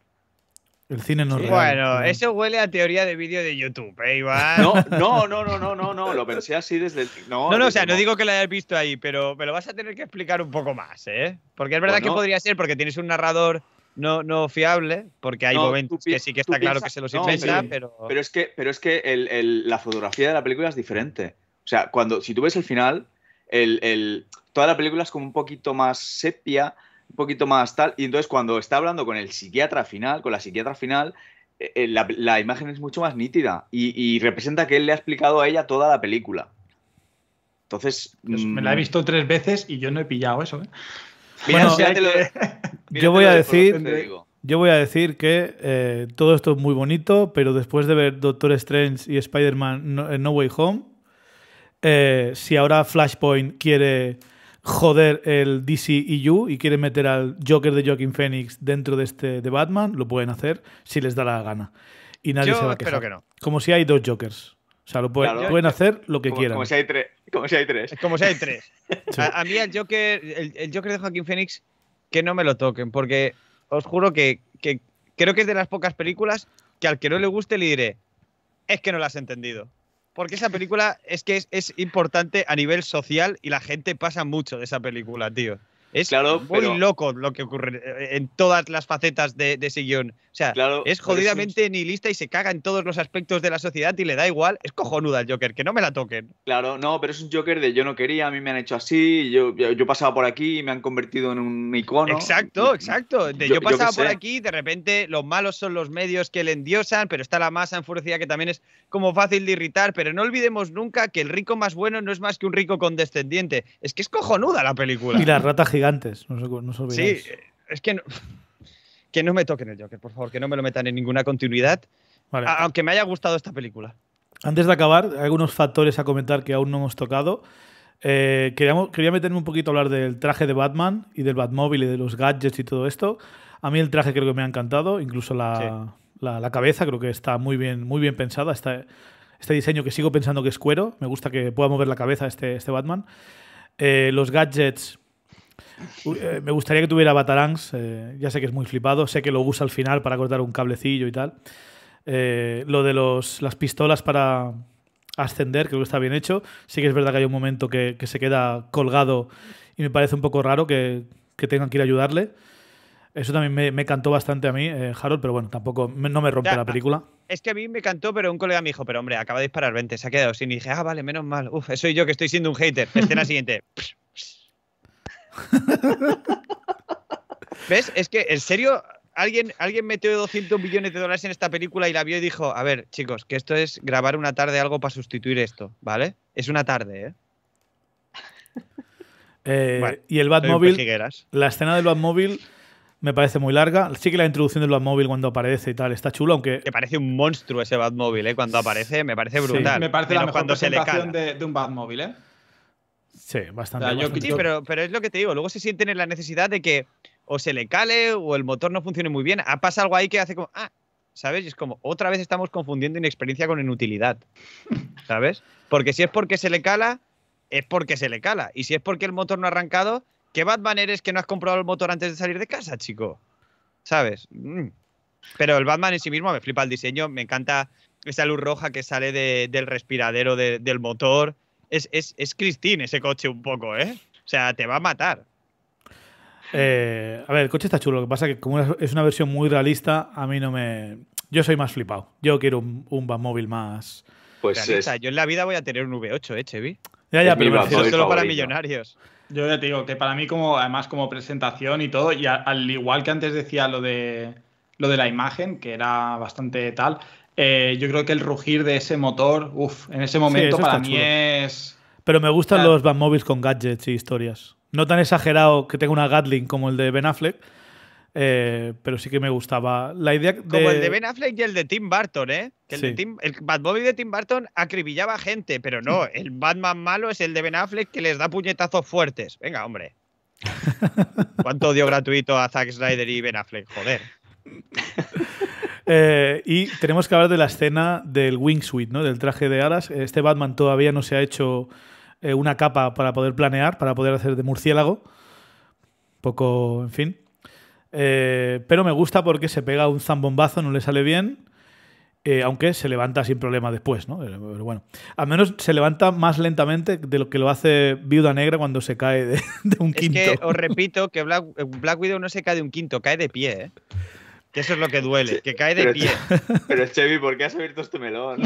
El cine no Bueno, eso huele a teoría de vídeo de YouTube, ¿eh, Iván? No, no, no, no, no, no, Lo pensé así desde el. No, no, o sea, no digo que lo hayas visto ahí, pero me lo vas a tener que explicar un poco más, ¿eh? Porque es verdad que podría ser, porque tienes un narrador no, no fiable, porque hay momentos que sí que está claro que se los inventa, pero, pero... es que, pero es que la fotografía de la película es diferente. O sea, cuando, si tú ves el final, toda la película es como un poquito más sepia, un poquito más tal. Y entonces cuando está hablando con el psiquiatra final, con la psiquiatra final, eh, eh, la, imagen es mucho más nítida y, representa que él le ha explicado a ella toda la película. Entonces... Pues me la he mm, visto tres veces y yo no he pillado eso. yo voy a decir... Yo voy a decir que eh, todo esto es muy bonito, pero después de ver Doctor Strange y Spider-Man no, no, Way Home, si ahora Flashpoint quiere joder el DCEU y quieren meter al Joker de Joaquin Phoenix dentro de este de Batman, lo pueden hacer si les da la gana. Y nadie yo se va a que no. Como si hay dos Jokers. O sea, lo pueden, hacer lo que quieran. Como si hay tres. Como si hay tres. Como si hay tres. a, mí el Joker, de Joaquin Phoenix, que no me lo toquen, porque os juro que, creo que es de las pocas películas que al que no le guste le diré, es que no lo has entendido. Porque esa película es que es, es importante a nivel social y la gente pasa mucho de esa película, tío. Es claro, muy loco lo que ocurre en todas las facetas de, de ese guión. O sea, es jodidamente nihilista y se caga en todos los aspectos de la sociedad y le da igual. Es cojonuda el Joker, que no me la toquen. Claro, no, pero es un Joker de yo no quería, a mí me han hecho así, yo, yo pasaba por aquí y me han convertido en un icono. Exacto, exacto. yo, pasaba por aquí y de repente los malos son los medios que le endiosan, pero está la masa enfurecida que también es como fácil de irritar. Pero no olvidemos nunca que el rico más bueno no es más que un rico condescendiente. Es que es cojonuda la película. Y la rata gigante gigantes, no, Sí, es que no, que no me toquen el Joker, por favor, que no me lo metan en ninguna continuidad, aunque me haya gustado esta película. Antes de acabar, algunos factores a comentar que aún no hemos tocado. Eh, quería meterme un poquito a hablar del traje de Batman y del Batmóvil y de los gadgets y todo esto. A mí el traje creo que me ha encantado, incluso la, cabeza creo que está muy bien, muy bien pensada. este diseño que sigo pensando que es cuero, me gusta que pueda mover la cabeza este, este Batman. Eh, los gadgets eh, me gustaría que tuviera Batarangs. Eh, ya sé que es muy flipado. Sé que lo usa al final para cortar un cablecillo y tal. Eh, lo de los, las pistolas para ascender, creo que está bien hecho. Sí que es verdad que hay un momento que, se queda colgado y me parece un poco raro que, tengan que ir a ayudarle. Eso también me, me cantó bastante a mí, Harold, pero bueno, tampoco no me rompe la ah, película. Es que a mí me cantó, pero un colega me dijo, pero hombre, acaba de disparar 20, se ha quedado sin. Y dije, ah, vale, menos mal. Uf, soy yo que estoy siendo un hater. Escena siguiente. ¿Ves? Es que, en serio, alguien, alguien metió 200 millones de dólares en esta película y la vio y dijo, a ver, chicos, que esto es grabar una tarde algo para sustituir esto, ¿vale? Es una tarde, ¿eh? eh y el Batmóvil, la escena del Batmóvil me parece muy larga. Sí que la introducción del Batmóvil cuando aparece y tal está chulo, aunque... Que parece un monstruo ese Batmóvil, ¿eh? Cuando aparece me parece brutal. me parece la mejor de, de un Batmóvil, ¿eh? Sí, bastante. pero, pero es lo que te digo. Luego se sienten en la necesidad de que o se le cale o el motor no funcione muy bien. Pasa algo ahí que hace como, ah, ¿sabes? es como, otra vez estamos confundiendo inexperiencia con inutilidad, ¿sabes? Porque si es porque se le cala, es porque se le cala. Y si es porque el motor no ha arrancado, ¿qué Batman eres que no has comprobado el motor antes de salir de casa, chico? ¿Sabes? Mm. Pero el Batman en sí mismo me flipa el diseño, me encanta esa luz roja que sale del respiradero del motor es, es, ese coche un poco, ¿eh? O sea, te va a matar. Eh, a ver, el coche está chulo. Lo que pasa es que como es una versión muy realista, a mí no me... Yo soy más flipado. Yo quiero un, un móvil más... Pues Es... Yo en la vida voy a tener un V8, ¿eh, Chevy? Ya, ya, pero solo para millonarios. Yo ya te digo que para mí, como además como presentación y todo, y al igual que antes decía lo de lo de la imagen, que era bastante tal, eh, yo creo que el rugir de ese motor, uff, en ese momento para mí es... Pero me gustan los Batmobiles con gadgets y historias. No tan exagerado que tenga una Gatling como el de Ben Affleck, eh, pero sí que me gustaba la idea Como el de Ben Affleck y el de Tim Burton, ¿eh? el, de Tim, Batmobile de Tim Burton acribillaba gente, pero no, el Batman malo es el de Ben Affleck que les da puñetazos fuertes. Venga, hombre. ¿Cuánto odio gratuito a Zack Snyder y Ben Affleck? Joder. Eh, y tenemos que hablar de la escena del wingsuit, ¿no? Del traje de alas. Este Batman todavía no se ha hecho eh, una capa para poder planear, para poder hacer de murciélago. Poco, en fin. Eh, pero me gusta porque se pega un zambombazo, no le sale bien. aunque se levanta sin problema después, ¿no? Pero, bueno, al menos se levanta más lentamente de lo que lo hace Viuda Negra cuando se cae de, un quinto. Es que os repito que Black, Black, Widow no se cae de un quinto, cae de pie, ¿eh? Que eso es lo que duele, que cae de pie. Pero Chevy, ¿por qué has abierto este melón?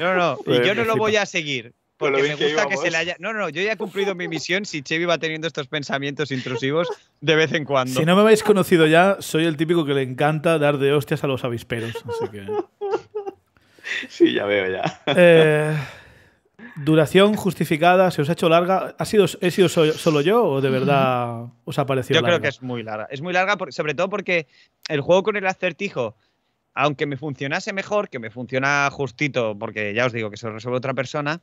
No, no, y yo no lo voy a seguir. Porque me gusta que, se le haya. No, no, yo ya he cumplido mi misión si Chevy va teniendo estos pensamientos intrusivos de vez en cuando. Si no me habéis conocido ya, soy el típico que le encanta dar de hostias a los avisperos. Así que. Sí, ya veo ya. Eh, Duración justificada, se os ha hecho larga. ¿Ha sido, ¿He sido solo yo o de verdad os ha parecido larga? Yo creo que es muy larga. Es muy larga, sobre todo porque el juego con el acertijo, aunque me funcionase mejor, que me funciona justito, porque ya os digo que se lo resuelve otra persona,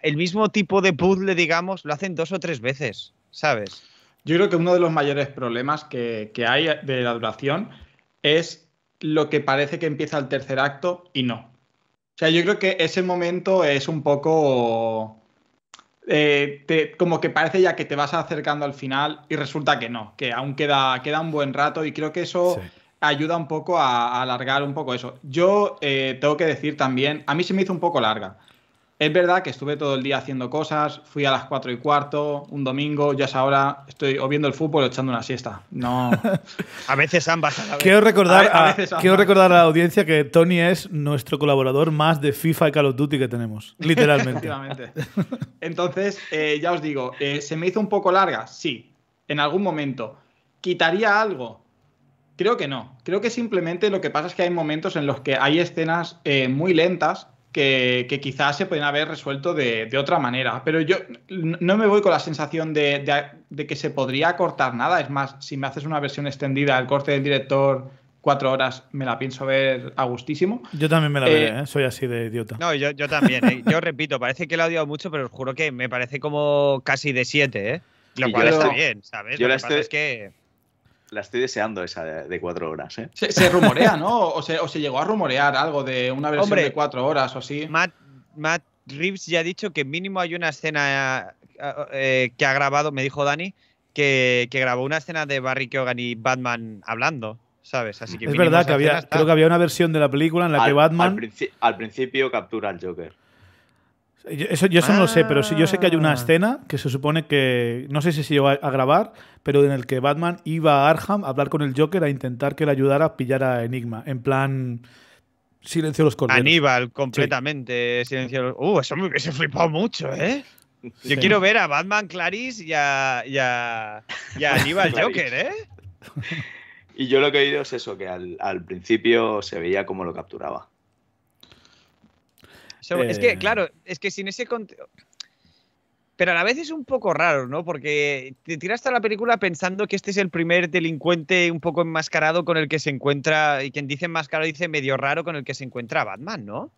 el mismo tipo de puzzle, digamos, lo hacen dos o tres veces, ¿sabes? Yo creo que uno de los mayores problemas que hay de la duración es lo que parece que empieza el tercer acto y no. O sea, yo creo que ese momento es un poco... Eh, como que parece ya que te vas acercando al final y resulta que no, que aún queda, queda un buen rato y creo que eso ayuda un poco a, alargar un poco eso. Yo eh, tengo que decir también, a mí se me hizo un poco larga. Es verdad que estuve todo el día haciendo cosas, fui a las 4 y cuarto, un domingo, ya es ahora, estoy o viendo el fútbol o echando una siesta. No. a veces ambas. Quiero, recordar a, quiero recordar a la audiencia que Tony es nuestro colaborador más de FIFA y Call of Duty que tenemos, literalmente. Entonces, eh, ya os digo, eh, ¿se me hizo un poco larga? Sí, en algún momento. ¿Quitaría algo? Creo que no. Creo que simplemente lo que pasa es que hay momentos en los que hay escenas eh, muy lentas que, quizás se pueden haber resuelto de, otra manera. Pero yo no me voy con la sensación de, que se podría cortar nada. Es más, si me haces una versión extendida, el corte del director, cuatro horas, me la pienso ver a gustísimo. Yo también me la veré, eh, ¿eh? soy así de idiota. No, yo, también. ¿eh? Yo repito, parece que la odio odiado mucho, pero os juro que me parece como casi de siete, ¿eh? Lo cual está bien, ¿sabes? Yo la es que la estoy deseando esa de, cuatro horas. ¿eh? Se, rumorea, ¿no? O se, llegó a rumorear algo de una versión de cuatro horas o así. Matt, Matt Reeves ya ha dicho que mínimo hay una escena eh, eh, que ha grabado, me dijo Dani, que, grabó una escena de Barry Keoghan y Batman hablando. ¿Sabes? Así que es verdad que había, creo que había una versión de la película en la que Batman. al principio captura al Joker. Yo, eso, no lo sé, pero sí, yo sé que hay una ah. escena que se supone que, no sé si se llegó a, grabar, pero en el que Batman iba a Arham a hablar con el Joker a intentar que le ayudara a pillar a Enigma, en plan silencio los corderos. Aníbal, completamente silencio los... Uh, eso me se flipado mucho, ¿eh? Yo quiero ver a Batman, Clarice y a, Aníbal Joker, ¿eh? Y yo lo que he oído es eso, que al, principio se veía como lo capturaba. Es que, eh. claro, es que sin ese contexto. Pero a la vez es un poco raro, ¿no? Porque te tiras hasta la película pensando que este es el primer delincuente un poco enmascarado con el que se encuentra, y quien dice enmascarado dice medio raro con el que se encuentra Batman, ¿no?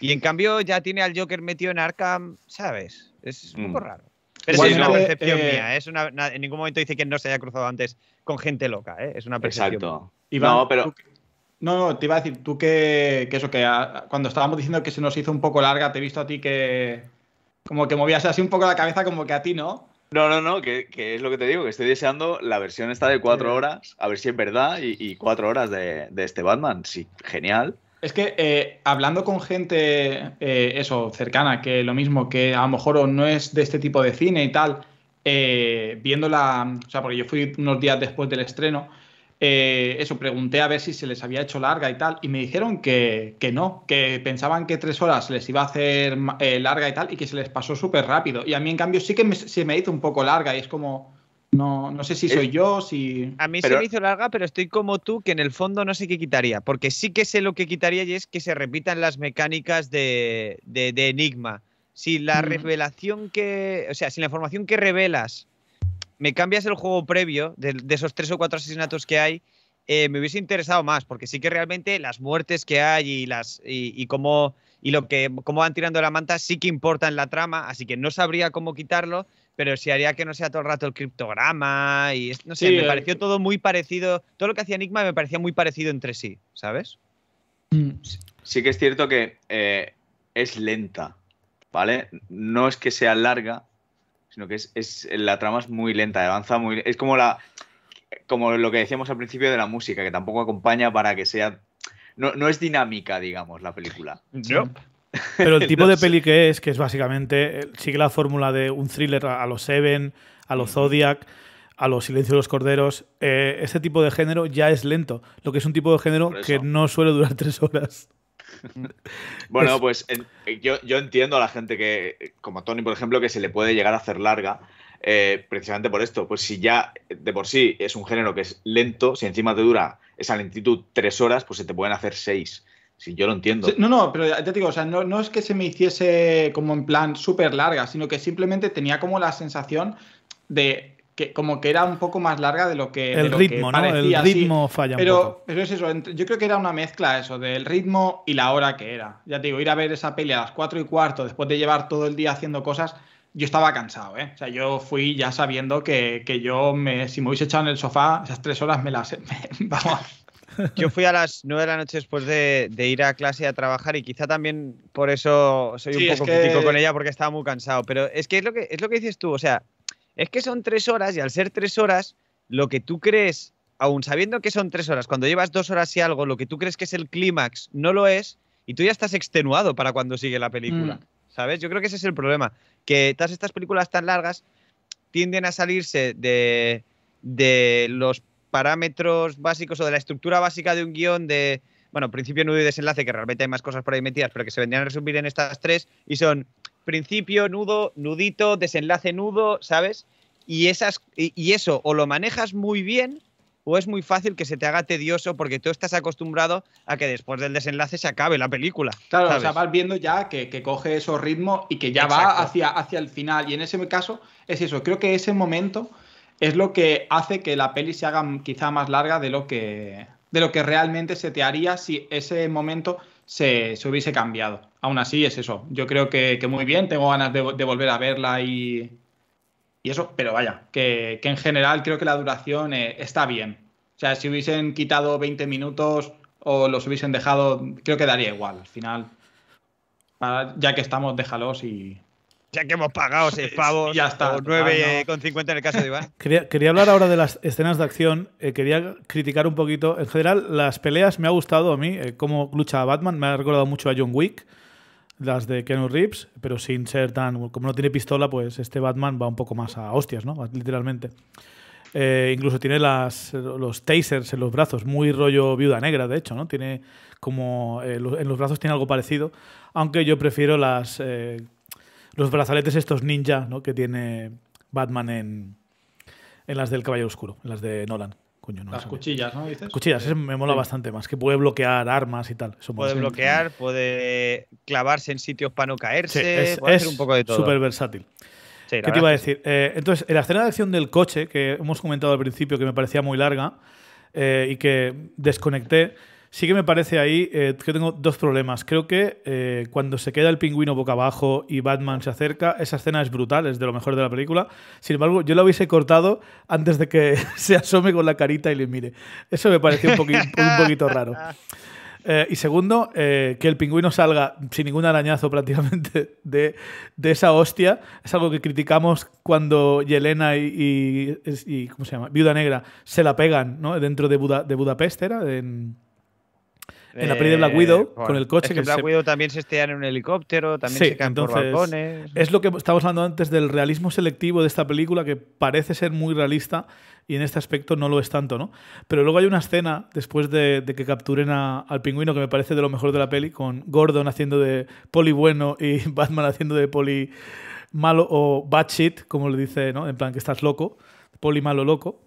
Y en cambio ya tiene al Joker metido en Arkham, ¿sabes? Es un poco mm. raro. Pero es una eh, percepción eh, mía. en ningún momento dice que no se haya cruzado antes con gente loca. ¿eh? Es una percepción. Exacto. no, pero, no, no, te iba a decir tú que, eso, que cuando estábamos diciendo que se nos hizo un poco larga, te he visto a ti que como que movías así un poco la cabeza, como que a ti, ¿no? No, no, no, que, es lo que te digo, que estoy deseando la versión esta de cuatro horas, a ver si es verdad, y, cuatro horas de, este Batman, sí, genial. Es que eh, hablando con gente, eh, eso, cercana, que lo mismo, que a lo mejor no es de este tipo de cine y tal, eh, viendo la, o sea, porque yo fui unos días después del estreno, eh, eso, pregunté a ver si se les había hecho larga y tal, y me dijeron que, que no, que pensaban que tres horas les iba a hacer eh, larga y tal, y que se les pasó súper rápido. Y a mí, en cambio, sí que se me hizo un poco larga, y es como, no, sé si eh, soy yo, si. A mí se me hizo larga, pero estoy como tú, que en el fondo no sé qué quitaría. Porque sí que sé lo que quitaría y es que se repitan las mecánicas de, Enigma. Si la mm. revelación que. O sea, si la información que revelas me cambias el juego previo de, esos tres o cuatro asesinatos que hay, eh, me hubiese interesado más, porque sí que realmente las muertes que hay y las y, cómo y lo que van tirando la manta sí que importa en la trama, así que no sabría cómo quitarlo, pero sí haría que no sea todo el rato el criptograma y no sé, me eh, pareció todo muy parecido, todo lo que hacía Enigma me parecía muy parecido entre sí, ¿sabes? Mm. Sí que es cierto que eh, es lenta, ¿vale? No es que sea larga, sino que es, la trama es muy lenta, avanza muy. Es como la. Como lo que decíamos al principio de la música, que tampoco acompaña para que sea. No, es dinámica, digamos, la película. Pero el tipo de peli que es, que es básicamente, eh, sigue la fórmula de un thriller a los Seven, a los Zodiac, a los Silencio de los Corderos. Eh, ese este tipo de género ya es lento, lo que es un tipo de género que no suele durar tres horas. bueno, pues eh, yo, entiendo a la gente que, como Tony, por ejemplo, que se le puede llegar a hacer larga. Eh, precisamente por esto, pues si ya de por sí es un género que es lento, si encima te dura esa lentitud tres horas, pues se te pueden hacer seis. Si yo lo entiendo. No, no, pero te digo, o sea, no, no es que se me hiciese como en plan súper larga, sino que simplemente tenía como la sensación de que como que era un poco más larga de lo que el ritmo, ¿no? el ritmo falla pero, un poco. Pero es eso, yo creo que era una mezcla eso del ritmo y la hora que era. Ya te digo, ir a ver esa peli a las cuatro y cuarto después de llevar todo el día haciendo cosas, yo estaba cansado, ¿eh? O sea, yo fui ya sabiendo que, que yo me, si me hubiese echado en el sofá, esas tres horas me las... vamos. Yo fui a las nueve de la noche después de, de, ir a clase a trabajar y quizá también por eso soy un poco crítico con ella porque estaba muy cansado. Pero es que es lo que, es lo que dices tú, o sea, es que son tres horas y al ser tres horas, lo que tú crees, aún sabiendo que son tres horas, cuando llevas dos horas y algo, lo que tú crees que es el clímax no lo es y tú ya estás extenuado para cuando sigue la película. Mm. ¿Sabes? Yo creo que ese es el problema. Que todas estas películas tan largas tienden a salirse de, de los parámetros básicos o de la estructura básica de un guión de, bueno, principio, nudo y desenlace, que realmente hay más cosas por ahí metidas, pero que se vendrían a resumir en estas tres, y son principio, nudo, nudito, desenlace, nudo, ¿sabes? Y, esas, y eso, o lo manejas muy bien o es muy fácil que se te haga tedioso porque tú estás acostumbrado a que después del desenlace se acabe la película. Claro, vas viendo ya que, coge esos ritmo y que ya va hacia, hacia el final. Y en ese caso es eso, creo que ese momento es lo que hace que la peli se haga quizá más larga de lo que, de lo que realmente se te haría si ese momento se, hubiese cambiado. Aún así es eso. Yo creo que, muy bien, tengo ganas de, volver a verla y, eso, pero vaya, que, en general creo que la duración eh, está bien. O sea, si hubiesen quitado 20 minutos o los hubiesen dejado, creo que daría igual. Al final, ya que estamos, déjalos y, ya que hemos pagado 6 pavos ya está, 9,50 ah, en el caso de Iván. Quería, hablar ahora de las escenas de acción. Eh, quería criticar un poquito. En general, las peleas me ha gustado a mí, eh, cómo lucha Batman. Me ha recordado mucho a John Wick, las de Keanu Reeves, pero sin ser tan. Como no tiene pistola, pues este Batman va un poco más a hostias, ¿no? Literalmente. Eh, incluso tiene las, los tasers en los brazos, muy rollo viuda negra, de hecho, ¿no? Tiene como. en los brazos tiene algo parecido, aunque yo prefiero las los brazaletes estos ninja que tiene Batman en, las del Caballero Oscuro, en las de Nolan. las cuchillas, ¿no? ¿Dices? Cuchillas, me mola bastante más, que puede bloquear armas y tal. puede bloquear, puede clavarse en sitios para no caerse, es, hacer un poco de todo. Súper versátil. ¿Qué te iba a decir? Eh, entonces, en la escena de acción del coche, que hemos comentado al principio que me parecía muy larga eh, y que desconecté, Sí que me parece ahí eh, que tengo dos problemas. Creo que eh, cuando se queda el pingüino boca abajo y Batman se acerca, esa escena es brutal, es de lo mejor de la película. Sin embargo, yo la hubiese cortado antes de que se asome con la carita y le mire. Eso me parece un, poquito raro. Eh, y segundo, que el pingüino salga sin ningún arañazo prácticamente de, esa hostia. Es algo que criticamos cuando Yelena y, ¿cómo se llama? Viuda Negra se la pegan dentro de, Budapest, ¿era? En, en la peli de Black Widow, eh, con el coche. Es que, Black Widow también se esté en un helicóptero, también se caen por balcones. Es lo que estábamos hablando antes del realismo selectivo de esta película, que parece ser muy realista y en este aspecto no lo es tanto, ¿no? Pero luego hay una escena, después de, que capturen al pingüino, que me parece de lo mejor de la peli, con Gordon haciendo de poli bueno y Batman haciendo de poli malo o bad shit, como le dice, ¿no? En plan que estás loco, poli malo loco.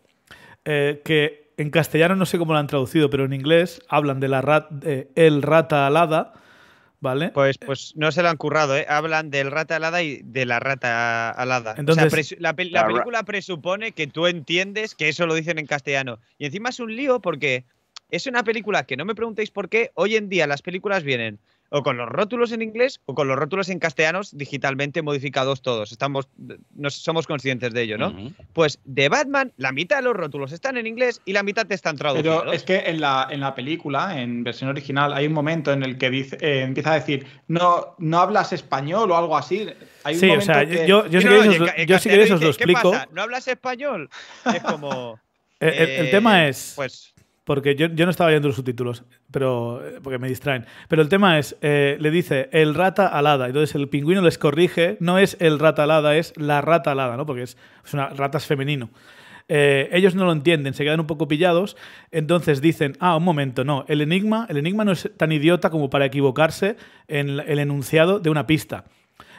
Eh, que en castellano no sé cómo lo han traducido, pero en inglés hablan de la rat, el rata alada, ¿vale? Pues, eh, pues no se lo han currado, ¿eh? Hablan del rata alada y de la rata alada. Entonces, la, película presupone que tú entiendes que eso lo dicen en castellano. Y encima es un lío porque es una película que no me preguntéis por qué. Hoy en día las películas vienen o con los rótulos en inglés o con los rótulos en castellanos digitalmente modificados todos. Estamos, somos conscientes de ello, ¿no? Pues de Batman, la mitad de los rótulos están en inglés y la mitad te están traducidos. Pero es que en la, en la película, en versión original, hay un momento en el que eh, empieza a decir, no, no hablas español o algo así. sí, o sea, yo, yo, sí no, yo, os lo explico. ¿No hablas español? Es como... El, el, tema eh, es, pues, porque yo, no estaba viendo los subtítulos, pero eh, porque me distraen. Pero el tema es, eh, le dice el rata alada. Entonces el pingüino les corrige, no es el rata alada, es la rata alada, ¿no? Porque es, es una ratas femenino. Eh, ellos no lo entienden, se quedan un poco pillados. Entonces dicen, ah, un momento, no, el enigma, el enigma no es tan idiota como para equivocarse en el enunciado de una pista.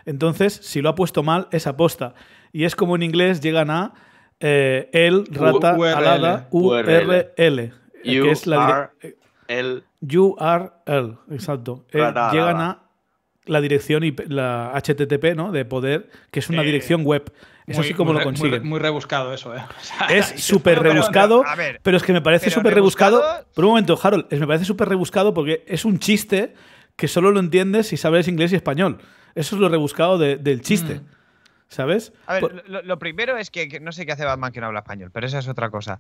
Entonces, si lo ha puesto mal, es aposta. Y es como en inglés llegan a el rata alada URL que es la URL. URL, exacto. Eh, llegan a la dirección la HTTP, ¿no? De poder, que es una dirección web. Es así como lo consiguen. muy, rebuscado eso, ¿eh? es súper rebuscado, pero, es que me parece súper rebuscado, Por un momento, Harold, me parece súper rebuscado porque es un chiste que solo lo entiendes si sabes inglés y español. Eso es lo rebuscado del chiste. Mm. ¿Sabes? A ver, lo, primero es que, no sé qué hace Batman que no habla español, pero esa es otra cosa.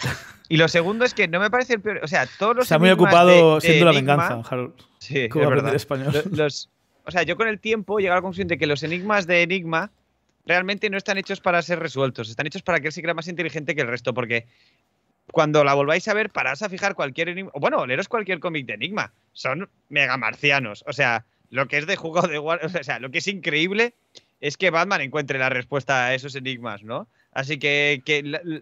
Y lo segundo es que no me parece el peor. O sea, todos los. Está muy ocupado siendo la venganza, Harold. Sí, es verdad. Español. o sea, yo con el tiempo he llegado a la conclusión de que los enigmas de Enigma realmente no están hechos para ser resueltos, están hechos para que él se crea más inteligente que el resto, porque cuando la volváis a ver, parás a fijar cualquier enigma. Bueno, leeros cualquier cómic de Enigma. Son mega marcianos. O sea, lo que es de juego de o sea, lo que es increíble es que Batman encuentre la respuesta a esos enigmas, ¿no? Así que,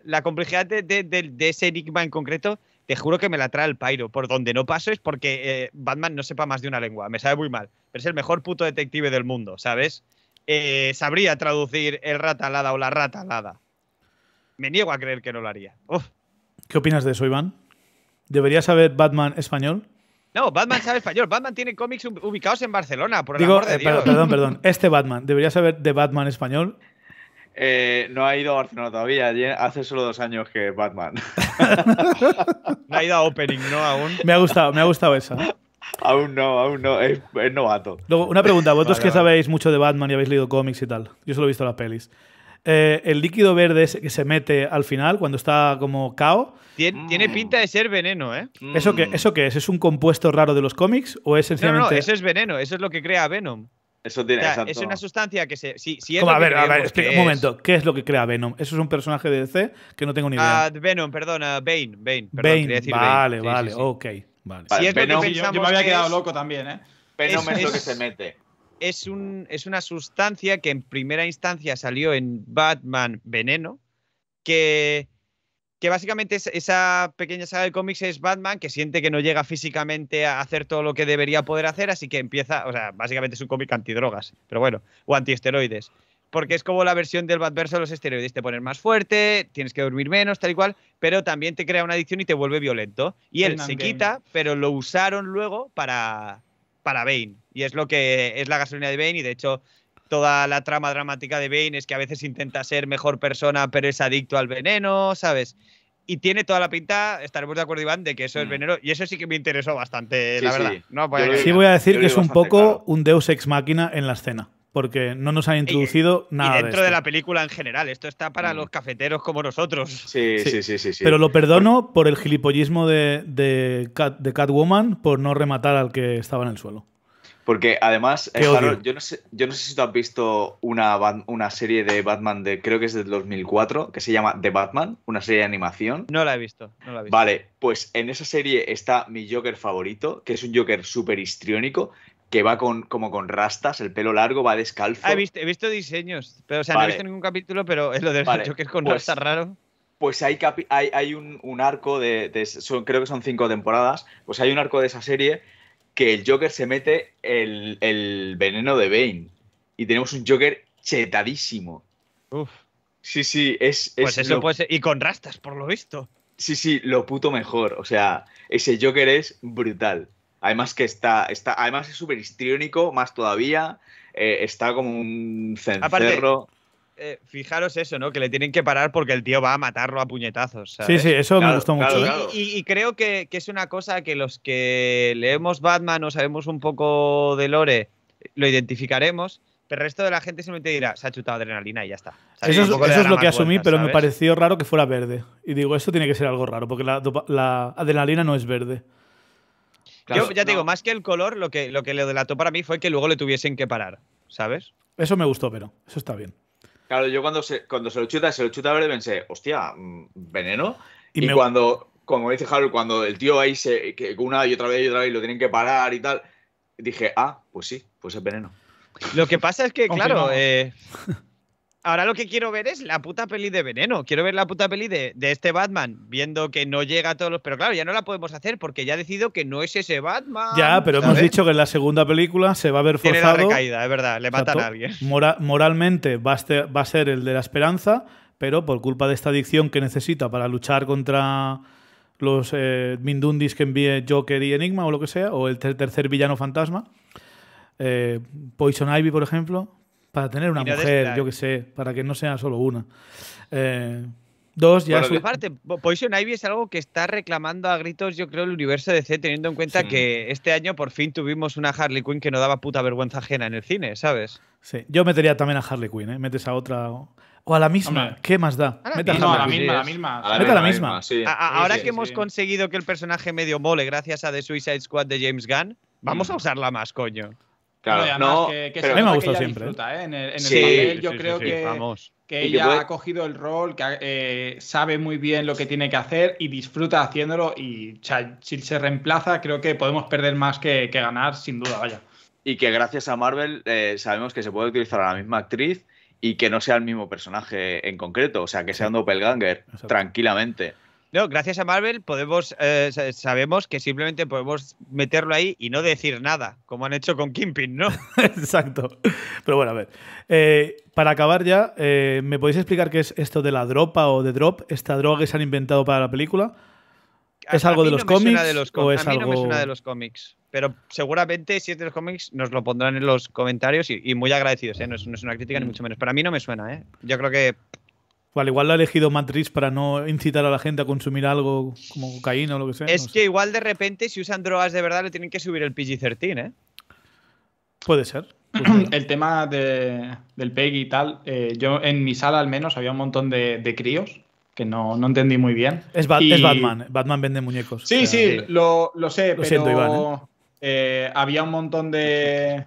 la, complejidad de, ese enigma en concreto, te juro que me la trae el pairo. Por donde no paso es porque eh, Batman no sepa más de una lengua, me sabe muy mal, pero es el mejor puto detective del mundo, ¿sabes? Eh, sabría traducir el ratalada o la rata Me niego a creer que no lo haría. ¿Qué opinas de eso, Iván? ¿Debería saber Batman español? No, Batman sabe español. Batman tiene cómics ubicados en Barcelona, por el amor eh, Perdón, perdón. Este Batman, ¿debería saber de Batman español? Eh, no ha ido a Barcelona todavía. Hace solo dos años que Batman. no ha ido a Opening, ¿no? Aún. Me ha gustado, me ha gustado esa. Aún no, aún no, es, novato. Luego, una pregunta, vosotros que sabéis mucho de Batman y habéis leído cómics y tal, yo solo he visto las pelis. Eh, el líquido verde ese que se mete al final cuando está como cao. Mm. Tiene pinta de ser veneno, ¿eh? Mm. ¿Eso qué, ¿Eso es? ¿Es un compuesto raro de los cómics o es sencillamente.? No, eso es veneno, eso es lo que crea Venom. Eso tiene, es una sustancia que se. a ver, a ver, explica, un momento. ¿Qué es lo que crea Venom? Eso es un personaje de DC que no tengo ni idea. Ah, Venom, perdona, Bane. Bane, Bane vale, vale, ok. Vale. Si es yo, yo, me había quedado loco también, ¿eh? Venom es, lo que se mete es, una sustancia que en primera instancia salió en Batman Veneno, que, que básicamente esa pequeña saga de cómics es Batman que siente que no llega físicamente a hacer todo lo que debería poder hacer, así que empieza, o sea, básicamente es un cómic antidrogas, pero bueno, o antiesteroides. Porque es como la versión del Batverso de los esteroides. Te pones más fuerte, tienes que dormir menos, tal y cual, pero también te crea una adicción y te vuelve violento. Y él se quita, pero lo usaron luego para, para Bane. Y es lo que es la gasolina de Bane y de hecho toda la trama dramática de Bane es que a veces intenta ser mejor persona pero es adicto al veneno, ¿sabes? Y tiene toda la pinta, estaremos de acuerdo Iván, de que eso es mm. veneno y eso sí que me interesó bastante, la verdad. Sí. Pues, voy a decir que es un poco un deus ex máquina en la escena porque no nos han introducido nada. Y dentro de, la película en general, esto está para mm. los cafeteros como nosotros. Sí sí. sí, sí, Pero lo perdono por el gilipollismo de, de, Catwoman por no rematar al que estaba en el suelo. Porque además, eh, yo no, sé, si tú has visto una, serie de Batman de, creo que es del 2004, que se llama The Batman, una serie de animación. No la he visto, no la he visto. Vale, pues en esa serie está mi Joker favorito, que es un Joker súper histriónico, que va con, como con rastas, el pelo largo, va descalzo. Ah, he, visto, diseños, pero, o sea, no he visto ningún capítulo, pero es lo de Joker con pues rastas raro. Pues hay, hay, un, arco de, creo que son cinco temporadas, pues hay un arco de esa serie que el Joker se mete el, el veneno de Bane. Y tenemos un Joker chetadísimo. Uf. Sí, sí, es... Pues eso puede Y con rastas, por lo visto. Sí, sí, lo puto mejor. O sea, ese Joker es brutal. Además que está, está además es súper histriónico, más todavía, eh, está como un cencerro. Eh, fijaros eso, ¿no? Que le tienen que parar porque el tío va a matarlo a puñetazos. Sí, sí, eso me gustó mucho. ¿eh? Y, creo que, es una cosa que los que leemos Batman o sabemos un poco de Lore lo identificaremos, pero el resto de la gente simplemente dirá, se ha chutado adrenalina y ya está. Eso, es, lo que asumí, pero me pareció raro que fuera verde. Y digo, eso tiene que ser algo raro, porque la adrenalina no es verde. Yo ya te digo, más que el color, lo que, lo que le delató para mí fue que luego le tuviesen que parar, ¿sabes? Eso me gustó, pero eso está bien. Claro, yo cuando se, cuando se lo chuta, se lo chuta verde, pensé, hostia, mm, veneno. Y, cuando, como dice Harold, cuando el tío ahí se, que una y otra vez y otra vez lo tienen que parar y tal, dije, ah, pues sí, pues es veneno. Lo que pasa es que, claro, eh, ahora lo que quiero ver es la puta peli de Veneno. Quiero ver la puta peli de, este Batman, viendo que no llega a todos los. Pero claro, ya no la podemos hacer porque ya ha decidido que no es ese Batman. Ya, pero hemos dicho que en la segunda película se va a ver forzado. Tiene la recaída, es verdad, le mata a alguien. moralmente va a, ser, va a ser el de la esperanza, pero por culpa de esta adicción que necesita para luchar contra los eh, Mindundis que envíe Joker y Enigma o lo que sea, o el tercer villano fantasma. Eh, Poison Ivy, por ejemplo, para tener una mujer, yo que sé, para que no sea solo una. Eh, dos, ya. por su... parte, Poison Ivy es algo que está reclamando a gritos, yo creo, el universo DC, teniendo en cuenta que este año por fin tuvimos una Harley Quinn que no daba puta vergüenza ajena en el cine, ¿sabes? Sí, yo metería también a Harley Quinn, ¿eh? Metes a otra. O a la misma, ¿qué más da? A a la misma, a la misma. ahora que hemos conseguido que el personaje medio mole gracias a The Suicide Squad de James Gunn, vamos mm. a usarla más, coño. Claro, además, que, a me siempre. ¿eh? ¿eh? En el, yo creo que, que ella ha cogido el rol, que eh, sabe muy bien lo que tiene que hacer y disfruta haciéndolo. Y si se reemplaza, creo que podemos perder más que, ganar, sin duda, vaya. Y que gracias a Marvel sabemos que se puede utilizar a la misma actriz y que no sea el mismo personaje en concreto, o sea, que sea un doppelganger tranquilamente. No, gracias a Marvel podemos eh, sabemos que simplemente podemos meterlo ahí y no decir nada, como han hecho con Kimpin, ¿no? Exacto. Pero bueno, a ver. Eh, para acabar ya, eh, ¿me podéis explicar qué es esto de la dropa o de drop? ¿Esta droga que se han inventado para la película? ¿Es algo de, los cómics, Es de los cómics. Pero seguramente, si es de los cómics, nos lo pondrán en los comentarios y, muy agradecidos. ¿eh? no, es, una crítica, ni mm. mucho menos. Para mí no me suena, ¿eh? Yo creo que Vale, igual lo ha elegido Matrix para no incitar a la gente a consumir algo como cocaína o lo que sea. Es que igual de repente, si usan drogas de verdad, le tienen que subir el PG-13, ¿eh? Puede ser. el tema del Peggy y tal, eh, yo en mi sala al menos había un montón de, críos que no, entendí muy bien. Es, Batman, Batman vende muñecos. Sí, sí, lo, sé, pero ¿eh? Eh, había un montón de,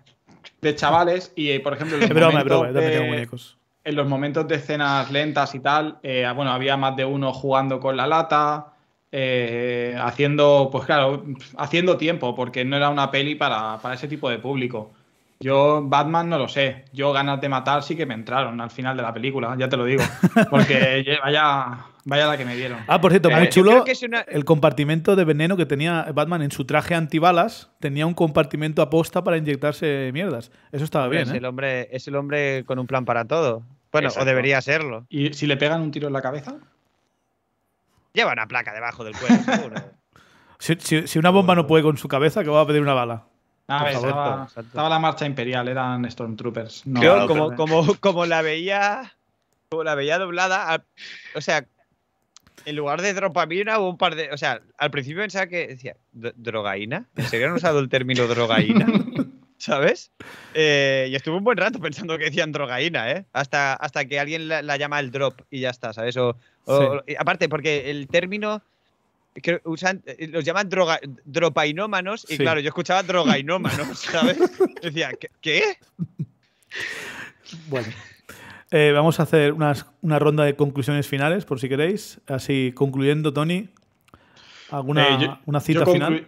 chavales y, por ejemplo, el broma, broma, muñecos en los momentos de escenas lentas y tal, eh, bueno, había más de uno jugando con la lata, eh, haciendo, pues claro, haciendo tiempo, porque no era una peli para, ese tipo de público. Yo, Batman, no lo sé. Yo ganas de matar sí que me entraron al final de la película, ya te lo digo. Porque eh, vaya, vaya la que me dieron. Ah, por cierto, muy chulo. El compartimento de veneno que tenía Batman en su traje antibalas tenía un compartimento aposta para inyectarse mierdas. Eso estaba bien. el hombre, es el hombre con un plan para todo. Bueno, o debería serlo. ¿Y si le pegan un tiro en la cabeza? Lleva una placa debajo del cuello, seguro. si, una bomba no puede con su cabeza, ¿qué va a pedir una bala. Ah, ver, estaba, estaba, la marcha imperial, eran Stormtroopers. No, como, como, como, la veía. la veía doblada. o sea, en lugar de dropamina hubo un par de. O sea, al principio pensaba que decía, ¿drogaína? ¿Se usado el término drogaína? ¿sabes? Eh, y estuve un buen rato pensando que decían drogaína, ¿eh? Hasta, hasta que alguien la, llama el drop y ya está, ¿sabes? aparte, porque el término que usan, eh, los llaman droga, dropainómanos y claro, yo escuchaba drogainómanos, ¿sabes? Decía, ¿qué? Bueno. Eh, vamos a hacer una ronda de conclusiones finales, por si queréis. Así, concluyendo, Tony, ¿alguna una cita final?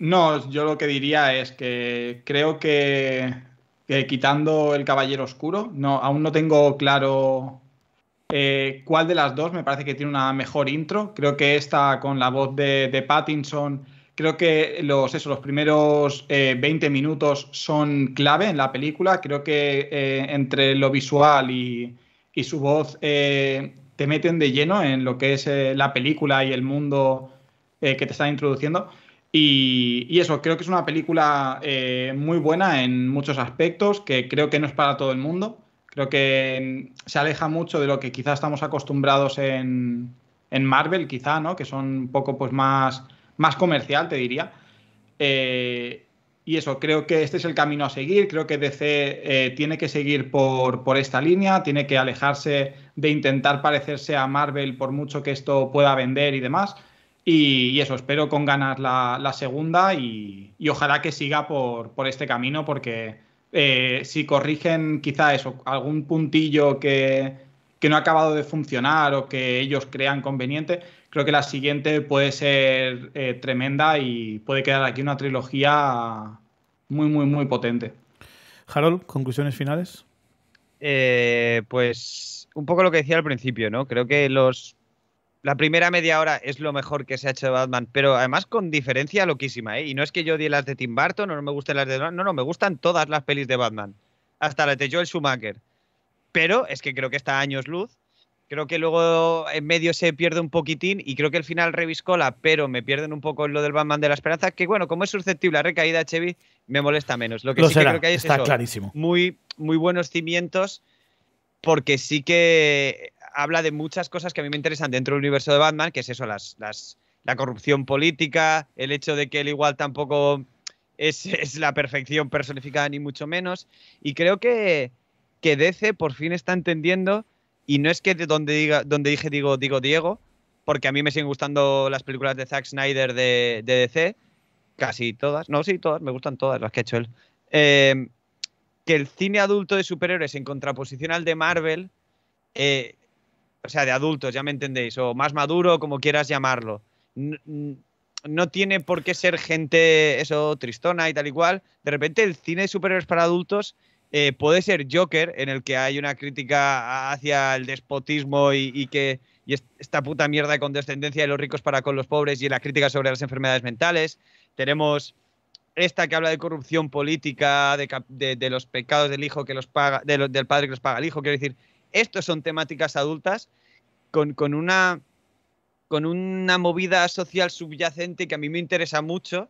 No, yo lo que diría es que creo que, quitando el Caballero Oscuro, no, aún no tengo claro eh, cuál de las dos me parece que tiene una mejor intro. Creo que esta con la voz de, Pattinson, creo que los, eso, los primeros 20 eh, minutos son clave en la película. Creo que eh, entre lo visual y, y su voz te meten de lleno en lo que es la película y el mundo que te están introduciendo. Y, eso, creo que es una película eh, muy buena en muchos aspectos, que creo que no es para todo el mundo. Creo que mm, se aleja mucho de lo que quizá estamos acostumbrados en, en Marvel, quizá, ¿no? Que son un poco pues, más, más comercial, te diría. Eh, y eso, creo que este es el camino a seguir. Creo que DC eh, tiene que seguir por esta línea, tiene que alejarse de intentar parecerse a Marvel por mucho que esto pueda vender y demás. Y, eso, espero con ganas la, segunda y, ojalá que siga por, este camino porque eh, si corrigen quizá eso, algún puntillo que, no ha acabado de funcionar o que ellos crean conveniente, creo que la siguiente puede ser eh, tremenda y puede quedar aquí una trilogía muy, muy, muy potente. Harold, conclusiones finales. Eh, pues un poco lo que decía al principio, ¿no? Creo que los la primera media hora es lo mejor que se ha hecho de Batman, pero además con diferencia loquísima, ¿eh? Y no es que yo odie las de Tim Burton o no me gusten las de... No, no, me gustan todas las pelis de Batman, hasta las de Joel Schumacher. Pero es que creo que está años luz. Creo que luego en medio se pierde un poquitín y creo que el final reviscola, pero me pierden un poco lo del Batman de la Esperanza, que bueno, como es susceptible a recaída, Chevy, me molesta menos. Lo que sí que creo que hay es está clarísimo. Muy, muy buenos cimientos porque sí que habla de muchas cosas que a mí me interesan dentro del universo de Batman, que es eso, las, la corrupción política, el hecho de que él igual tampoco es, la perfección personificada, ni mucho menos. Y creo que, que DC por fin está entendiendo, y no es que de donde, diga, donde dije digo, digo Diego, porque a mí me siguen gustando las películas de Zack Snyder de, DC, casi todas, no, sí, todas, me gustan todas las que ha hecho él. Eh, que el cine adulto de superhéroes en contraposición al de Marvel eh, o sea, de adultos, ya me entendéis, o más maduro, como quieras llamarlo. No, tiene por qué ser gente, eso, tristona y tal y cual. De repente el cine de superhéroes para adultos eh, puede ser Joker, en el que hay una crítica hacia el despotismo y, que esta puta mierda de condescendencia de los ricos para con los pobres y la crítica sobre las enfermedades mentales. Tenemos esta que habla de corrupción política, de, los pecados del hijo que los paga, del padre que los paga el hijo. Quiero decir, estos son temáticas adultas con, con, una, con una movida social subyacente que a mí me interesa mucho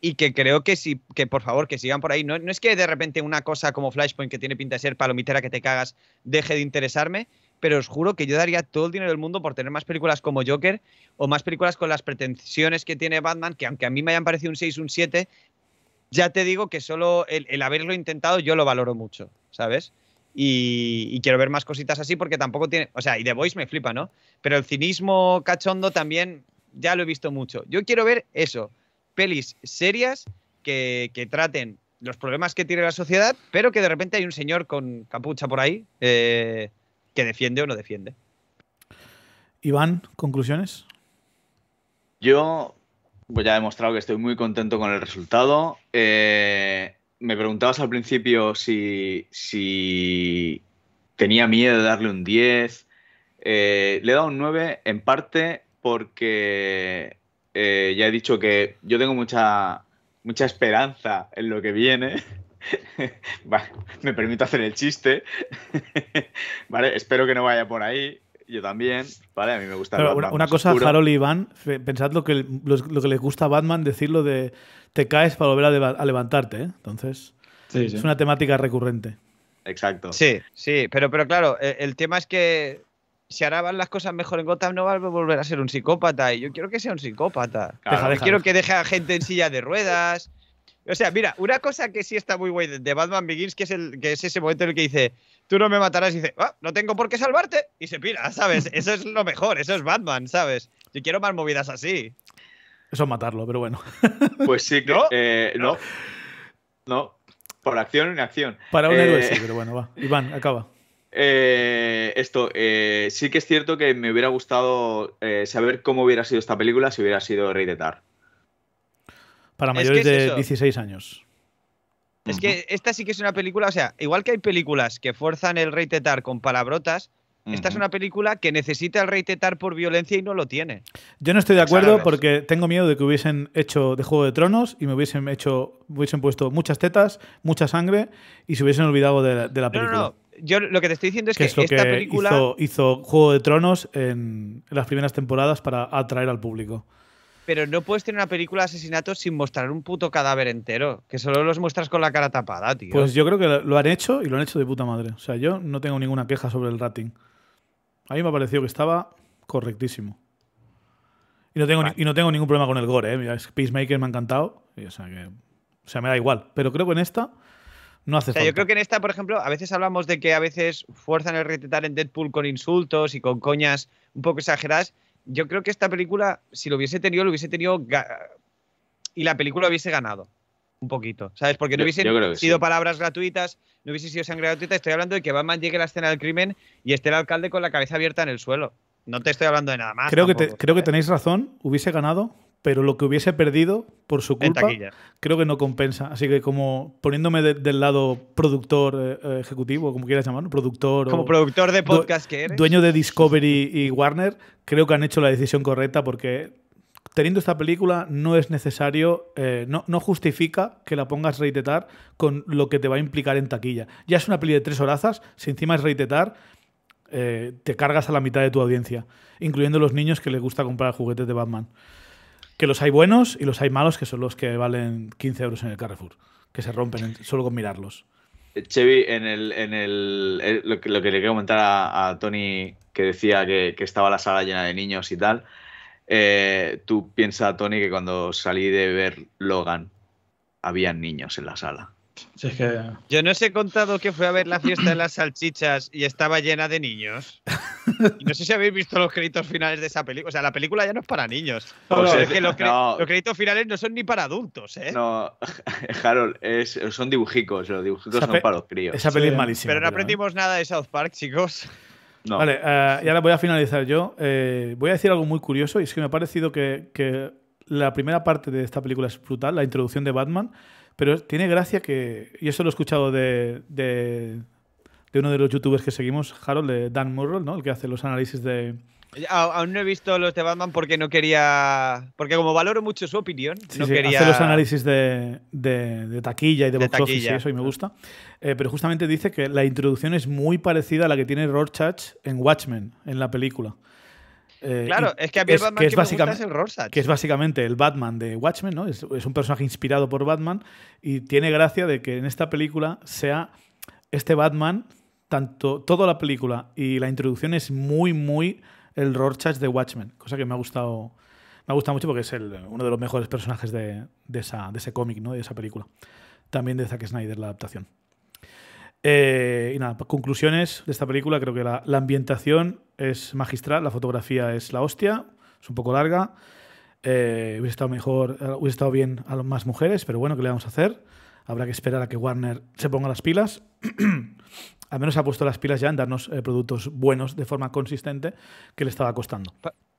y que creo que sí, que por favor, que sigan por ahí. No, es que de repente una cosa como Flashpoint, que tiene pinta de ser palomitera que te cagas, deje de interesarme, pero os juro que yo daría todo el dinero del mundo por tener más películas como Joker o más películas con las pretensiones que tiene Batman, que aunque a mí me hayan parecido un 6, un 7, ya te digo que solo el haberlo intentado yo lo valoro mucho, ¿sabes? Y, quiero ver más cositas así porque tampoco tiene, o sea, y The Voice me flipa, ¿no? Pero el cinismo cachondo también ya lo he visto mucho. Yo quiero ver eso, pelis serias que, traten los problemas que tiene la sociedad, pero que de repente hay un señor con capucha por ahí eh, que defiende o no defiende. Iván, conclusiones. Yo pues ya he demostrado que estoy muy contento con el resultado. Eh, me preguntabas al principio si, si tenía miedo de darle un 10. Eh, le he dado un 9 en parte porque eh, ya he dicho que yo tengo mucha, mucha esperanza en lo que viene. me permito hacer el chiste. vale, espero que no vaya por ahí yo también, ¿vale? A mí me gusta. Pero una, cosa, Harold y Iván, pensad lo que, lo, que les gusta a Batman decirlo de te caes para volver a, levantarte, ¿eh? Entonces, es una temática recurrente. Exacto. Sí, sí, pero, pero claro, e, el, tema es que si ahora van las cosas mejor en Gotham, no va a volver a ser un psicópata. Y yo quiero que sea un psicópata. quiero que deje a gente en silla de ruedas. O sea, mira, una cosa que sí está muy guay de, Batman Begins, que es, el, que es ese momento en el que dice, tú no me matarás, y dice, ah, no tengo por qué salvarte, y se pira, ¿sabes? Eso es lo mejor, eso es Batman, ¿sabes? Yo quiero más movidas así. Eso es matarlo, pero bueno. Pues sí, ¿No? Eh, no. no. Por acción, en acción. Para un héroe eh, sí, pero bueno, va. Iván, acaba. Eh, esto, sí que es cierto que me hubiera gustado saber cómo hubiera sido esta película si hubiera sido Rey de Tar. Para mayores de 16 años. Es que esta sí que es una película, o sea, igual que hay películas que fuerzan el rey tetar con palabrotas, esta es una película que necesita el rey tetar por violencia y no lo tiene. Yo no estoy de acuerdo porque tengo miedo de que hubiesen hecho de Juego de Tronos y me hubiesen hecho, hubiesen puesto muchas tetas, mucha sangre y se hubiesen olvidado de la, película. No, Yo lo que te estoy diciendo es que, es lo esta que película hizo, Juego de Tronos en las primeras temporadas para atraer al público pero no puedes tener una película de asesinatos sin mostrar un puto cadáver entero, que solo los muestras con la cara tapada, tío. Pues yo creo que lo han hecho y lo han hecho de puta madre. O sea, yo no tengo ninguna queja sobre el rating. A mí me ha parecido que estaba correctísimo. Y no tengo, y no tengo ningún problema con el gore, ¿eh? Mira, Peacemaker me ha encantado. o, sea, me da igual. Pero creo que en esta... No hace falta. Yo creo que en esta, por ejemplo, a veces hablamos de que a veces fuerzan el retratar en Deadpool con insultos y con coñas un poco exageradas, yo creo que esta película, si lo hubiese tenido, lo hubiese tenido y la película hubiese ganado un poquito, ¿sabes? Porque no hubiesen sido palabras gratuitas, no hubiese sido sangre gratuita. Estoy hablando de que Batman llegue a la escena del crimen y esté el alcalde con la cabeza abierta en el suelo. No te estoy hablando de nada más. Creo, que, creo que tenéis razón. ¿Hubiese ganado? pero lo que hubiese perdido por su culpa creo que no compensa. Así que como poniéndome del lado productor eh, eh, ejecutivo, como quieras llamarlo, productor como productor de podcast que eres. dueño de Discovery y Warner, creo que han hecho la decisión correcta porque teniendo esta película no es necesario, eh, no, justifica que la pongas reitetar con lo que te va a implicar en taquilla. Ya es una peli de tres horazas, si encima es reitetar, te cargas a la mitad de tu audiencia, incluyendo los niños que les gusta comprar juguetes de Batman que los hay buenos y los hay malos, que son los que valen 15 euros en el Carrefour, que se rompen solo con mirarlos. Eh, Chevy, en el, eh, lo, que, le quiero comentar a, Tony, que decía que, estaba la sala llena de niños y tal, eh, tú piensas, Tony, que cuando salí de ver Logan, había niños en la sala. Yo no os he contado que fui a ver la fiesta de las salchichas y estaba llena de niños. no sé si habéis visto los créditos finales de esa película. O sea, la película ya no es para niños. Pues los, créditos finales no son ni para adultos, ¿eh? No, Harold, son dibujicos. son para los críos. Esa peli es ¿eh? malísima. Pero no ¿eh? aprendimos nada de South Park, chicos. Vale, ya y voy a finalizar yo. voy a decir algo muy curioso y es que me ha parecido que, que la primera parte de esta película es brutal, la introducción de Batman. Pero tiene gracia que, y eso lo he escuchado de, uno de los youtubers que seguimos, Harold, de Dan Murrell, ¿no? el que hace los análisis de, Aún no he visto los de Batman porque no quería. Porque como valoro mucho su opinión, no quería. Hace los análisis de, taquilla y de, box office y eso, y me gusta. Eh, pero justamente dice que la introducción es muy parecida a la que tiene Rorschach en Watchmen, en la película. Eh, claro, es que a mí Batman es, el Rorschach. Que es básicamente el Batman de Watchmen, ¿no? Es, un personaje inspirado por Batman y tiene gracia de que en esta película sea este Batman, tanto toda la película y la introducción es muy, muy el Rorschach de Watchmen, cosa que me ha gustado me gusta mucho porque es el, uno de los mejores personajes de, de, ese cómic, ¿no? de esa película. También de Zack Snyder, la adaptación. Eh, y nada, pues, conclusiones de esta película. Creo que la, ambientación es magistral, la fotografía es la hostia, es un poco larga. Eh, hubiese estado mejor, eh, hubiese estado bien a más mujeres, pero bueno, ¿qué le vamos a hacer? Habrá que esperar a que Warner se ponga las pilas. Al menos ha puesto las pilas ya en darnos productos buenos de forma consistente que le estaba costando.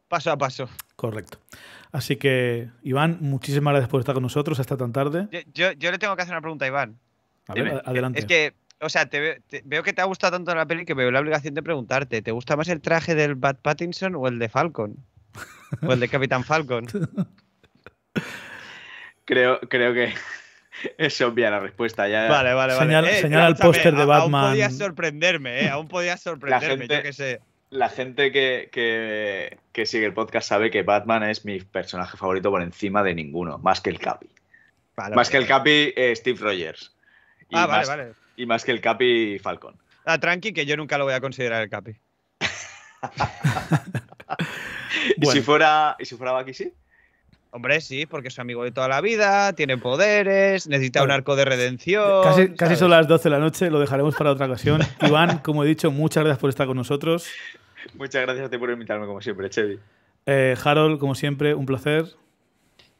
paso a paso. Correcto. Así que, Iván, muchísimas gracias por estar con nosotros hasta tan tarde. Yo, le tengo que hacer una pregunta a Iván. adelante. Es que o sea, veo, que te ha gustado tanto la peli que me veo la obligación de preguntarte, ¿te gusta más el traje del Bat Pattinson o el de Falcon? ¿O el de Capitán Falcon? creo, creo que eso obvia la respuesta. Ya, eh, Señala, el póster de Batman. Aún podías sorprenderme, ¿eh? Aún podías sorprenderme, yo sé. La gente que, sigue el podcast sabe que Batman es mi personaje favorito por encima de ninguno, más que el Capi. más que el Capi, eh, Steve Rogers. ah, vale, vale y más que el Capi Falcon. Ah, tranqui, que yo nunca lo voy a considerar el Capi. ¿Y, si fuera, ¿Y si fuera Baki sí? Hombre, sí, porque es amigo de toda la vida, tiene poderes, necesita un arco de redención. Casi, son las 12 de la noche, lo dejaremos para otra ocasión. Iván, como he dicho, muchas gracias por estar con nosotros. Muchas gracias a ti por invitarme, como siempre, Chevy. Eh, Harold, como siempre, un placer.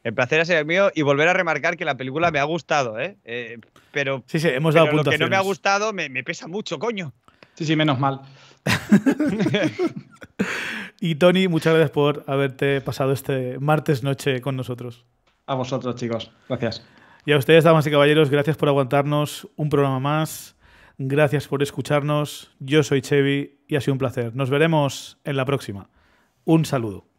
El placer ha sido mío y volver a remarcar que la película me ha gustado, ¿eh? eh pero sí, sí, hemos dado lo que no me ha gustado me, me, pesa mucho, coño. Sí, sí, menos mal. y Tony, muchas gracias por haberte pasado este martes noche con nosotros. A vosotros, chicos. Gracias. Y a ustedes, damas y caballeros, gracias por aguantarnos un programa más. Gracias por escucharnos. Yo soy Chevy y ha sido un placer. Nos veremos en la próxima. Un saludo.